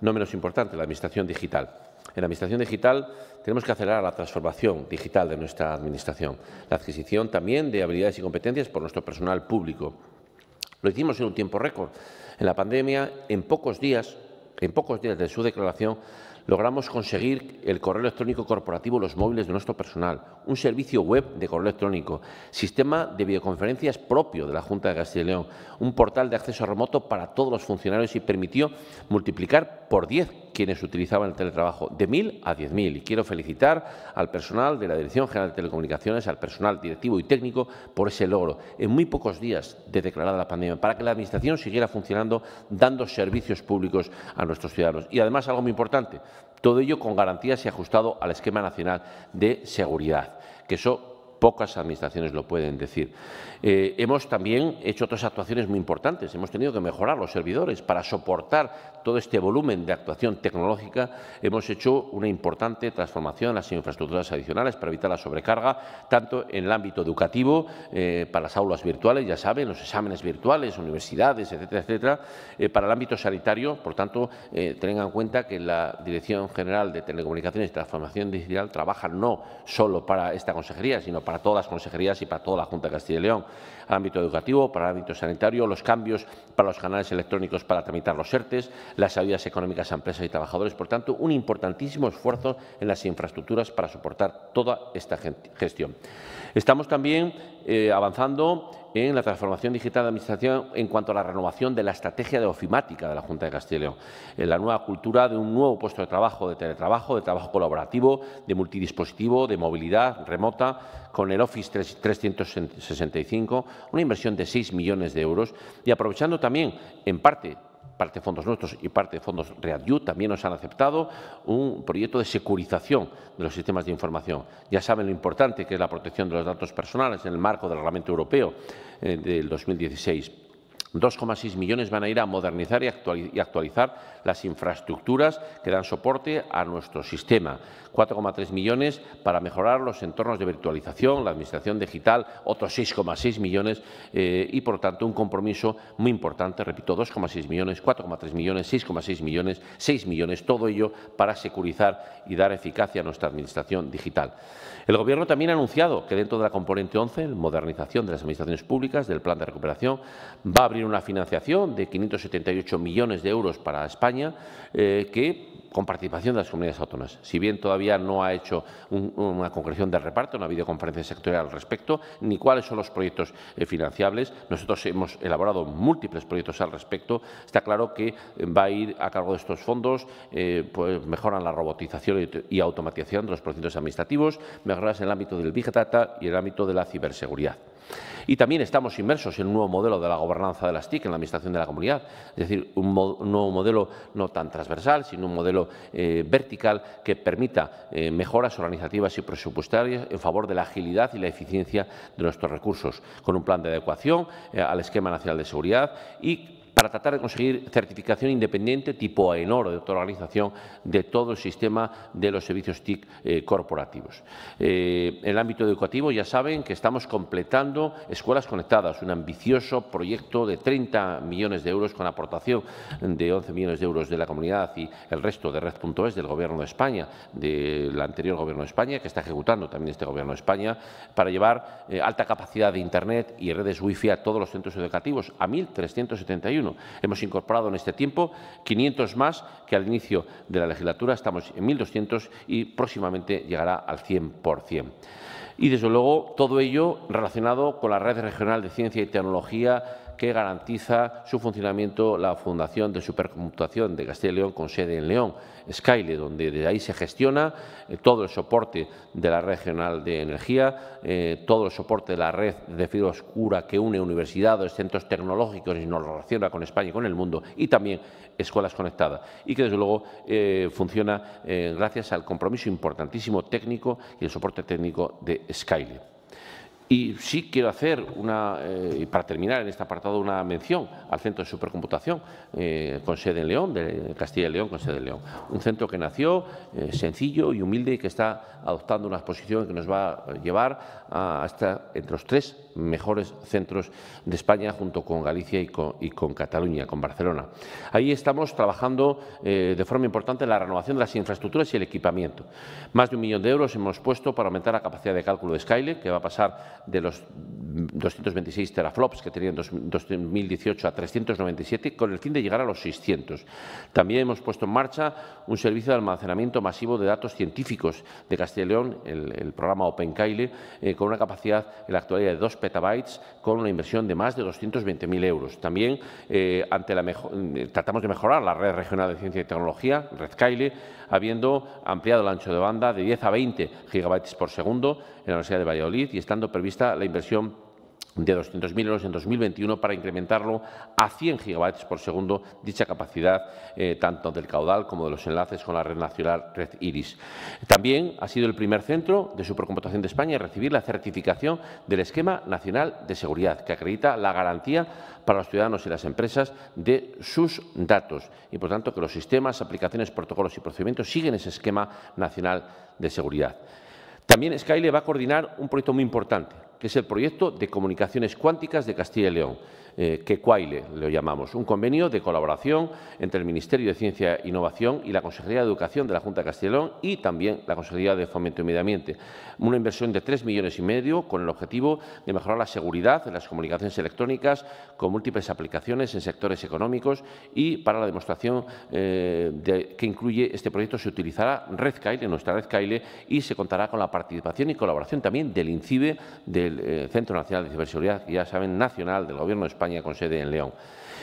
no menos importante, la Administración Digital. En la Administración Digital tenemos que acelerar la transformación digital de nuestra Administración, la adquisición también de habilidades y competencias por nuestro personal público. Lo hicimos en un tiempo récord. En la pandemia, en pocos días, en pocos días de su declaración, logramos conseguir el correo electrónico corporativo, los móviles de nuestro personal, un servicio web de correo electrónico, sistema de videoconferencias propio de la Junta de Castilla y León, un portal de acceso remoto para todos los funcionarios y permitió multiplicar por 10 quienes utilizaban el teletrabajo, de 1.000 a 10.000. Y quiero felicitar al personal de la Dirección General de Telecomunicaciones, al personal directivo y técnico por ese logro en muy pocos días de declarada la pandemia, para que la Administración siguiera funcionando dando servicios públicos a nuestros ciudadanos. Y además, algo muy importante, todo ello con garantías y ajustado al esquema nacional de seguridad, que eso pocas administraciones lo pueden decir. Eh, hemos también hecho otras actuaciones muy importantes. Hemos tenido que mejorar los servidores para soportar todo este volumen de actuación tecnológica. Hemos hecho una importante transformación en las infraestructuras adicionales para evitar la sobrecarga, tanto en el ámbito educativo, eh, para las aulas virtuales, ya saben, los exámenes virtuales, universidades, etcétera, etcétera, eh, para el ámbito sanitario. Por tanto, tengan en cuenta que la Dirección General de Telecomunicaciones y Transformación Digital trabaja no solo para esta consejería, sino para todas las consejerías y para toda la Junta de Castilla y León ámbito educativo, para el ámbito sanitario, los cambios para los canales electrónicos para tramitar los certes, las ayudas económicas a empresas y trabajadores. Por tanto, un importantísimo esfuerzo en las infraestructuras para soportar toda esta gestión. Estamos también eh, avanzando en la transformación digital de la Administración en cuanto a la renovación de la estrategia de ofimática de la Junta de Castilla en la nueva cultura de un nuevo puesto de trabajo, de teletrabajo, de trabajo colaborativo, de multidispositivo, de movilidad remota, con el Office 365, una inversión de 6 millones de euros y aprovechando también, en parte, parte de fondos nuestros y parte de fondos ReadU, también nos han aceptado un proyecto de securización de los sistemas de información. Ya saben lo importante que es la protección de los datos personales en el marco del Reglamento Europeo eh, del 2016. 2,6 millones van a ir a modernizar y actualizar las infraestructuras que dan soporte a nuestro sistema. 4,3 millones para mejorar los entornos de virtualización, la administración digital, otros 6,6 millones eh, y, por tanto, un compromiso muy importante, repito, 2,6 millones, 4,3 millones, 6,6 millones, 6 millones, todo ello para securizar y dar eficacia a nuestra administración digital. El Gobierno también ha anunciado que dentro de la componente 11, modernización de las administraciones públicas, del plan de recuperación, va a abrir una financiación de 578 millones de euros para España, eh, que con participación de las comunidades autónomas. Si bien todavía no ha hecho una concreción del reparto, no ha habido conferencia sectorial al respecto, ni cuáles son los proyectos eh, financiables. Nosotros hemos elaborado múltiples proyectos al respecto. Está claro que eh, va a ir a cargo de estos fondos, eh, pues mejoran la robotización y, automatización de los procesos administrativos, mejoras en el ámbito del Big Data y el ámbito de la ciberseguridad. Y también estamos inmersos en un nuevo modelo de la gobernanza de las TIC en la administración de la comunidad, es decir, un, nuevo modelo no tan transversal, sino un modelo eh, vertical que permita eh, mejoras organizativas y presupuestarias en favor de la agilidad y la eficiencia de nuestros recursos, con un plan de adecuación eh, al esquema nacional de seguridad y para tratar de conseguir certificación independiente tipo AENOR o de otra organización de todo el sistema de los servicios TIC eh, corporativos. Eh, en el ámbito educativo ya saben que estamos completando Escuelas Conectadas, un ambicioso proyecto de 30 millones de euros con aportación de 11 millones de euros de la comunidad y el resto de Red.es del Gobierno de España, del anterior Gobierno de España, que está ejecutando también este Gobierno de España, para llevar eh, alta capacidad de Internet y redes Wi-Fi a todos los centros educativos, a 1.371 Hemos incorporado en este tiempo 500 más que al inicio de la legislatura, estamos en 1.200 y próximamente llegará al 100%. Y, desde luego, todo ello relacionado con la red regional de ciencia y tecnología que garantiza su funcionamiento la Fundación de Supercomputación de Castilla y León con sede en León, Skyle, donde de ahí se gestiona eh, todo el soporte de la red regional de energía, eh, todo el soporte de la red de fibra oscura que une universidades, centros tecnológicos y nos relaciona con España y con el mundo, y también escuelas conectadas, y que desde luego eh, funciona gracias al compromiso importantísimo técnico y el soporte técnico de Skyle. Y sí quiero hacer una, eh, para terminar en este apartado, una mención al Centro de Supercomputación eh, con sede en León, de Castilla y León con sede en León. Un centro que nació eh, sencillo y humilde y que está adoptando una posición que nos va a llevar a, hasta entre los tres mejores centros de España, junto con Galicia y con, Cataluña, con Barcelona. Ahí estamos trabajando eh, de forma importante en la renovación de las infraestructuras y el equipamiento. Más de un millón de euros hemos puesto para aumentar la capacidad de cálculo de Skyle, que va a pasar de los 226 teraflops que tenía en 2018 a 397, con el fin de llegar a los 600. También hemos puesto en marcha un servicio de almacenamiento masivo de datos científicos de Castilla y León, el, programa OpenKyle, eh, con una capacidad en la actualidad de dos con una inversión de más de 220.000 euros. También eh, ante la eh, tratamos de mejorar la red regional de ciencia y tecnología, Red habiendo ampliado el ancho de banda de 10 a 20 gigabytes por segundo en la Universidad de Valladolid y estando prevista la inversión de 200.000 euros en 2021 para incrementarlo a 100 gigabytes por segundo dicha capacidad eh, tanto del caudal como de los enlaces con la red nacional Red Iris. También ha sido el primer centro de supercomputación de España en recibir la certificación del Esquema Nacional de Seguridad que acredita la garantía para los ciudadanos y las empresas de sus datos y por tanto que los sistemas, aplicaciones, protocolos y procedimientos siguen ese Esquema Nacional de Seguridad. También Skyle va a coordinar un proyecto muy importante, que es el proyecto de comunicaciones cuánticas de Castilla y León, eh, que CUAILE lo llamamos, un convenio de colaboración entre el Ministerio de Ciencia e Innovación y la Consejería de Educación de la Junta de Castilla y León y también la Consejería de Fomento y Medio Ambiente. Una inversión de tres millones y medio con el objetivo de mejorar la seguridad de las comunicaciones electrónicas con múltiples aplicaciones en sectores económicos y para la demostración eh, de, que incluye este proyecto se utilizará Red en nuestra Red y se contará con la participación y colaboración también del INCIBE, de el eh, Centro Nacional de Ciberseguridad, ya saben, nacional del Gobierno de España con sede en León.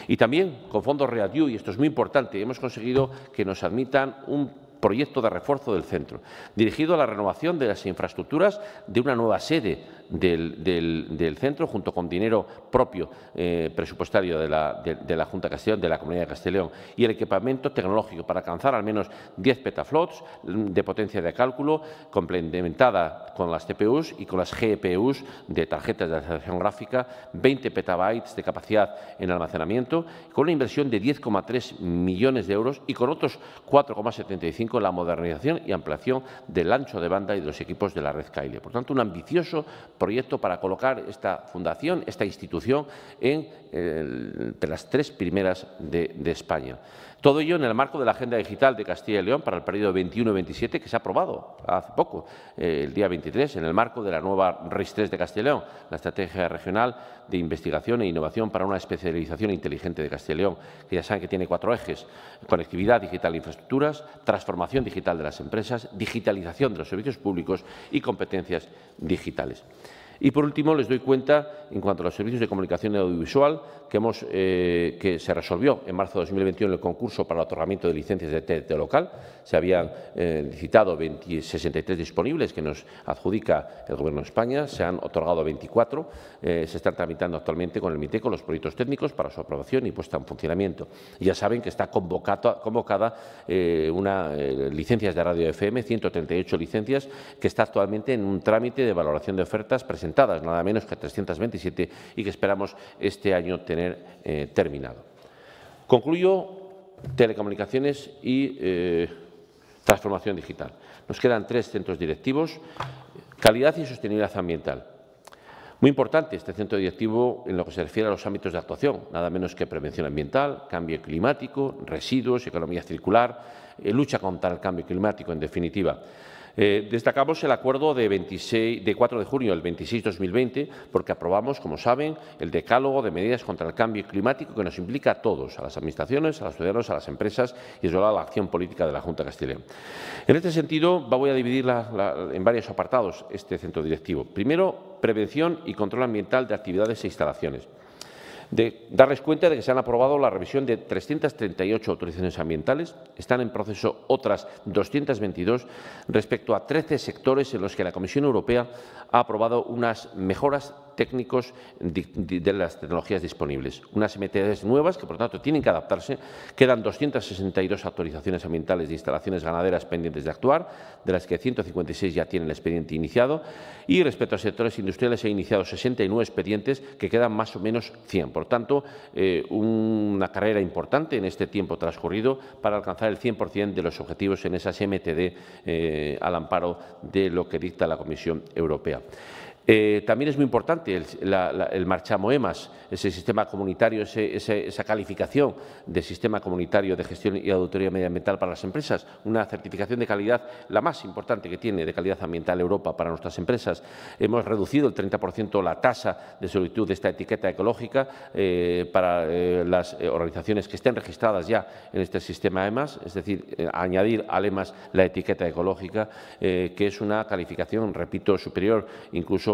Y también con fondos READU, y esto es muy importante, hemos conseguido que nos admitan un proyecto de refuerzo del centro, dirigido a la renovación de las infraestructuras de una nueva sede del, centro, junto con dinero propio eh, presupuestario de la, de, la, Junta de Castellón, de la Comunidad de Castellón, y el equipamiento tecnológico para alcanzar al menos 10 petaflots mm, de potencia de cálculo, complementada con las CPUs y con las GPUs de tarjetas de aceleración gráfica, 20 petabytes de capacidad en almacenamiento, con una inversión de 10,3 millones de euros y con otros 4,75 la modernización y ampliación del ancho de banda y de los equipos de la red CAILE. Por tanto, un ambicioso proyecto para colocar esta fundación, esta institución, en, entre eh, las tres primeras de España. Todo ello en el marco de la Agenda Digital de Castilla y León para el periodo 21-27 que se ha aprobado hace poco, eh, el día 23, en el marco de la nueva RIS3 de Castilla y León, la Estrategia Regional de Investigación e Innovación para una Especialización Inteligente de Castilla y León, que ya saben que tiene cuatro ejes, conectividad digital e infraestructuras, transformación digital de las empresas, digitalización de los servicios públicos y competencias digitales. Y por último, les doy cuenta en cuanto a los servicios de comunicación audiovisual que, hemos, eh, que se resolvió en marzo de 2021 el concurso para el otorgamiento de licencias de TDT e local. Se habían eh, licitado 63 disponibles que nos adjudica el Gobierno de España. Se han otorgado 24. Eh, se están tramitando actualmente con el con los proyectos técnicos para su aprobación y puesta en funcionamiento. Y ya saben que está convocada una licencias de radio FM, 138 licencias, que está actualmente en un trámite de valoración de ofertas nada menos que 327, y que esperamos este año tener eh, terminado. Concluyo telecomunicaciones y eh, transformación digital. Nos quedan tres centros directivos, calidad y sostenibilidad ambiental. Muy importante este centro directivo en lo que se refiere a los ámbitos de actuación, nada menos que prevención ambiental, cambio climático, residuos, economía circular, eh, lucha contra el cambio climático, en definitiva. Eh, destacamos el acuerdo de, 26, de 4 de junio del 26-2020, porque aprobamos, como saben, el decálogo de medidas contra el cambio climático que nos implica a todos, a las administraciones, a los ciudadanos, a las empresas y, sobre la acción política de la Junta Castilla. En este sentido, voy a dividir en varios apartados este centro directivo. Primero, prevención y control ambiental de actividades e instalaciones de darles cuenta de que se han aprobado la revisión de 338 autorizaciones ambientales, están en proceso otras 222 respecto a 13 sectores en los que la Comisión Europea ha aprobado unas mejoras técnicos de las tecnologías disponibles. Unas MTDs nuevas que, por tanto, tienen que adaptarse. Quedan 262 actualizaciones ambientales de instalaciones ganaderas pendientes de actuar, de las que 156 ya tienen el expediente iniciado. Y respecto a sectores industriales, se han iniciado 69 expedientes que quedan más o menos 100. Por tanto, eh, una carrera importante en este tiempo transcurrido para alcanzar el 100% de los objetivos en esas MTD eh, al amparo de lo que dicta la Comisión Europea. Eh, también es muy importante el, marchamo EMAS, ese sistema comunitario, esa calificación de sistema comunitario de gestión y auditoría medioambiental para las empresas, una certificación de calidad, la más importante que tiene de calidad ambiental Europa para nuestras empresas. Hemos reducido el 30% la tasa de solicitud de esta etiqueta ecológica eh, para eh, las organizaciones que estén registradas ya en este sistema EMAS, es decir, añadir al EMAS la etiqueta ecológica, que es una calificación, repito, superior incluso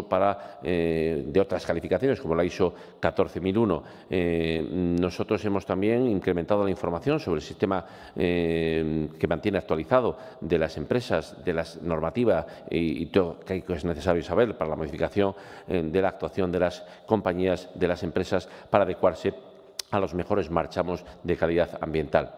eh, de otras calificaciones, como la ISO 14001. Eh, nosotros hemos también incrementado la información sobre el sistema eh, que mantiene actualizado de las empresas, de las normativas y, todo todo que es necesario saber para la modificación de la actuación de las compañías, de las empresas, para adecuarse a los mejores marchamos de calidad ambiental.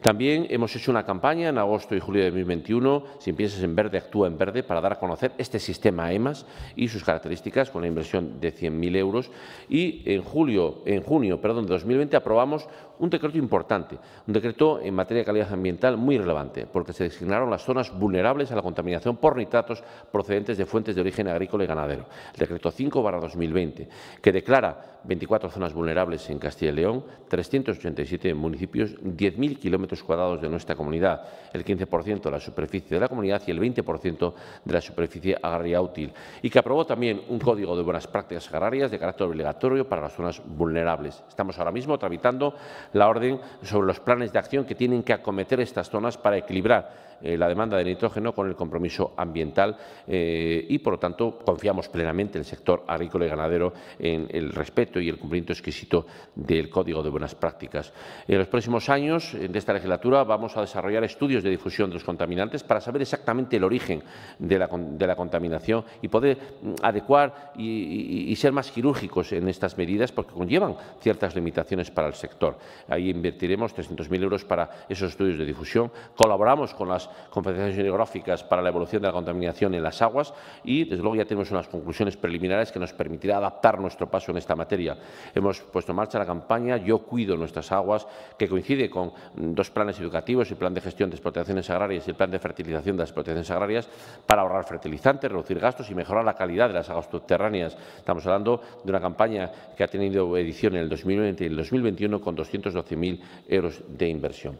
También hemos hecho una campaña en agosto y julio de 2021, Si empiezas en verde, actúa en verde, para dar a conocer este sistema EMAS y sus características con la inversión de 100.000 euros. Y en, julio, en junio perdón, de 2020 aprobamos un decreto importante, un decreto en materia de calidad ambiental muy relevante, porque se designaron las zonas vulnerables a la contaminación por nitratos procedentes de fuentes de origen agrícola y ganadero. El decreto 5-2020, que declara 24 zonas vulnerables en Castilla y León, 387 municipios, 10.000 kilómetros cuadrados de nuestra comunidad, el 15% de la superficie de la comunidad y el 20% de la superficie agraria útil, y que aprobó también un código de buenas prácticas agrarias de carácter obligatorio para las zonas vulnerables. Estamos ahora mismo tramitando la orden sobre los planes de acción que tienen que acometer estas zonas para equilibrar eh, la demanda de nitrógeno con el compromiso ambiental eh, y, por lo tanto, confiamos plenamente en el sector agrícola y ganadero en el respeto y el cumplimiento exquisito del Código de Buenas Prácticas. En los próximos años de esta legislatura vamos a desarrollar estudios de difusión de los contaminantes para saber exactamente el origen de la, contaminación y poder mm, adecuar y, y ser más quirúrgicos en estas medidas porque conllevan ciertas limitaciones para el sector. Ahí invertiremos 300.000 euros para esos estudios de difusión. Colaboramos con las conferencias geográficas para la evolución de la contaminación en las aguas y, desde luego, ya tenemos unas conclusiones preliminares que nos permitirá adaptar nuestro paso en esta materia. Hemos puesto en marcha la campaña Yo cuido nuestras aguas, que coincide con dos planes educativos, el plan de gestión de explotaciones agrarias y el plan de fertilización de explotaciones agrarias, para ahorrar fertilizantes, reducir gastos y mejorar la calidad de las aguas subterráneas. Estamos hablando de una campaña que ha tenido edición en el 2020 y el 2021 con 212.000 euros de inversión.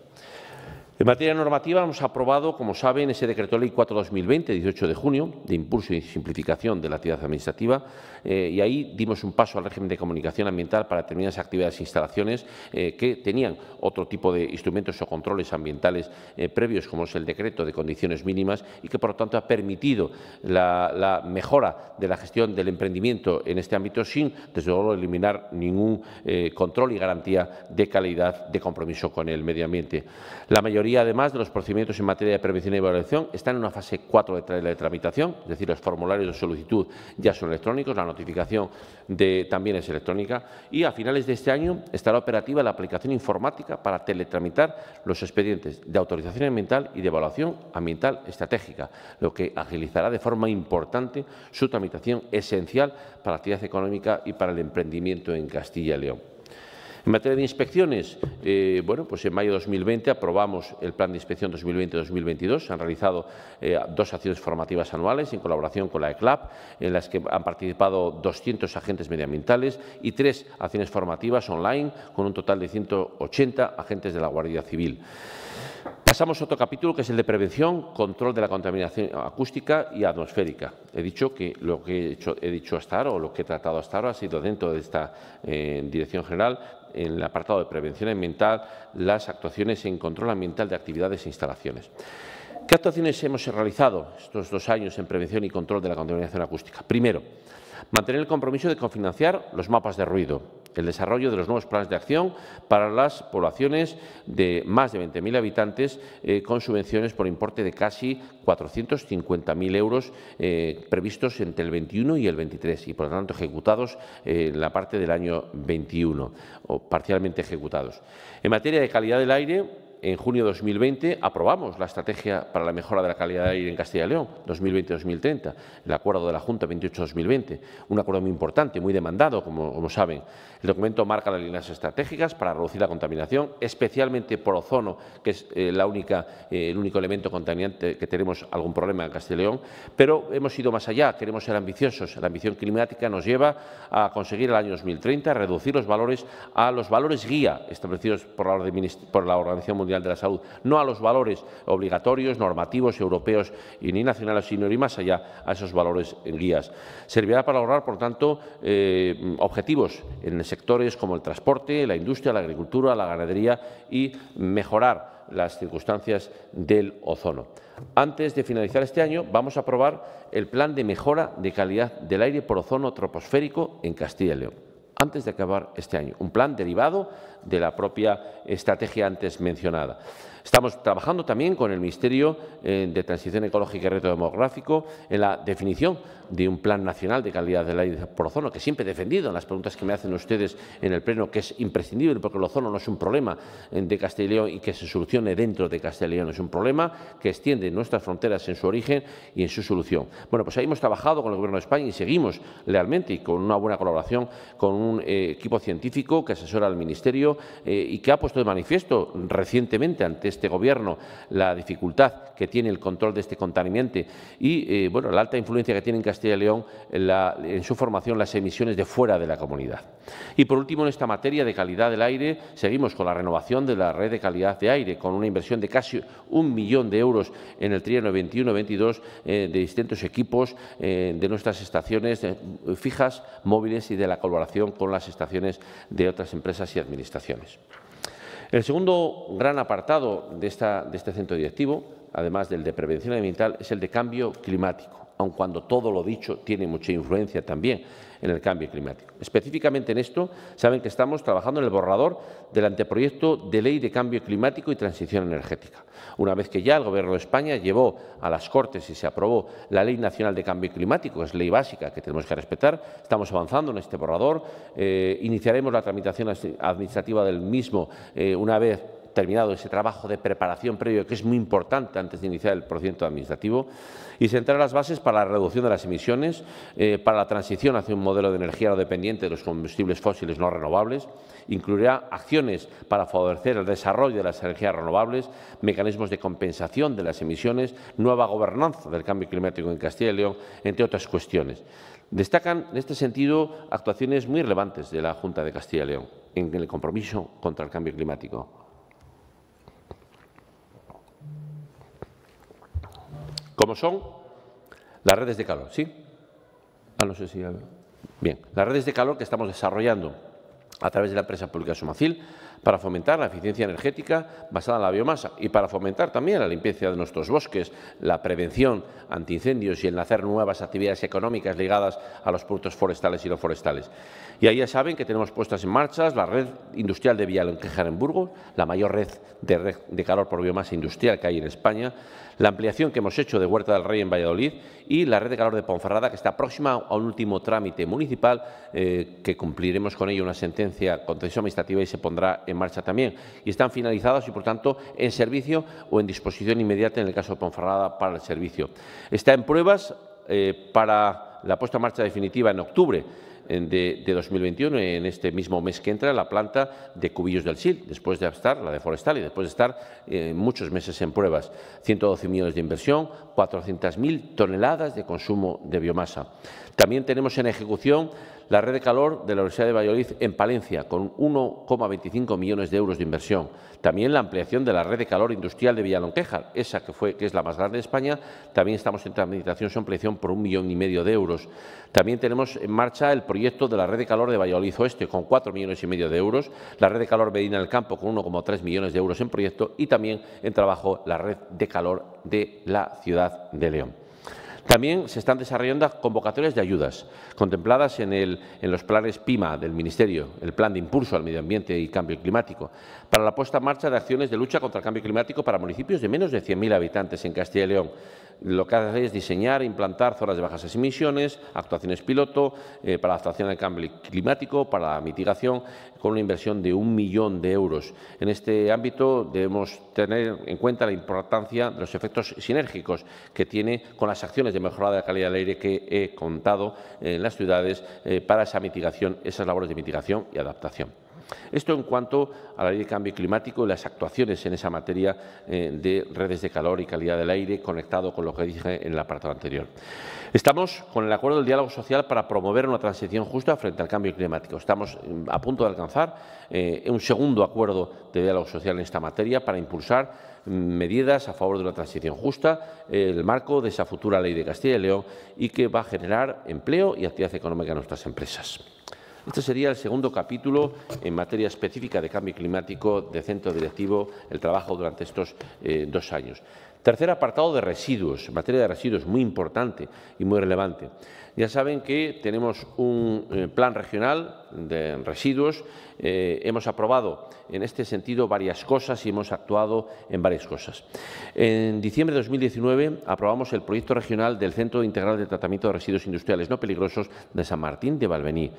En materia normativa, hemos aprobado, como saben, ese decreto ley 4-2020, 18 de junio, de impulso y simplificación de la actividad administrativa, eh, y ahí dimos un paso al régimen de comunicación ambiental para determinadas actividades e instalaciones eh, que tenían otro tipo de instrumentos o controles ambientales eh, previos, como es el decreto de condiciones mínimas, y que, por lo tanto, ha permitido la, la mejora de la gestión del emprendimiento en este ámbito sin, desde luego, eliminar ningún control y garantía de calidad de compromiso con el medio ambiente. La mayoría y además, de los procedimientos en materia de prevención y evaluación están en una fase 4 de, tramitación, es decir, los formularios de solicitud ya son electrónicos, la notificación de, también es electrónica y a finales de este año estará operativa la aplicación informática para teletramitar los expedientes de autorización ambiental y de evaluación ambiental estratégica, lo que agilizará de forma importante su tramitación esencial para la actividad económica y para el emprendimiento en Castilla y León. En materia de inspecciones, eh, bueno, pues en mayo de 2020 aprobamos el Plan de Inspección 2020-2022. Se han realizado eh, dos acciones formativas anuales en colaboración con la ECLAP, en las que han participado 200 agentes medioambientales y tres acciones formativas online, con un total de 180 agentes de la Guardia Civil. Pasamos a otro capítulo que es el de prevención, control de la contaminación acústica y atmosférica. He dicho que lo que he, dicho hasta ahora o lo que he tratado hasta ahora ha sido dentro de esta eh, dirección general en el apartado de prevención ambiental las actuaciones en control ambiental de actividades e instalaciones. ¿Qué actuaciones hemos realizado estos dos años en prevención y control de la contaminación acústica? Primero, mantener el compromiso de cofinanciar los mapas de ruido el desarrollo de los nuevos planes de acción para las poblaciones de más de 20.000 habitantes eh, con subvenciones por importe de casi 450.000 euros eh, previstos entre el 21 y el 23 y, por lo tanto, ejecutados eh, en la parte del año 21 o parcialmente ejecutados. En materia de calidad del aire, en junio de 2020 aprobamos la Estrategia para la Mejora de la Calidad del Aire en Castilla y León, 2020-2030, el acuerdo de la Junta 28-2020, un acuerdo muy importante, muy demandado, como, saben. El documento marca las líneas estratégicas para reducir la contaminación, especialmente por ozono, que es eh, eh, el único elemento contaminante que tenemos algún problema en Castilla y León, pero hemos ido más allá, queremos ser ambiciosos. La ambición climática nos lleva a conseguir el año 2030 reducir los valores a los valores guía establecidos por la, por la Organización de la Salud, no a los valores obligatorios, normativos, europeos y ni nacionales, sino y más allá a esos valores en guías. Servirá para ahorrar, por tanto, eh, objetivos en sectores como el transporte, la industria, la agricultura, la ganadería y mejorar las circunstancias del ozono. Antes de finalizar este año, vamos a aprobar el plan de mejora de calidad del aire por ozono troposférico en Castilla y León. Antes de acabar este año, un plan derivado de la propia estrategia antes mencionada. Estamos trabajando también con el Ministerio eh, de Transición Ecológica y Reto Demográfico en la definición de un Plan Nacional de Calidad del Aire por Ozono, que siempre he defendido en las preguntas que me hacen ustedes en el Pleno, que es imprescindible porque el ozono no es un problema eh, de Castellón y que se solucione dentro de Castellón y Es un problema que extiende nuestras fronteras en su origen y en su solución. Bueno, pues ahí hemos trabajado con el Gobierno de España y seguimos lealmente y con una buena colaboración con un eh, equipo científico que asesora al Ministerio eh, y que ha puesto de manifiesto recientemente ante este Gobierno la dificultad que tiene el control de este contaminante y eh, bueno, la alta influencia que tiene en Castilla y León en, su formación las emisiones de fuera de la comunidad. Y por último, en esta materia de calidad del aire, seguimos con la renovación de la red de calidad de aire, con una inversión de casi un millón de euros en el trienio 21-22 eh, de distintos equipos de nuestras estaciones fijas, móviles y de la colaboración con las estaciones de otras empresas y administraciones. El segundo gran apartado de, de este centro directivo, además del de prevención ambiental, es el de cambio climático, aun cuando todo lo dicho tiene mucha influencia también en el cambio climático. Específicamente en esto, saben que estamos trabajando en el borrador del anteproyecto de ley de cambio climático y transición energética. Una vez que ya el Gobierno de España llevó a las Cortes y se aprobó la Ley Nacional de Cambio Climático, es ley básica que tenemos que respetar, estamos avanzando en este borrador, eh, iniciaremos la tramitación administrativa del mismo eh, una vez terminado ese trabajo de preparación previo que es muy importante antes de iniciar el procedimiento administrativo y sentar las bases para la reducción de las emisiones, eh, para la transición hacia un modelo de energía no dependiente de los combustibles fósiles no renovables, incluirá acciones para favorecer el desarrollo de las energías renovables, mecanismos de compensación de las emisiones, nueva gobernanza del cambio climático en Castilla y León, entre otras cuestiones. Destacan, en este sentido, actuaciones muy relevantes de la Junta de Castilla y León en el compromiso contra el cambio climático como son las redes de calor, ¿sí? Ah, no sé si... Bien, las redes de calor que estamos desarrollando a través de la empresa pública Sumacil para fomentar la eficiencia energética basada en la biomasa y para fomentar también la limpieza de nuestros bosques, la prevención ante incendios y nacer nuevas actividades económicas ligadas a los productos forestales y no forestales. Y ahí ya saben que tenemos puestas en marcha la red industrial de Villalenquejar en Burgos, la mayor red de calor por biomasa industrial que hay en España, la ampliación que hemos hecho de Huerta del Rey en Valladolid y la red de calor de Ponferrada, que está próxima a un último trámite municipal, eh, que cumpliremos con ello una sentencia concesión administrativa y se pondrá en marcha también. Y están finalizados y, por tanto, en servicio o en disposición inmediata, en el caso de Ponferrada, para el servicio. Está en pruebas eh, para la puesta en marcha definitiva en octubre de, 2021, en este mismo mes que entra, la planta de Cubillos del Sil, después de estar, la de Forestal, y después de estar eh, muchos meses en pruebas. 112 millones de inversión, 400.000 toneladas de consumo de biomasa. También tenemos en ejecución la red de calor de la Universidad de Valladolid en Palencia, con 1,25 millones de euros de inversión. También la ampliación de la red de calor industrial de Villalonqueja, esa que, fue, que es la más grande de España. También estamos en tramitación su ampliación por un millón y medio de euros. También tenemos en marcha el proyecto de la red de calor de Valladolid Oeste, con 4 millones y medio de euros. La red de calor Medina del Campo, con 1,3 millones de euros en proyecto. Y también en trabajo la red de calor de la ciudad de León. También se están desarrollando convocatorias de ayudas, contempladas en, los planes PIMA del Ministerio, el Plan de Impulso al Medio Ambiente y Cambio Climático, para la puesta en marcha de acciones de lucha contra el cambio climático para municipios de menos de 100.000 habitantes en Castilla y León, lo que hace es diseñar e implantar zonas de bajas emisiones, actuaciones piloto eh, para la adaptación del cambio climático, para la mitigación, con una inversión de un millón de euros. En este ámbito debemos tener en cuenta la importancia de los efectos sinérgicos que tiene con las acciones de mejora de la calidad del aire que he contado en las ciudades eh, para esa mitigación, esas labores de mitigación y adaptación. Esto en cuanto a la ley de cambio climático y las actuaciones en esa materia eh, de redes de calor y calidad del aire, conectado con lo que dije en el apartado anterior. Estamos con el acuerdo del diálogo social para promover una transición justa frente al cambio climático. Estamos mm, a punto de alcanzar eh, un segundo acuerdo de diálogo social en esta materia para impulsar mm, medidas a favor de una transición justa, el marco de esa futura ley de Castilla y León y que va a generar empleo y actividad económica en nuestras empresas. Este sería el segundo capítulo en materia específica de cambio climático de centro directivo, el trabajo durante estos eh, dos años. Tercer apartado de residuos, materia de residuos, muy importante y muy relevante. Ya saben que tenemos un eh, plan regional de residuos. Eh, hemos aprobado en este sentido varias cosas y hemos actuado en varias cosas. En diciembre de 2019 aprobamos el proyecto regional del Centro Integral de Tratamiento de Residuos Industriales No Peligrosos de San Martín de Valvení.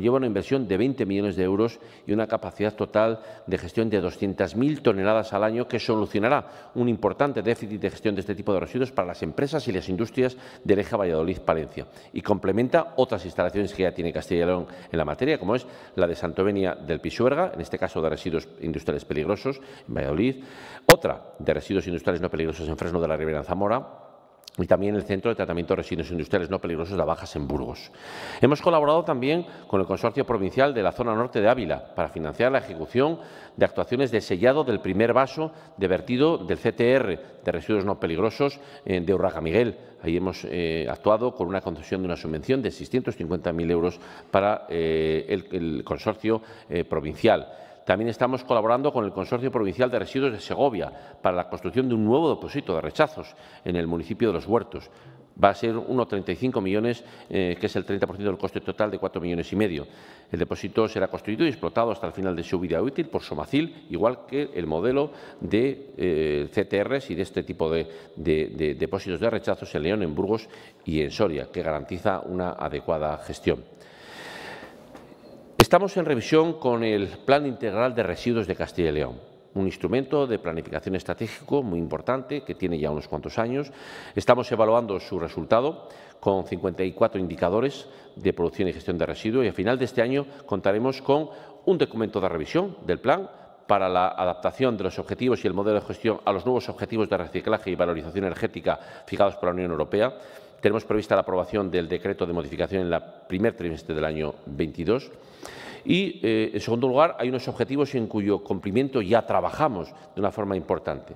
lleva una inversión de 20 millones de euros y una capacidad total de gestión de 200.000 toneladas al año que solucionará un importante déficit de gestión de este tipo de residuos para las empresas y las industrias del eje Valladolid-Palencia y complementa otras instalaciones que ya tiene Castilla y León en la materia, como es la de Santovenia del Pisuerga, en este caso de residuos industriales peligrosos en Valladolid, otra de residuos industriales no peligrosos en Fresno de la Ribera Zamora, y también el Centro de Tratamiento de Residuos Industriales No Peligrosos de Bajas en Burgos. Hemos colaborado también con el Consorcio Provincial de la Zona Norte de Ávila para financiar la ejecución de actuaciones de sellado del primer vaso de vertido del CTR de Residuos No Peligrosos eh, de Urraca Miguel. Ahí hemos eh, actuado con una concesión de una subvención de 650.000 euros para eh, el, Consorcio Provincial. También estamos colaborando con el Consorcio Provincial de Residuos de Segovia para la construcción de un nuevo depósito de rechazos en el municipio de Los Huertos. Va a ser 1,35 millones, eh, que es el 30% del coste total de 4 millones y medio. El depósito será construido y explotado hasta el final de su vida útil por Somacil, igual que el modelo de eh, CTRs y de este tipo de depósitos de rechazos en León, en Burgos y en Soria, que garantiza una adecuada gestión. Estamos en revisión con el Plan Integral de Residuos de Castilla y León, un instrumento de planificación estratégico muy importante que tiene ya unos cuantos años. Estamos evaluando su resultado con 54 indicadores de producción y gestión de residuos y al final de este año contaremos con un documento de revisión del plan para la adaptación de los objetivos y el modelo de gestión a los nuevos objetivos de reciclaje y valorización energética fijados por la Unión Europea. Tenemos prevista la aprobación del decreto de modificación en el primer trimestre del año 22 y, eh, en segundo lugar, hay unos objetivos en cuyo cumplimiento ya trabajamos de una forma importante.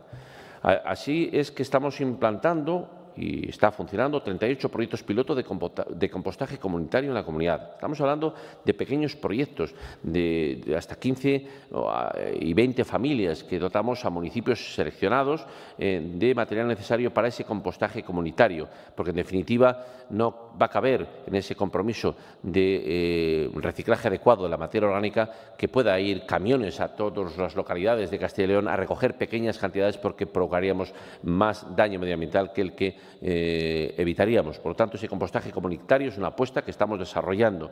Así es que estamos implantando y está funcionando 38 proyectos piloto de compostaje comunitario en la comunidad. Estamos hablando de pequeños proyectos de, hasta 15 y 20 familias que dotamos a municipios seleccionados eh, de material necesario para ese compostaje comunitario, porque en definitiva no va a caber en ese compromiso de eh, reciclaje adecuado de la materia orgánica que pueda ir camiones a todas las localidades de Castilla y León a recoger pequeñas cantidades porque provocaríamos más daño medioambiental que el que eh, evitaríamos. Por lo tanto, ese compostaje comunitario es una apuesta que estamos desarrollando.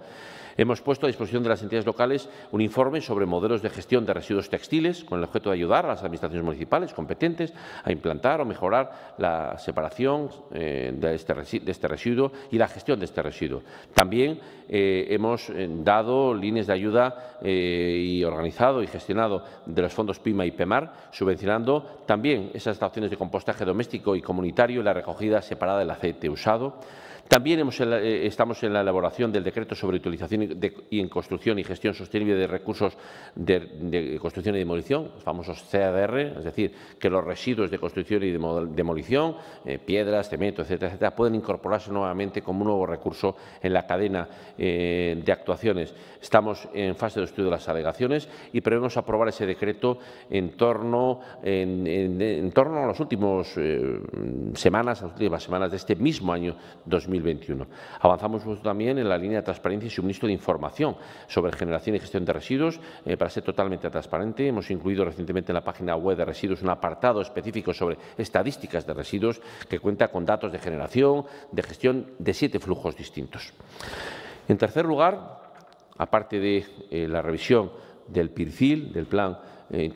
Hemos puesto a disposición de las entidades locales un informe sobre modelos de gestión de residuos textiles con el objeto de ayudar a las administraciones municipales competentes a implantar o mejorar la separación eh, este de, este residuo y la gestión de este residuo. También eh, hemos dado líneas de ayuda y organizado y gestionado de los fondos PIMA y PEMAR, subvencionando también esas estaciones de compostaje doméstico y comunitario y la recogida separada del aceite usado también hemos, eh, estamos en la elaboración del decreto sobre utilización y en construcción y gestión sostenible de recursos de, construcción y demolición, los famosos CADR, es decir, que los residuos de construcción y demolición, eh, piedras, cemento, etcétera, etcétera, pueden incorporarse nuevamente como un nuevo recurso en la cadena eh, de actuaciones. Estamos en fase de estudio de las alegaciones y prevemos aprobar ese decreto en torno, a las últimas semanas, las últimas semanas de este mismo año 2020. 21. Avanzamos también en la línea de transparencia y suministro de información sobre generación y gestión de residuos. Eh, para ser totalmente transparente, hemos incluido recientemente en la página web de residuos un apartado específico sobre estadísticas de residuos que cuenta con datos de generación, de gestión de siete flujos distintos. En tercer lugar, aparte de eh, la revisión del PIRCIL, del Plan eh,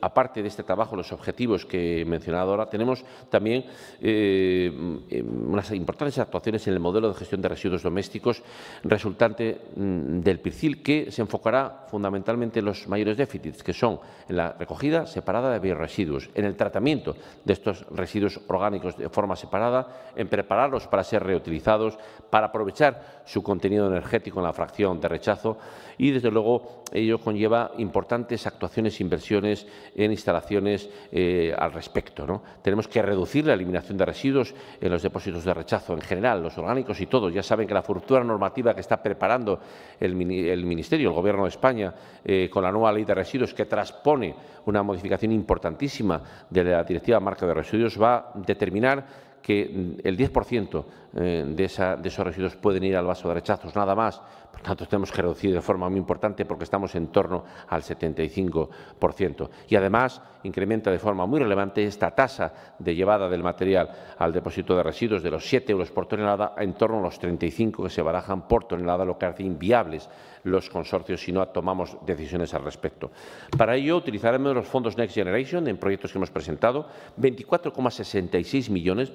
Aparte de este trabajo, los objetivos que he mencionado ahora, tenemos también eh, mm, unas importantes actuaciones en el modelo de gestión de residuos domésticos resultante mm, del PIRCIL, que se enfocará fundamentalmente en los mayores déficits, que son en la recogida separada de bioresiduos, en el tratamiento de estos residuos orgánicos de forma separada, en prepararlos para ser reutilizados, para aprovechar su contenido energético en la fracción de rechazo y, desde luego, ello conlleva importantes actuaciones inversiones en instalaciones eh, al respecto. ¿no? Tenemos que reducir la eliminación de residuos en los depósitos de rechazo en general, los orgánicos y todos. Ya saben que la futura normativa que está preparando el, Ministerio, el Gobierno de España, eh, con la nueva ley de residuos que transpone una modificación importantísima de la Directiva Marca de Residuos va a determinar que el 10% eh, de, de esos residuos pueden ir al vaso de rechazos, nada más tanto, tenemos que reducir de forma muy importante porque estamos en torno al 75%. Y además incrementa de forma muy relevante esta tasa de llevada del material al depósito de residuos de los 7 euros por tonelada en torno a los 35 que se barajan por tonelada, lo que hace inviables los consorcios si no tomamos decisiones al respecto. Para ello utilizaremos los fondos Next Generation en proyectos que hemos presentado, 24,66 millones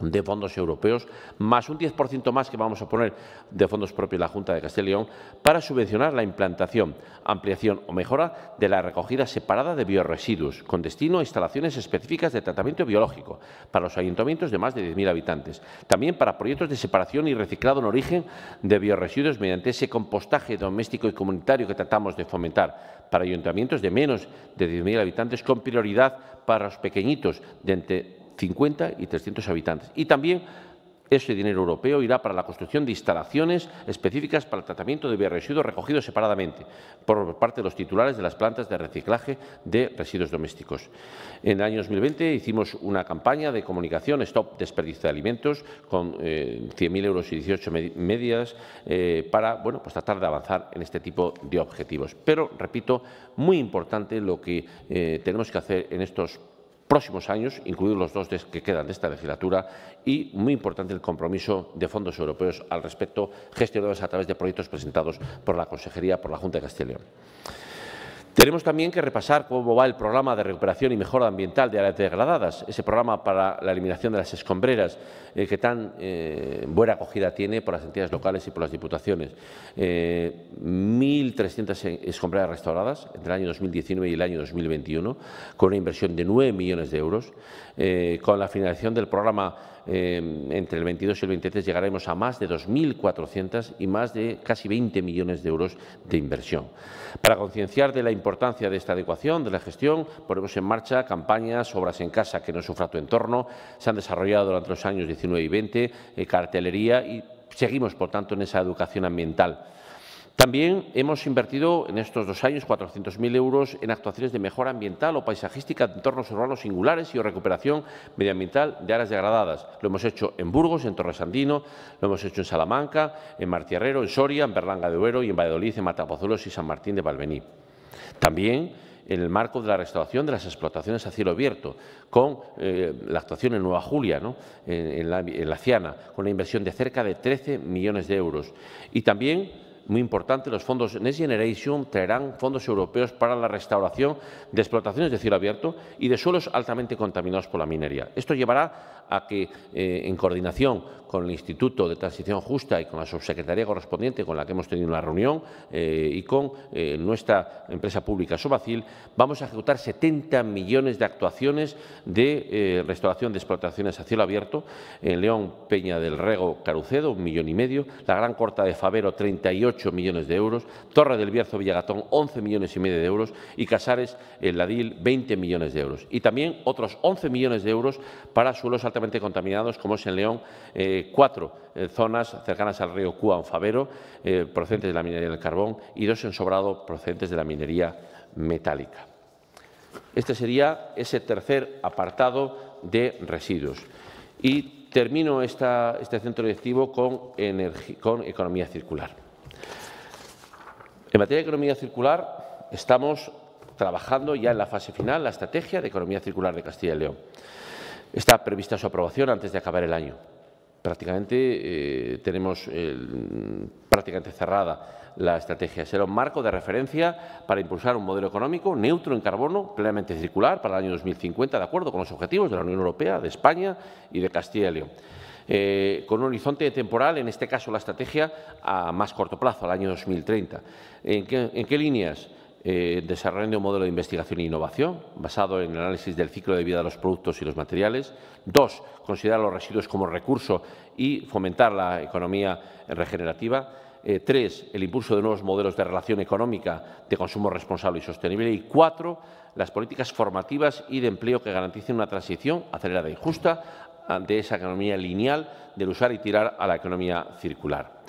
de fondos europeos, más un 10% más que vamos a poner de fondos propios de la Junta de Castilla León, para subvencionar la implantación, ampliación o mejora de la recogida separada de bioresiduos, con destino a instalaciones específicas de tratamiento biológico para los ayuntamientos de más de 10.000 habitantes. También para proyectos de separación y reciclado en origen de bioresiduos mediante ese compostaje doméstico y comunitario que tratamos de fomentar para ayuntamientos de menos de 10.000 habitantes, con prioridad para los pequeñitos de entre 50 y 300 habitantes. Y también ese dinero europeo irá para la construcción de instalaciones específicas para el tratamiento de bioresiduos recogidos separadamente por parte de los titulares de las plantas de reciclaje de residuos domésticos. En el año 2020 hicimos una campaña de comunicación Stop Desperdicio de Alimentos con 100.000 eh, euros y 18 medias eh, para bueno, pues tratar de avanzar en este tipo de objetivos. Pero, repito, muy importante lo que eh, tenemos que hacer en estos próximos años, incluidos los dos que quedan de esta legislatura, y muy importante el compromiso de fondos europeos al respecto, gestionados a través de proyectos presentados por la Consejería, por la Junta de Castilla y León. Tenemos también que repasar cómo va el programa de recuperación y mejora ambiental de áreas degradadas, ese programa para la eliminación de las escombreras, eh, que tan eh, buena acogida tiene por las entidades locales y por las diputaciones. 1.300 eh, e, escombreras restauradas entre el año 2019 y el año 2021, con una inversión de 9 millones de euros, con la finalización del programa Em, entre el 22 y el 23 llegaremos a más de 2.400 y más de casi 20 millones de euros de inversión. Para concienciar de la importancia de esta adecuación, de la gestión, ponemos en marcha campañas, obras en casa que no sufra tu entorno, se han desarrollado durante los años 19 y 20, eh, cartelería y seguimos, por tanto, en esa educación ambiental. También hemos invertido en estos dos años 400.000 euros en actuaciones de mejora ambiental o paisajística de entornos urbanos singulares y o recuperación medioambiental de áreas degradadas. Lo hemos hecho en Burgos, en Torres Andino, lo hemos hecho en Salamanca, en Martierrero, en Soria, en Berlanga de Duero y en Valladolid, en Matapozolos y San Martín de Valvení. También en el marco de la restauración de las explotaciones a cielo abierto, con eh, la actuación en Nueva Julia, en, la, con una inversión de cerca de 13 millones de euros. Y también muy importante, los fondos Next Generation traerán fondos europeos para la restauración de explotaciones de cielo abierto y de suelos altamente contaminados por la minería. Esto llevará a que, eh, en coordinación con el Instituto de Transición Justa y con la subsecretaría correspondiente con la que hemos tenido una reunión eh, y con eh, nuestra empresa pública Sobacil, vamos a ejecutar 70 millones de actuaciones de restauración de explotaciones a cielo abierto en León Peña del Rego Carucedo, un millón y medio, la Gran Corta de Favero, 38 millones de euros, Torre del Bierzo Villagatón, 11 millones y medio de euros y Casares, el Ladil, 20 millones de euros. Y también otros 11 millones de euros para suelos alternativos contaminados, como es en León, eh, cuatro eh, zonas cercanas al río Cúa, en Favero, eh, procedentes de la minería del carbón, y dos en Sobrado, procedentes de la minería metálica. Este sería ese tercer apartado de residuos. Y termino este centro directivo con economía circular. En materia de economía circular, estamos trabajando ya en la fase final la estrategia de economía circular de Castilla y León. Está prevista su aprobación antes de acabar el año. Prácticamente eh, tenemos eh, prácticamente cerrada la estrategia. Será un marco de referencia para impulsar un modelo económico neutro en carbono, plenamente circular para el año 2050, de acuerdo con los objetivos de la Unión Europea, de España y de Castilla y León. Eh, con un horizonte temporal, en este caso la estrategia, a más corto plazo, al año 2030. en qué líneas? eh, un modelo de investigación e innovación basado en el análisis del ciclo de vida de los productos y los materiales. Dos, considerar los residuos como recurso y fomentar la economía regenerativa. Eh, tres, el impulso de nuevos modelos de relación económica de consumo responsable y sostenible. Y cuatro, las políticas formativas y de empleo que garanticen una transición acelerada y justa de esa economía lineal del usar y tirar a la economía circular.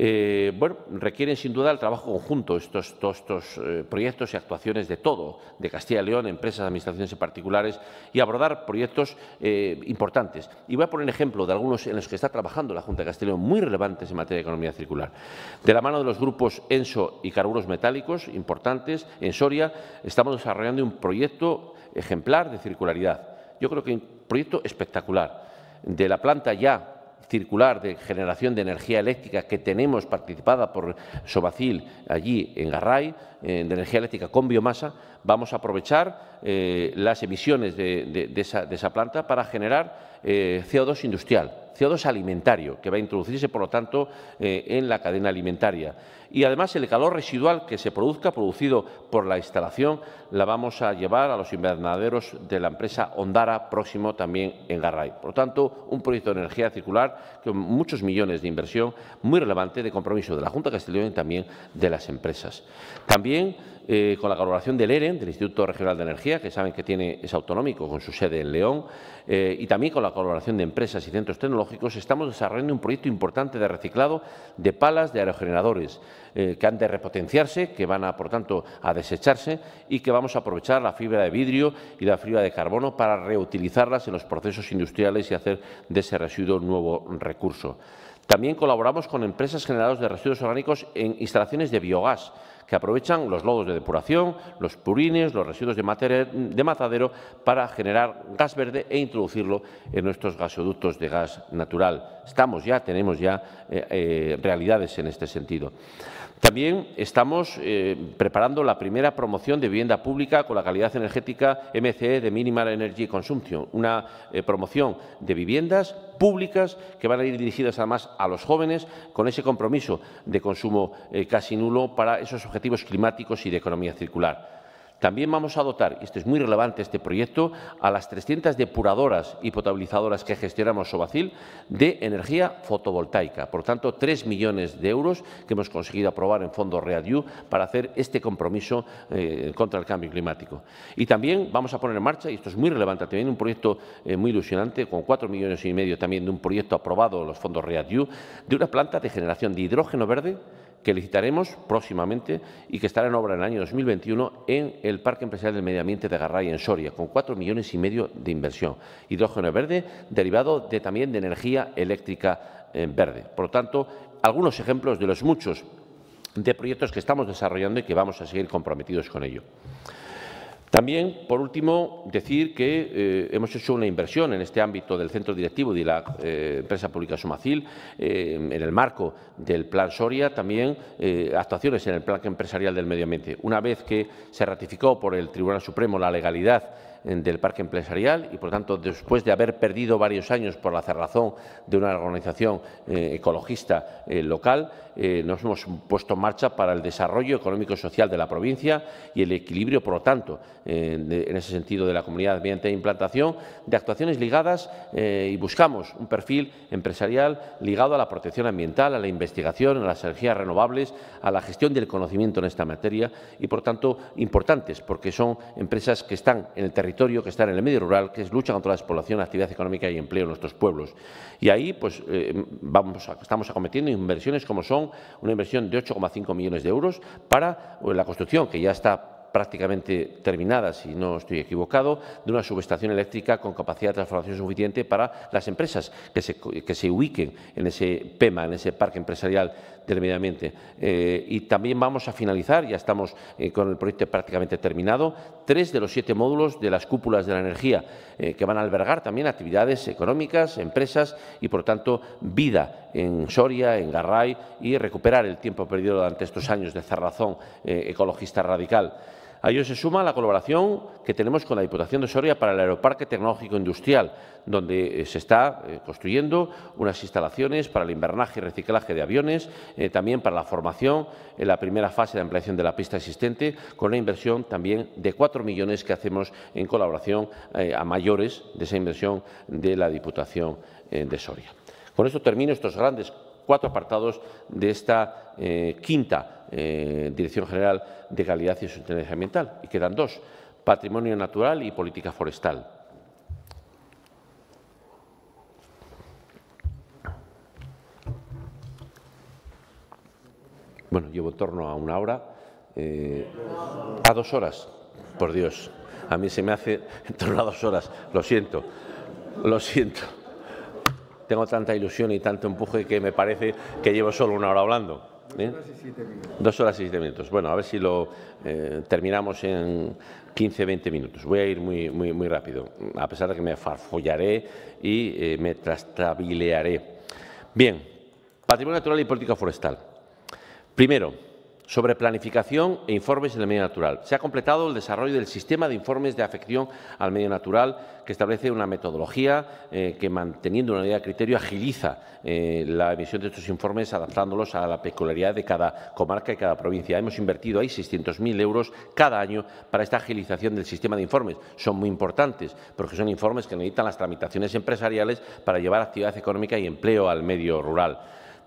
Eh, bueno, requieren sin duda el trabajo conjunto estos, todos estos eh, proyectos y actuaciones de todo, de Castilla y León, empresas, administraciones y particulares, y abordar proyectos eh, importantes. Y voy a poner ejemplo de algunos en los que está trabajando la Junta de Castilla y León, muy relevantes en materia de economía circular. De la mano de los grupos ENSO y Carburos Metálicos, importantes, en Soria, estamos desarrollando un proyecto ejemplar de circularidad. Yo creo que un proyecto espectacular. De la planta ya circular de generación de energía eléctrica que tenemos participada por Sobacil allí en Garray, eh, de energía eléctrica con biomasa, vamos a aprovechar eh, las emisiones de, esa, planta para generar eh, CO2 industrial, CO2 alimentario, que va a introducirse, por lo tanto, eh, en la cadena alimentaria. Y además el calor residual que se produzca, producido por la instalación, la vamos a llevar a los invernaderos de la empresa Ondara, próximo también en Garray. Por lo tanto, un proyecto de energía circular con muchos millones de inversión, muy relevante, de compromiso de la Junta Castellón y también de las empresas. También eh, con la colaboración del EREN, del Instituto Regional de Energía, que saben que tiene, es autonómico con su sede en León, eh, y también con la colaboración de empresas y centros tecnológicos, estamos desarrollando un proyecto importante de reciclado de palas de aerogeneradores eh, que han de repotenciarse, que van, a, por tanto, a desecharse y que vamos a aprovechar la fibra de vidrio y la fibra de carbono para reutilizarlas en los procesos industriales y hacer de ese residuo un nuevo recurso. También colaboramos con empresas generadoras de residuos orgánicos en instalaciones de biogás que aprovechan los lodos de depuración, los purines, los residuos de, matadero para generar gas verde e introducirlo en nuestros gasoductos de gas natural. Estamos ya, tenemos ya eh, eh, realidades en este sentido. También estamos eh, preparando la primera promoción de vivienda pública con la calidad energética MCE de Minimal Energy Consumption, una eh, promoción de viviendas públicas que van a ir dirigidas además a los jóvenes con ese compromiso de consumo eh, casi nulo para esos objetivos climáticos y de economía circular. También vamos a dotar, y esto es muy relevante este proyecto, a las 300 depuradoras y potabilizadoras que gestionamos Sobacil de energía fotovoltaica. Por tanto, 3 millones de euros que hemos conseguido aprobar en Fondo READIU para hacer este compromiso eh, contra el cambio climático. Y también vamos a poner en marcha, y esto es muy relevante, también un proyecto eh, muy ilusionante, con 4 millones y medio también de un proyecto aprobado en los fondos ReadU, de una planta de generación de hidrógeno verde que licitaremos próximamente y que estará en obra en el año 2021 en el Parque Empresarial del Medio Ambiente de Garray, en Soria, con cuatro millones y medio de inversión. Hidrógeno verde derivado de, también de energía eléctrica eh, verde. Por lo tanto, algunos ejemplos de los muchos de proyectos que estamos desarrollando y que vamos a seguir comprometidos con ello. También, por último, decir que eh, hemos hecho una inversión en este ámbito del centro directivo de la eh, empresa pública Sumacil, eh, en el marco del Plan Soria, también actuaciones en el Plan Empresarial del Medio Ambiente. Una vez que se ratificó por el Tribunal Supremo la legalidad del parque empresarial y, por tanto, después de haber perdido varios años por la cerrazón de una organización ecologista local, eh, nos hemos puesto en marcha para el desarrollo económico y social de la provincia y el equilibrio, por lo tanto, eh, en ese sentido de la comunidad mediante implantación de actuaciones ligadas eh, y buscamos un perfil empresarial ligado a la protección ambiental, a la investigación, a las energías renovables, a la gestión del conocimiento en esta materia y, por tanto, importantes porque son empresas que están en el territorio, que están en el medio rural, que luchan contra la despoblación, actividad económica y empleo en nuestros pueblos. Y ahí pues, estamos acometiendo inversiones como son una inversión de 8,5 millones de euros para la construcción, que ya está prácticamente terminada, si no estoy equivocado, de una subestación eléctrica con capacidad de transformación suficiente para las empresas que se, ubiquen en ese PEMA, en ese parque empresarial del medio ambiente. Eh, y también vamos a finalizar, ya estamos eh, con el proyecto prácticamente terminado, tres de los siete módulos de las cúpulas de la energía, eh, que van a albergar también actividades económicas, empresas y, por tanto, vida en Soria, en Garray y recuperar el tiempo perdido durante estos años de cerrazón ecologista radical. A ello se suma la colaboración que tenemos con la Diputación de Soria para el Aeroparque Tecnológico Industrial, donde eh, se está eh, construyendo unas instalaciones para el invernaje y reciclaje de aviones, eh, también para la formación en la primera fase de ampliación de la pista existente, con una inversión también de cuatro millones que hacemos en colaboración a mayores de esa inversión de la Diputación de Soria. Con esto termino estos grandes cuatro apartados de esta quinta eh, dirección General de Calidad y Sostenibilidad Ambiental. Y quedan dos, Patrimonio Natural y Política Forestal. Bueno, llevo en torno a una hora, eh, a dos horas, por Dios. A mí se me hace en torno a dos horas, lo siento, lo siento. Tengo tanta ilusión y tanto empuje que me parece que llevo solo una hora hablando. Dos horas y siete minutos. Bueno, a ver si lo eh, terminamos en 15, 20 minutos. Voy a ir muy, muy, muy rápido, a pesar de que me farfollaré y eh, me trastabilearé. Bien, patrimonio natural y política forestal. Primero, sobre planificación e informes en el medio natural. Se ha completado el desarrollo del sistema de informes de afección al medio natural que establece una metodología eh, que, manteniendo una unidad de criterio, agiliza eh, la emisión de estos informes adaptándolos a la peculiaridad de cada comarca y cada provincia. Hemos invertido ahí 600.000 euros cada año para esta agilización del sistema de informes. Son muy importantes porque son informes que necesitan las tramitaciones empresariales para llevar actividad económica y empleo al medio rural.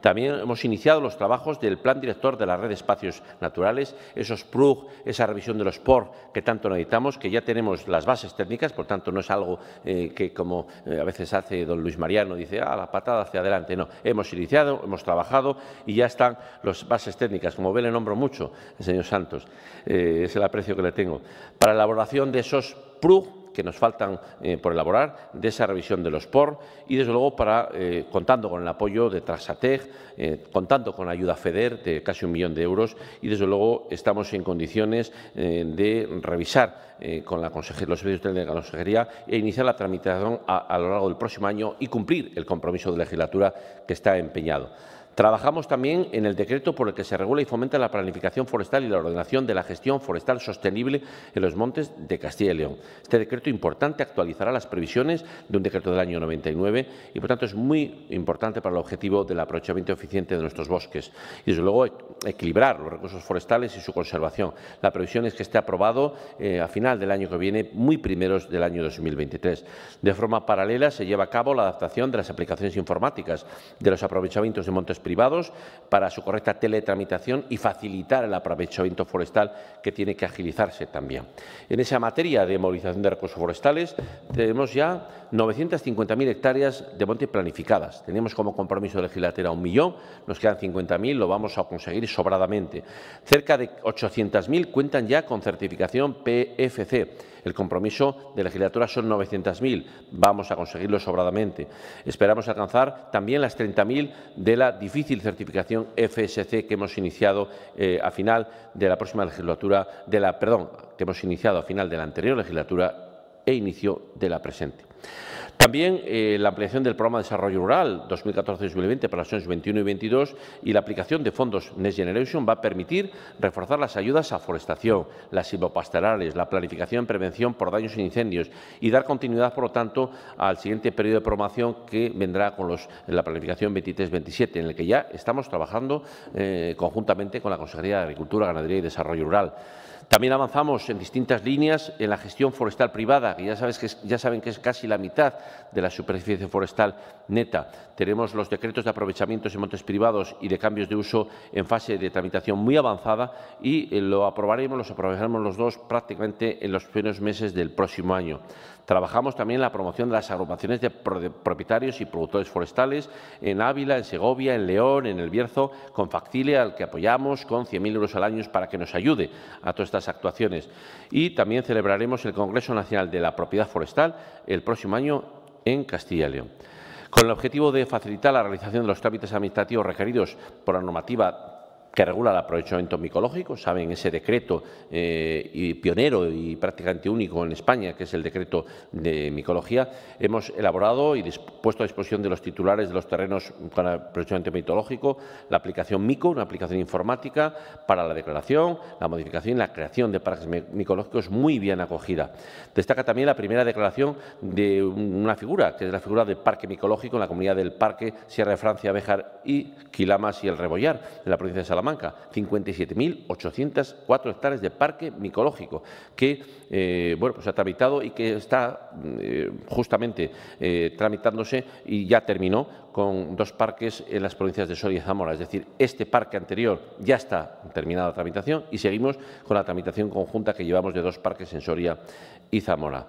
También hemos iniciado los trabajos del Plan Director de la Red de Espacios Naturales, esos PRUG, esa revisión de los POR que tanto necesitamos, que ya tenemos las bases técnicas, por tanto no es algo eh, que como eh, a veces hace don Luis Mariano, dice, a ah, la patada hacia adelante. No, hemos iniciado, hemos trabajado y ya están las bases técnicas. Como ve, le nombro mucho señor Santos, eh, es el aprecio que le tengo. Para la elaboración de esos PRUG, que nos faltan eh, por elaborar de esa revisión de los POR y, desde luego, para, eh, contando con el apoyo de Trasatec, eh, contando con la ayuda FEDER de casi un millón de euros y, desde luego, estamos en condiciones de revisar con la consejería, los servicios de la consejería e iniciar la tramitación a lo largo del próximo año y cumplir el compromiso de legislatura que está empeñado. Trabajamos también en el decreto por el que se regula y fomenta la planificación forestal y la ordenación de la gestión forestal sostenible en los montes de Castilla y León. Este decreto importante actualizará las previsiones de un decreto del año 99 y, por tanto, es muy importante para el objetivo del aprovechamiento eficiente de nuestros bosques y, desde luego, e-, equilibrar los recursos forestales y su conservación. La previsión es que esté aprobado eh, a final del año que viene, muy primeros del año 2023. De forma paralela, se lleva a cabo la adaptación de las aplicaciones informáticas de los aprovechamientos de montes privados para su correcta teletramitación y facilitar el aprovechamiento forestal que tiene que agilizarse también. En esa materia de movilización de recursos forestales tenemos ya 950.000 hectáreas de monte planificadas. Tenemos como compromiso de legislatura un millón, nos quedan 50.000, lo vamos a conseguir sobradamente. Cerca de 800.000 cuentan ya con certificación PFC el compromiso de legislatura son 900.000. Vamos a conseguirlo sobradamente. Esperamos alcanzar también las 30.000 de la difícil certificación FSC que hemos iniciado eh, a final de la próxima legislatura, de la, perdón, que hemos iniciado a final de la anterior legislatura e inicio de la presente. También eh, la ampliación del Programa de Desarrollo Rural 2014-2020 para las años 21 y 22 y la aplicación de fondos Next Generation va a permitir reforzar las ayudas a forestación, las silvopastorales, la planificación y prevención por daños e incendios y dar continuidad, por lo tanto, al siguiente periodo de programación que vendrá con los, la planificación 23-27, en el que ya estamos trabajando eh, conjuntamente con la Consejería de Agricultura, Ganadería y Desarrollo Rural. También avanzamos en distintas líneas en la gestión forestal privada, que ya, sabes que ya saben que es casi la mitad de la superficie forestal neta. Tenemos los decretos de aprovechamientos en montes privados y de cambios de uso en fase de tramitación muy avanzada y eh, lo aprobaremos, los aprovecharemos los dos prácticamente en los primeros meses del próximo año. Trabajamos también en la promoción de las agrupaciones de propietarios y productores forestales en Ávila, en Segovia, en León, en El Bierzo, con Factile, al que apoyamos con 100.000 euros al año para que nos ayude a todas estas actuaciones. Y también celebraremos el Congreso Nacional de la Propiedad Forestal el próximo año en Castilla y León con el objetivo de facilitar la realización de los trámites administrativos requeridos por la normativa que regula el aprovechamiento micológico. Saben ese decreto eh, pionero y prácticamente único en España, que es el decreto de micología. Hemos elaborado y puesto a disposición de los titulares de los terrenos con aprovechamiento micológico la aplicación MICO, una aplicación informática para la declaración, la modificación y la creación de parques micológicos muy bien acogida. Destaca también la primera declaración de una figura, que es la figura del parque micológico en la comunidad del Parque Sierra de Francia, Béjar y Quilamas y el Rebollar, en la provincia de Salamanca Manca, 57.804 hectáreas de parque micológico que eh, bueno, pues ha tramitado y que está eh, justamente eh, tramitándose y ya terminó con dos parques en las provincias de Soria y Zamora. Es decir, este parque anterior ya está terminada la tramitación y seguimos con la tramitación conjunta que llevamos de dos parques en Soria y Zamora.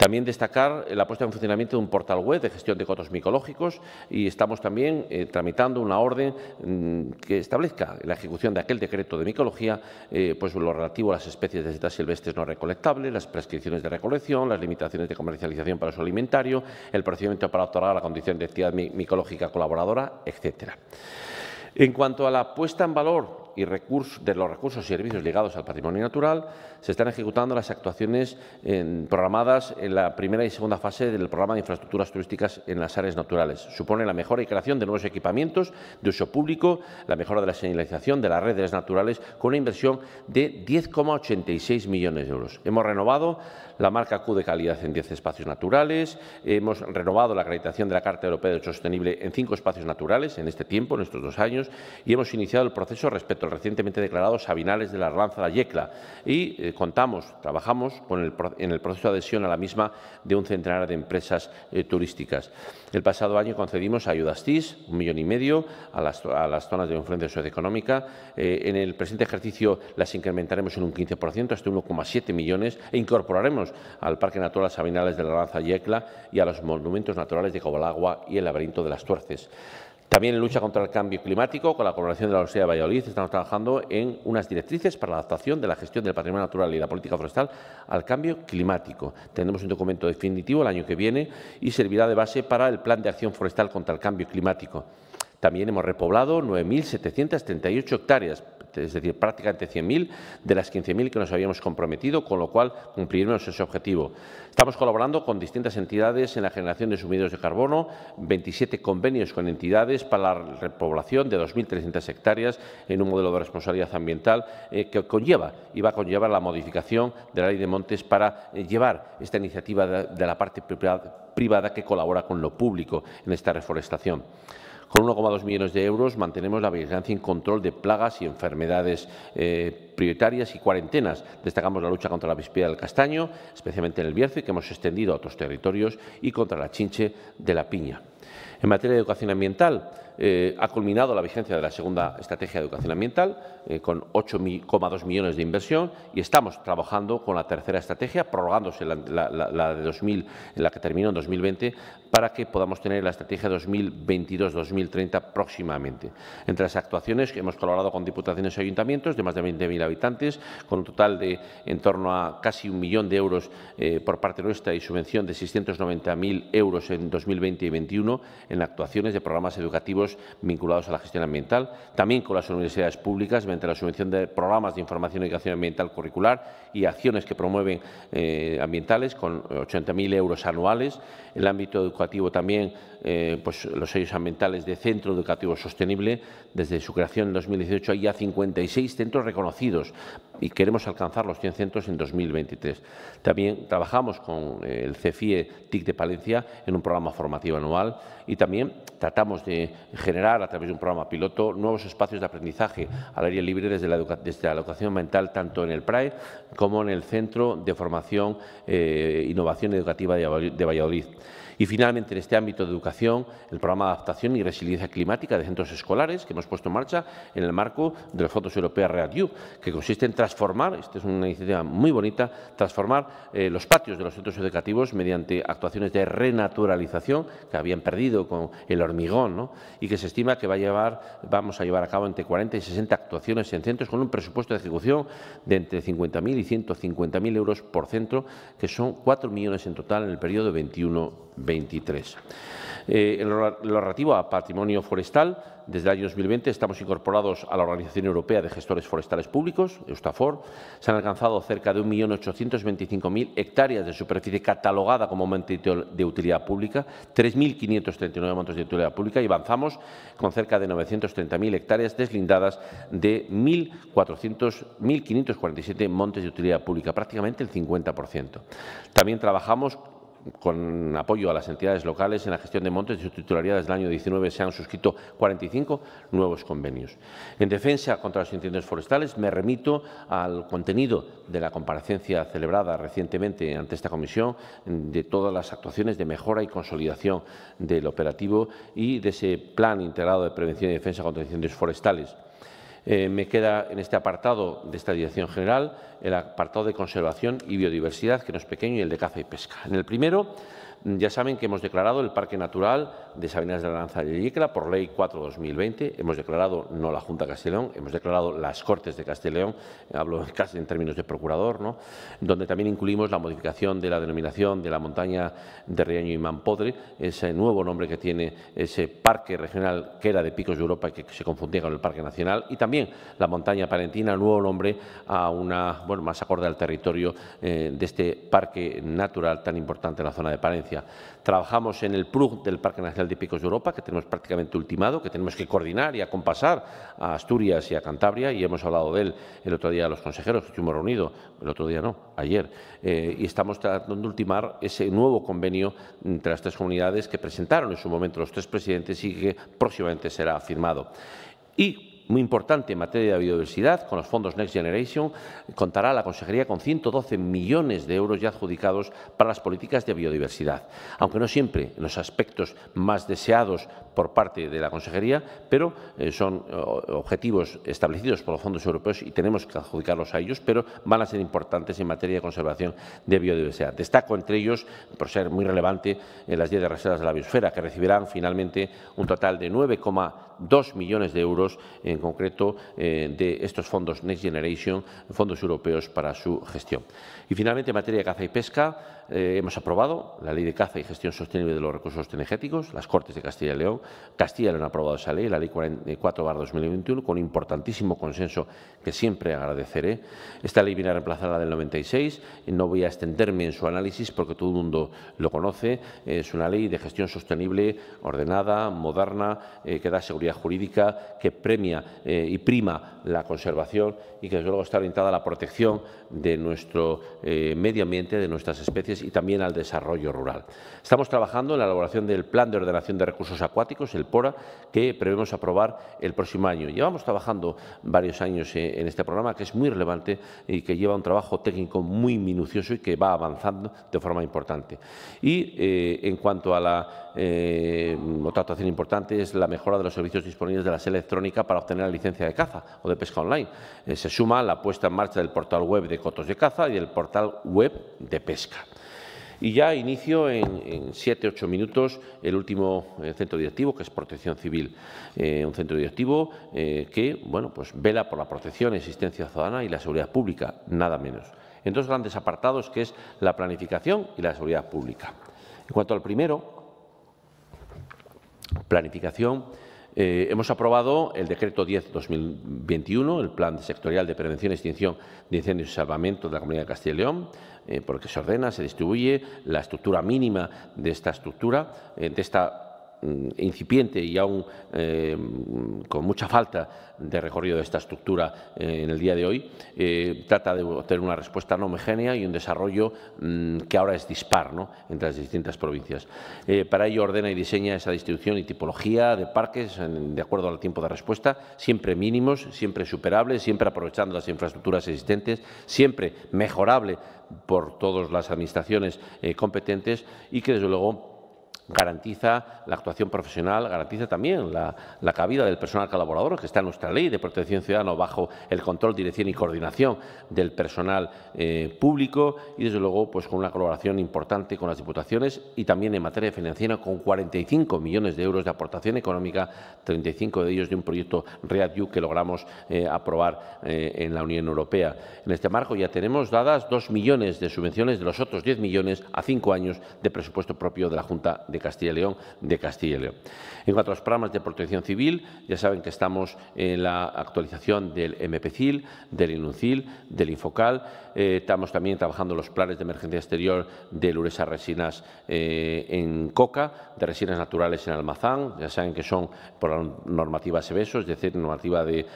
También destacar eh, la puesta en funcionamiento de un portal web de gestión de cotos micológicos y estamos también eh, tramitando una orden mm, que establezca la ejecución de aquel decreto de micología, eh, pues lo relativo a las especies de setas silvestres no recolectables, las prescripciones de recolección, las limitaciones de comercialización para uso alimentario, el procedimiento para otorgar la condición de actividad micológica colaboradora, etcétera. En cuanto a la puesta en valor y recursos, de los recursos y servicios ligados al patrimonio natural, se están ejecutando las actuaciones programadas en la primera y segunda fase del programa de infraestructuras turísticas en las áreas naturales. Supone la mejora y creación de nuevos equipamientos de uso público, la mejora de la señalización de las redes naturales con una inversión de 10,86 millones de euros. Hemos renovado la marca Q de calidad en 10 espacios naturales, hemos renovado la acreditación de la Carta Europea de Derecho Sostenible en 5 espacios naturales en este tiempo, en estos dos años, y hemos iniciado el proceso respecto recientemente declarado Sabinales de la Arlanza de Yecla y eh, contamos, trabajamos con el, en el proceso de adhesión a la misma de un centenar de empresas eh, turísticas. El pasado año concedimos ayudas TIS, un millón y medio, a las, zonas de influencia socioeconómica. Eh, en el presente ejercicio las incrementaremos en un 15%, hasta 1,7 millones, e incorporaremos al Parque Natural Sabinales de la Arlanza de Yecla y a los monumentos naturales de Cobalagua y el laberinto de las Tuerces. También en lucha contra el cambio climático, con la colaboración de la Universidad de Valladolid, estamos trabajando en unas directrices para la adaptación de la gestión del patrimonio natural y la política forestal al cambio climático. Tendremos un documento definitivo el año que viene y servirá de base para el plan de acción forestal contra el cambio climático. También hemos repoblado 9.738 hectáreas es decir, prácticamente 100.000 de las 15.000 que nos habíamos comprometido, con lo cual cumpliremos ese objetivo. Estamos colaborando con distintas entidades en la generación de sumidos de carbono, 27 convenios con entidades para la repoblación de 2.300 hectáreas en un modelo de responsabilidad ambiental eh, que conlleva y va a conllevar la modificación de la ley de montes para eh, llevar esta iniciativa de la parte privada que colabora con lo público en esta reforestación. Con 1,2 millones de euros mantenemos la vigilancia y control de plagas y enfermedades eh, prioritarias y cuarentenas. Destacamos la lucha contra la vispera del castaño, especialmente en el Bierzo, y que hemos extendido a otros territorios, y contra la chinche de la piña. En materia de educación ambiental, eh, ha culminado la vigencia de la segunda estrategia de educación ambiental eh, con 8,2 millones de inversión y estamos trabajando con la tercera estrategia, prorrogándose la, de 2000, en la que terminó en 2020, para que podamos tener la estrategia 2022-2030 próximamente. Entre las actuaciones hemos colaborado con diputaciones y ayuntamientos de más de 20.000 habitantes, con un total de en torno a casi un millón de euros eh, por parte nuestra y subvención de 690.000 euros en 2020 y 2021 en actuaciones de programas educativos vinculados a la gestión ambiental, también con las universidades públicas mediante la subvención de programas de información y educación ambiental curricular y acciones que promueven eh, ambientales con 80.000 euros anuales. En el ámbito educativo también eh, pues los sellos ambientales de Centro Educativo Sostenible. Desde su creación en 2018 hay ya 56 centros reconocidos y queremos alcanzar los 100 centros en 2023. También trabajamos con eh, el CEFIE TIC de Palencia en un programa formativo anual y también tratamos de generar a través de un programa piloto nuevos espacios de aprendizaje al aire libre desde la, educación mental, tanto en el PRAE como en el Centro de Formación e Innovación Educativa de Valladolid. Y finalmente, en este ámbito de educación, el programa de adaptación y resiliencia climática de centros escolares que hemos puesto en marcha en el marco de los fondos europeos REACTU, que consiste en transformar, esta es una iniciativa muy bonita, transformar eh, los patios de los centros educativos mediante actuaciones de renaturalización que habían perdido con el hormigón y que se estima que va a llevar, vamos a llevar a cabo entre 40 y 60 actuaciones en centros con un presupuesto de ejecución de entre 50.000 y 150.000 euros por centro, que son 4 millones en total en el periodo 21 eh, en lo relativo a patrimonio forestal, desde el año 2020 estamos incorporados a la Organización Europea de Gestores Forestales Públicos, Eustafor. Se han alcanzado cerca de 1.825.000 hectáreas de superficie catalogada como monte de utilidad pública, 3.539 montes de utilidad pública y avanzamos con cerca de 930.000 hectáreas deslindadas de 1.547 montes de utilidad pública, prácticamente el 50%. También trabajamos con apoyo a las entidades locales en la gestión de montes y su titularidad desde el año 19 se han suscrito 45 nuevos convenios. En defensa contra los incendios forestales me remito al contenido de la comparecencia celebrada recientemente ante esta comisión de todas las actuaciones de mejora y consolidación del operativo y de ese plan integrado de prevención y defensa contra incendios forestales. Eh, me queda en este apartado de esta dirección general el apartado de conservación y biodiversidad, que no es pequeño, y el de caza y pesca. En el primero ya saben que hemos declarado el Parque Natural de Sabinas de la Lanza de Yícla por Ley 4-2020. Hemos declarado, no la Junta de Castellón, hemos declarado las Cortes de Castellón, hablo casi en términos de procurador, ¿no? donde también incluimos la modificación de la denominación de la montaña de Riaño y Mampodre, ese nuevo nombre que tiene ese parque regional que era de Picos de Europa y que se confundía con el Parque Nacional, y también la montaña palentina, nuevo nombre a una, bueno, más acorde al territorio eh, de este parque natural tan importante en la zona de Palencia. Trabajamos en el PRUG del Parque Nacional de Picos de Europa, que tenemos prácticamente ultimado, que tenemos que coordinar y acompasar a Asturias y a Cantabria, y hemos hablado de él el otro día a los consejeros, que estuvimos reunidos, el otro día no, ayer, eh, y estamos tratando de ultimar ese nuevo convenio entre las tres comunidades que presentaron en su momento los tres presidentes y que próximamente será firmado. Y muy importante en materia de biodiversidad, con los fondos Next Generation, contará la Consejería con 112 millones de euros ya adjudicados para las políticas de biodiversidad, aunque no siempre en los aspectos más deseados por parte de la Consejería, pero eh, son eh, objetivos establecidos por los fondos europeos y tenemos que adjudicarlos a ellos, pero van a ser importantes en materia de conservación de biodiversidad. Destaco entre ellos, por ser muy relevante, eh, las 10 de reservas de la biosfera, que recibirán finalmente un total de 9,2 millones de euros en concreto eh, de estos fondos Next Generation, fondos europeos para su gestión. Y finalmente, en materia de caza y pesca, eh, hemos aprobado la Ley de Caza y Gestión Sostenible de los Recursos Energéticos, las Cortes de Castilla y León. Castilla le han aprobado esa ley, la Ley 44-2021, con importantísimo consenso que siempre agradeceré. Esta ley viene a reemplazar la del 96. No voy a extenderme en su análisis porque todo el mundo lo conoce. Es una ley de gestión sostenible, ordenada, moderna, eh, que da seguridad jurídica, que premia eh, y prima la conservación y que, desde luego, está orientada a la protección de nuestro medio ambiente, de nuestras especies y también al desarrollo rural. Estamos trabajando en la elaboración del Plan de Ordenación de Recursos Acuáticos, el PORA, que prevemos aprobar el próximo año. Llevamos trabajando varios años eh, en este programa, que es muy relevante y que lleva un trabajo técnico muy minucioso y que va avanzando de forma importante. Y eh, en cuanto a la eh, otra actuación importante es la mejora de los servicios disponibles de la sede electrónica para obtener la licencia de caza o de pesca online. se suma la puesta en marcha del portal web de cotos de caza y el portal web de pesca. Y ya inicio en, siete, ocho minutos el último eh, centro directivo, que es Protección Civil. Eh, un centro directivo eh, que bueno, pues vela por la protección, existencia ciudadana y la seguridad pública, nada menos. En dos grandes apartados, que es la planificación y la seguridad pública. En cuanto al primero, planificación, hemos aprobado el decreto 10-2021, el plan sectorial de prevención, extinción de incendios y salvamento de la Comunidad de Castilla y León, eh, porque se ordena, se distribuye la estructura mínima de esta estructura, eh, de esta Mm, incipiente y aún eh, con mucha falta de recorrido de esta estructura eh, en el día de hoy, eh, trata de obtener una respuesta no homogénea y un desarrollo mm, que ahora es dispar entre las distintas provincias. para ello ordena y diseña esa distribución y tipología de parques de acuerdo al tiempo de respuesta, siempre mínimos, siempre superables, siempre aprovechando las infraestructuras existentes, siempre mejorable por todas las administraciones competentes y que desde luego garantiza la actuación profesional, garantiza también la, cabida del personal colaborador, que está en nuestra ley de protección ciudadana bajo el control, dirección y coordinación del personal eh, público y, desde luego, pues con una colaboración importante con las diputaciones y también en materia financiera con 45 millones de euros de aportación económica, 35 de ellos de un proyecto READU que logramos eh, aprobar eh, en la Unión Europea. En este marco ya tenemos dadas 2 millones de subvenciones de los otros 10 millones a cinco años de presupuesto propio de la Junta de Castilla y León de Castilla y León. En cuanto a los programas de protección civil, ya saben que estamos en la actualización del MPCIL, del INUCIL, del Infocal. Eh, estamos también trabajando los planes de emergencia exterior de Luresa Resinas eh, en Coca, de Resinas Naturales en Almazán. Ya saben que son por la normativa SEBESO, es decir, normativa de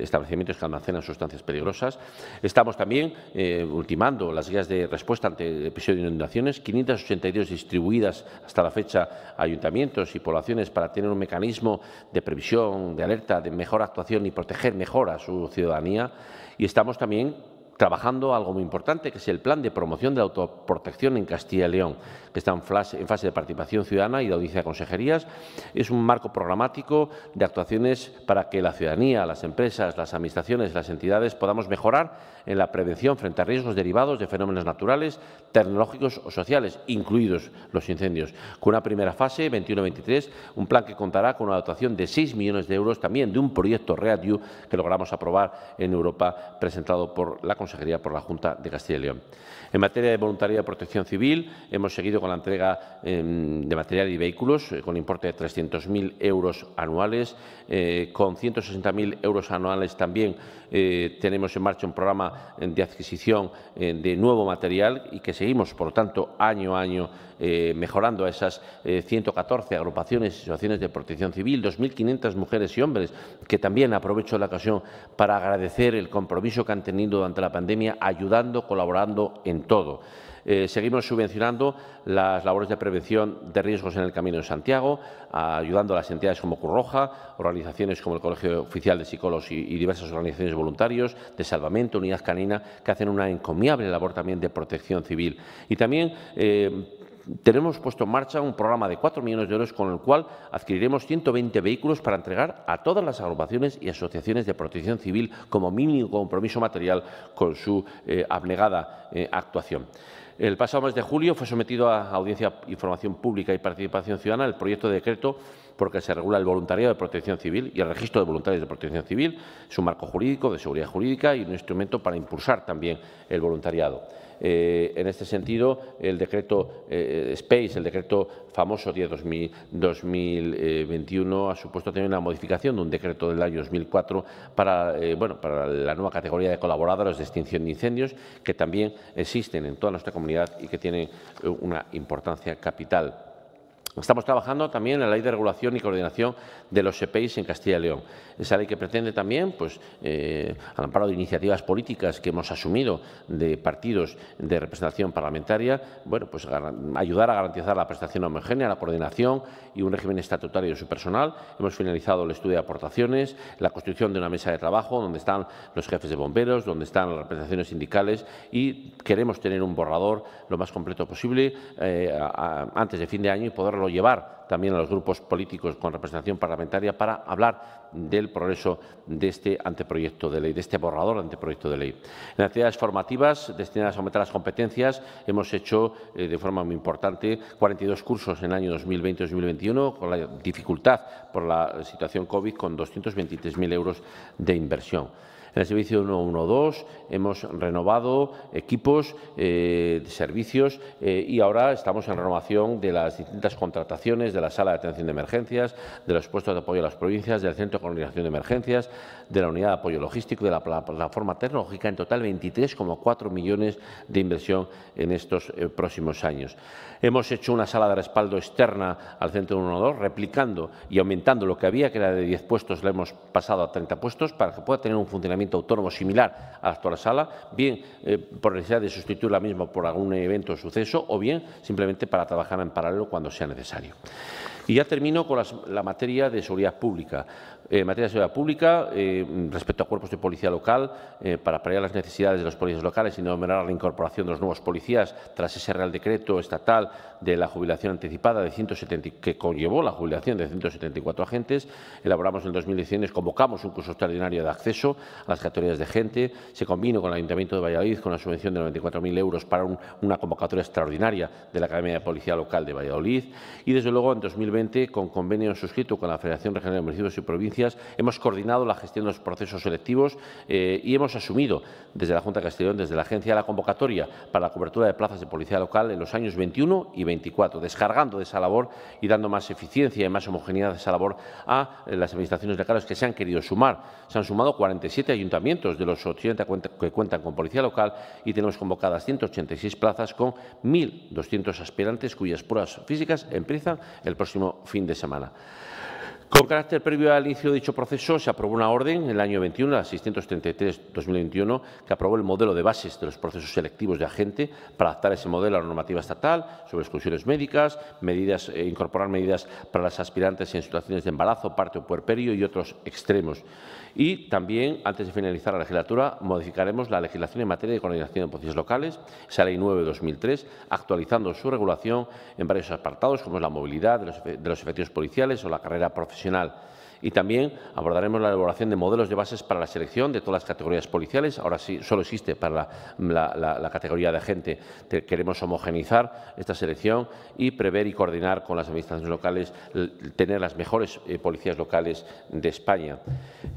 establecimientos que almacenan sustancias peligrosas. Estamos también eh, ultimando las guías de respuesta ante episodios de inundaciones, 582 distribuidas hasta la fecha ayuntamientos y poblaciones para tener un mecanismo de previsión, de alerta, de mejor actuación y proteger mejor a su ciudadanía. Y estamos también trabajando algo muy importante, que es el plan de promoción de autoprotección en Castilla y León, que está en fase de participación ciudadana y de audiencia de consejerías. Es un marco programático de actuaciones para que la ciudadanía, las empresas, las administraciones, las entidades podamos mejorar en la prevención frente a riesgos derivados de fenómenos naturales, tecnológicos o sociales, incluidos los incendios. Con una primera fase, 21-23, un plan que contará con una dotación de 6 millones de euros también de un proyecto READU que logramos aprobar en Europa, presentado por la Consejería por la Junta de Castilla y León. En materia de voluntariado de protección civil, hemos seguido con la entrega em, de material y vehículos eh, con importe de 300.000 euros anuales. Eh, con 160.000 euros anuales también eh, tenemos en marcha un programa de adquisición de nuevo material y que seguimos, por lo tanto, año a año eh, mejorando a esas 114 eh, agrupaciones y situaciones de protección civil, 2.500 mujeres y hombres, que también aprovecho la ocasión para agradecer el compromiso que han tenido durante la pandemia, ayudando, colaborando en todo. Eh, seguimos subvencionando las labores de prevención de riesgos en el Camino de Santiago, ayudando a las entidades como Curroja, organizaciones como el Colegio Oficial de Psicólogos y, diversas organizaciones voluntarios, de salvamento, unidad canina, que hacen una encomiable labor también de protección civil. Y también tenemos puesto en marcha un programa de 4 millones de euros con el cual adquiriremos 120 vehículos para entregar a todas las agrupaciones y asociaciones de protección civil como mínimo compromiso material con su eh, abnegada eh, actuación. El pasado mes de julio fue sometido a audiencia información pública y participación ciudadana el proyecto de decreto porque se regula el voluntariado de protección civil y el registro de voluntarios de protección civil, su marco jurídico de seguridad jurídica y un instrumento para impulsar también el voluntariado. Eh, en este sentido, el decreto eh, SPACE, el decreto famoso 10-2021, eh, ha supuesto también una modificación de un decreto del año 2004 para, bueno, para la nueva categoría de colaboradores de extinción de incendios, que también existen en toda nuestra comunidad y que tienen una importancia capital. Estamos trabajando también en la Ley de Regulación y Coordinación de los EPIs en Castilla y León. Esa ley que pretende también, pues, eh, al amparo de iniciativas políticas que hemos asumido de partidos de representación parlamentaria, bueno, pues ayudar a garantizar la prestación homogénea, la coordinación y un régimen estatutario de su personal. Hemos finalizado el estudio de aportaciones, la construcción de una mesa de trabajo donde están los jefes de bomberos, donde están las representaciones sindicales y queremos tener un borrador lo más completo posible eh, antes de fin de año y poderlo llevar también a los grupos políticos con representación parlamentaria para hablar del progreso de este anteproyecto de ley, de este borrador de anteproyecto de ley. En actividades formativas destinadas a aumentar las competencias, hemos hecho eh, de forma muy importante 42 cursos en el año 2020-2021, con la dificultad por la situación COVID, con 223.000 euros de inversión. En el servicio 112 hemos renovado equipos, eh, servicios eh, y ahora estamos en renovación de las distintas contrataciones de la sala de atención de emergencias, de los puestos de apoyo a las provincias, del centro de coordinación de emergencias, de la unidad de apoyo logístico, de la plataforma tecnológica, en total 23,4 millones de inversión en estos eh, próximos años. Hemos hecho una sala de respaldo externa al centro 112, replicando y aumentando lo que había, que era de 10 puestos, le hemos pasado a 30 puestos, para que pueda tener un funcionamiento autónomo similar a la actual sala, bien eh, por necesidad de sustituir la misma por algún evento o suceso, o bien simplemente para trabajar en paralelo cuando sea necesario. Y ya termino con la materia de seguridad pública. En eh, materia de seguridad pública, eh, respecto a cuerpos de policía local, eh, para paliar las necesidades de los policías locales y nombrar la incorporación de los nuevos policías tras ese Real Decreto estatal de la jubilación anticipada de 170, que conllevó la jubilación de 174 agentes, elaboramos en 2010 convocamos un curso extraordinario de acceso a las categorías de gente, se combinó con el Ayuntamiento de Valladolid con la subvención de 94.000 euros para una convocatoria extraordinaria de la Academia de Policía Local de Valladolid y, desde luego, en 2020 con convenio suscrito con la Federación Regional de Municipios y Provincias, hemos coordinado la gestión de los procesos selectivos eh, y hemos asumido desde la Junta de Castellón, desde la Agencia, la convocatoria para la cobertura de plazas de policía local en los años 21 y 24, descargando de esa labor y dando más eficiencia y más homogeneidad de esa labor a eh, las administraciones locales que se han querido sumar. Se han sumado 47 ayuntamientos de los 80 que cuentan con policía local y tenemos convocadas 186 plazas con 1.200 aspirantes cuyas pruebas físicas empiezan el próximo fin de semana. Con carácter previo al inicio de dicho proceso, se aprobó una orden en el año 21, la 633-2021, que aprobó el modelo de bases de los procesos selectivos de agente para adaptar ese modelo a la normativa estatal sobre exclusiones médicas, medidas, eh, incorporar medidas para las aspirantes en situaciones de embarazo, parte o puerperio y otros extremos. Y también, antes de finalizar la legislatura, modificaremos la legislación en materia de coordinación de policías locales, esa ley 9 de 2003, actualizando su regulación en varios apartados, como es la movilidad de los efectivos policiales o la carrera profesional. Y también abordaremos la elaboración de modelos de bases para la selección de todas las categorías policiales. Ahora sí, solo existe para la, categoría de agente. Queremos homogeneizar esta selección y prever y coordinar con las administraciones locales tener las mejores eh, policías locales de España.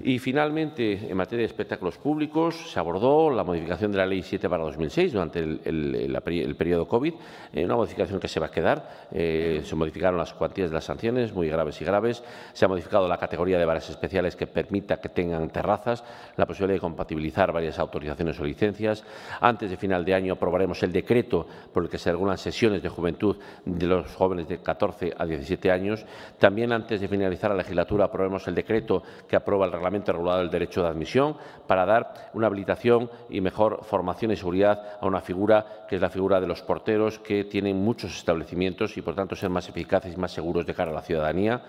Y finalmente, en materia de espectáculos públicos, se abordó la modificación de la Ley 7 para 2006 durante el, periodo COVID, eh, una modificación que se va a quedar. Eh, se modificaron las cuantías de las sanciones, muy graves y graves. Se ha modificado la categoría de bares especiales que permita que tengan terrazas, la posibilidad de compatibilizar varias autorizaciones o licencias. Antes de final de año aprobaremos el decreto por el que se regulan sesiones de juventud de los jóvenes de 14 a 17 años. También antes de finalizar la legislatura aprobaremos el decreto que aprueba el reglamento regulado del derecho de admisión para dar una habilitación y mejor formación y seguridad a una figura que es la figura de los porteros que tienen muchos establecimientos y por tanto ser más eficaces y más seguros de cara a la ciudadanía.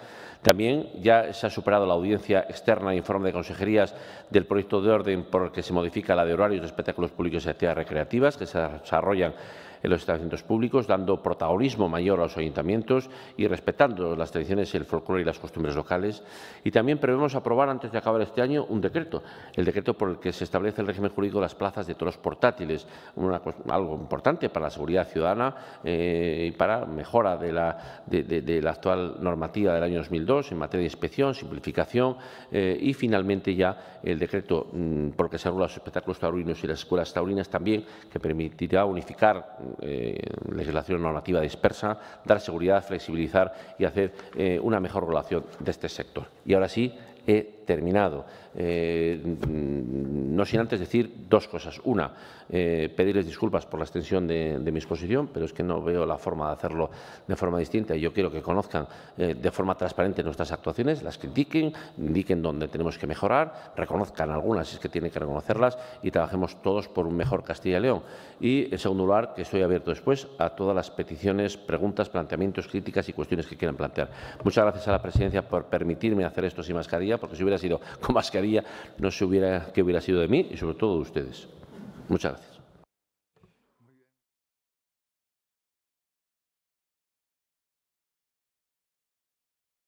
También ya se ha superado la audiencia externa e informe de consejerías del proyecto de orden por el que se modifica la de horarios de espectáculos públicos y actividades recreativas que se desarrollan en los establecimientos públicos, dando protagonismo mayor a los ayuntamientos y respetando las tradiciones, el folclore y las costumbres locales. Y también prevemos aprobar antes de acabar este año un decreto, el decreto por el que se establece el régimen jurídico de las plazas de toros portátiles, algo importante para la seguridad ciudadana eh, y para mejora de la, de, de, la, actual normativa del año 2002 en materia de inspección, simplificación eh, y finalmente ya el decreto mm, por el que se regula los espectáculos taurinos y las escuelas taurinas también, que permitirá unificar eh, legislación normativa dispersa, dar seguridad, flexibilizar y hacer eh, una mejor relación de este sector. Y ahora sí, he eh, terminado. Eh, no sin antes decir dos cosas. Una, eh, pedirles disculpas por la extensión de, mi exposición, pero es que no veo la forma de hacerlo de forma distinta yo quiero que conozcan eh, de forma transparente nuestras actuaciones, las critiquen, indiquen dónde tenemos que mejorar, reconozcan algunas si es que tienen que reconocerlas y trabajemos todos por un mejor Castilla y León. Y, en segundo lugar, que estoy abierto después a todas las peticiones, preguntas, planteamientos, críticas y cuestiones que quieran plantear. Muchas gracias a la Presidencia por permitirme hacer esto sin mascarilla, porque si hubiera sido con mascarilla, no se hubiera, qué hubiera sido de mí y sobre todo de ustedes. Muchas gracias.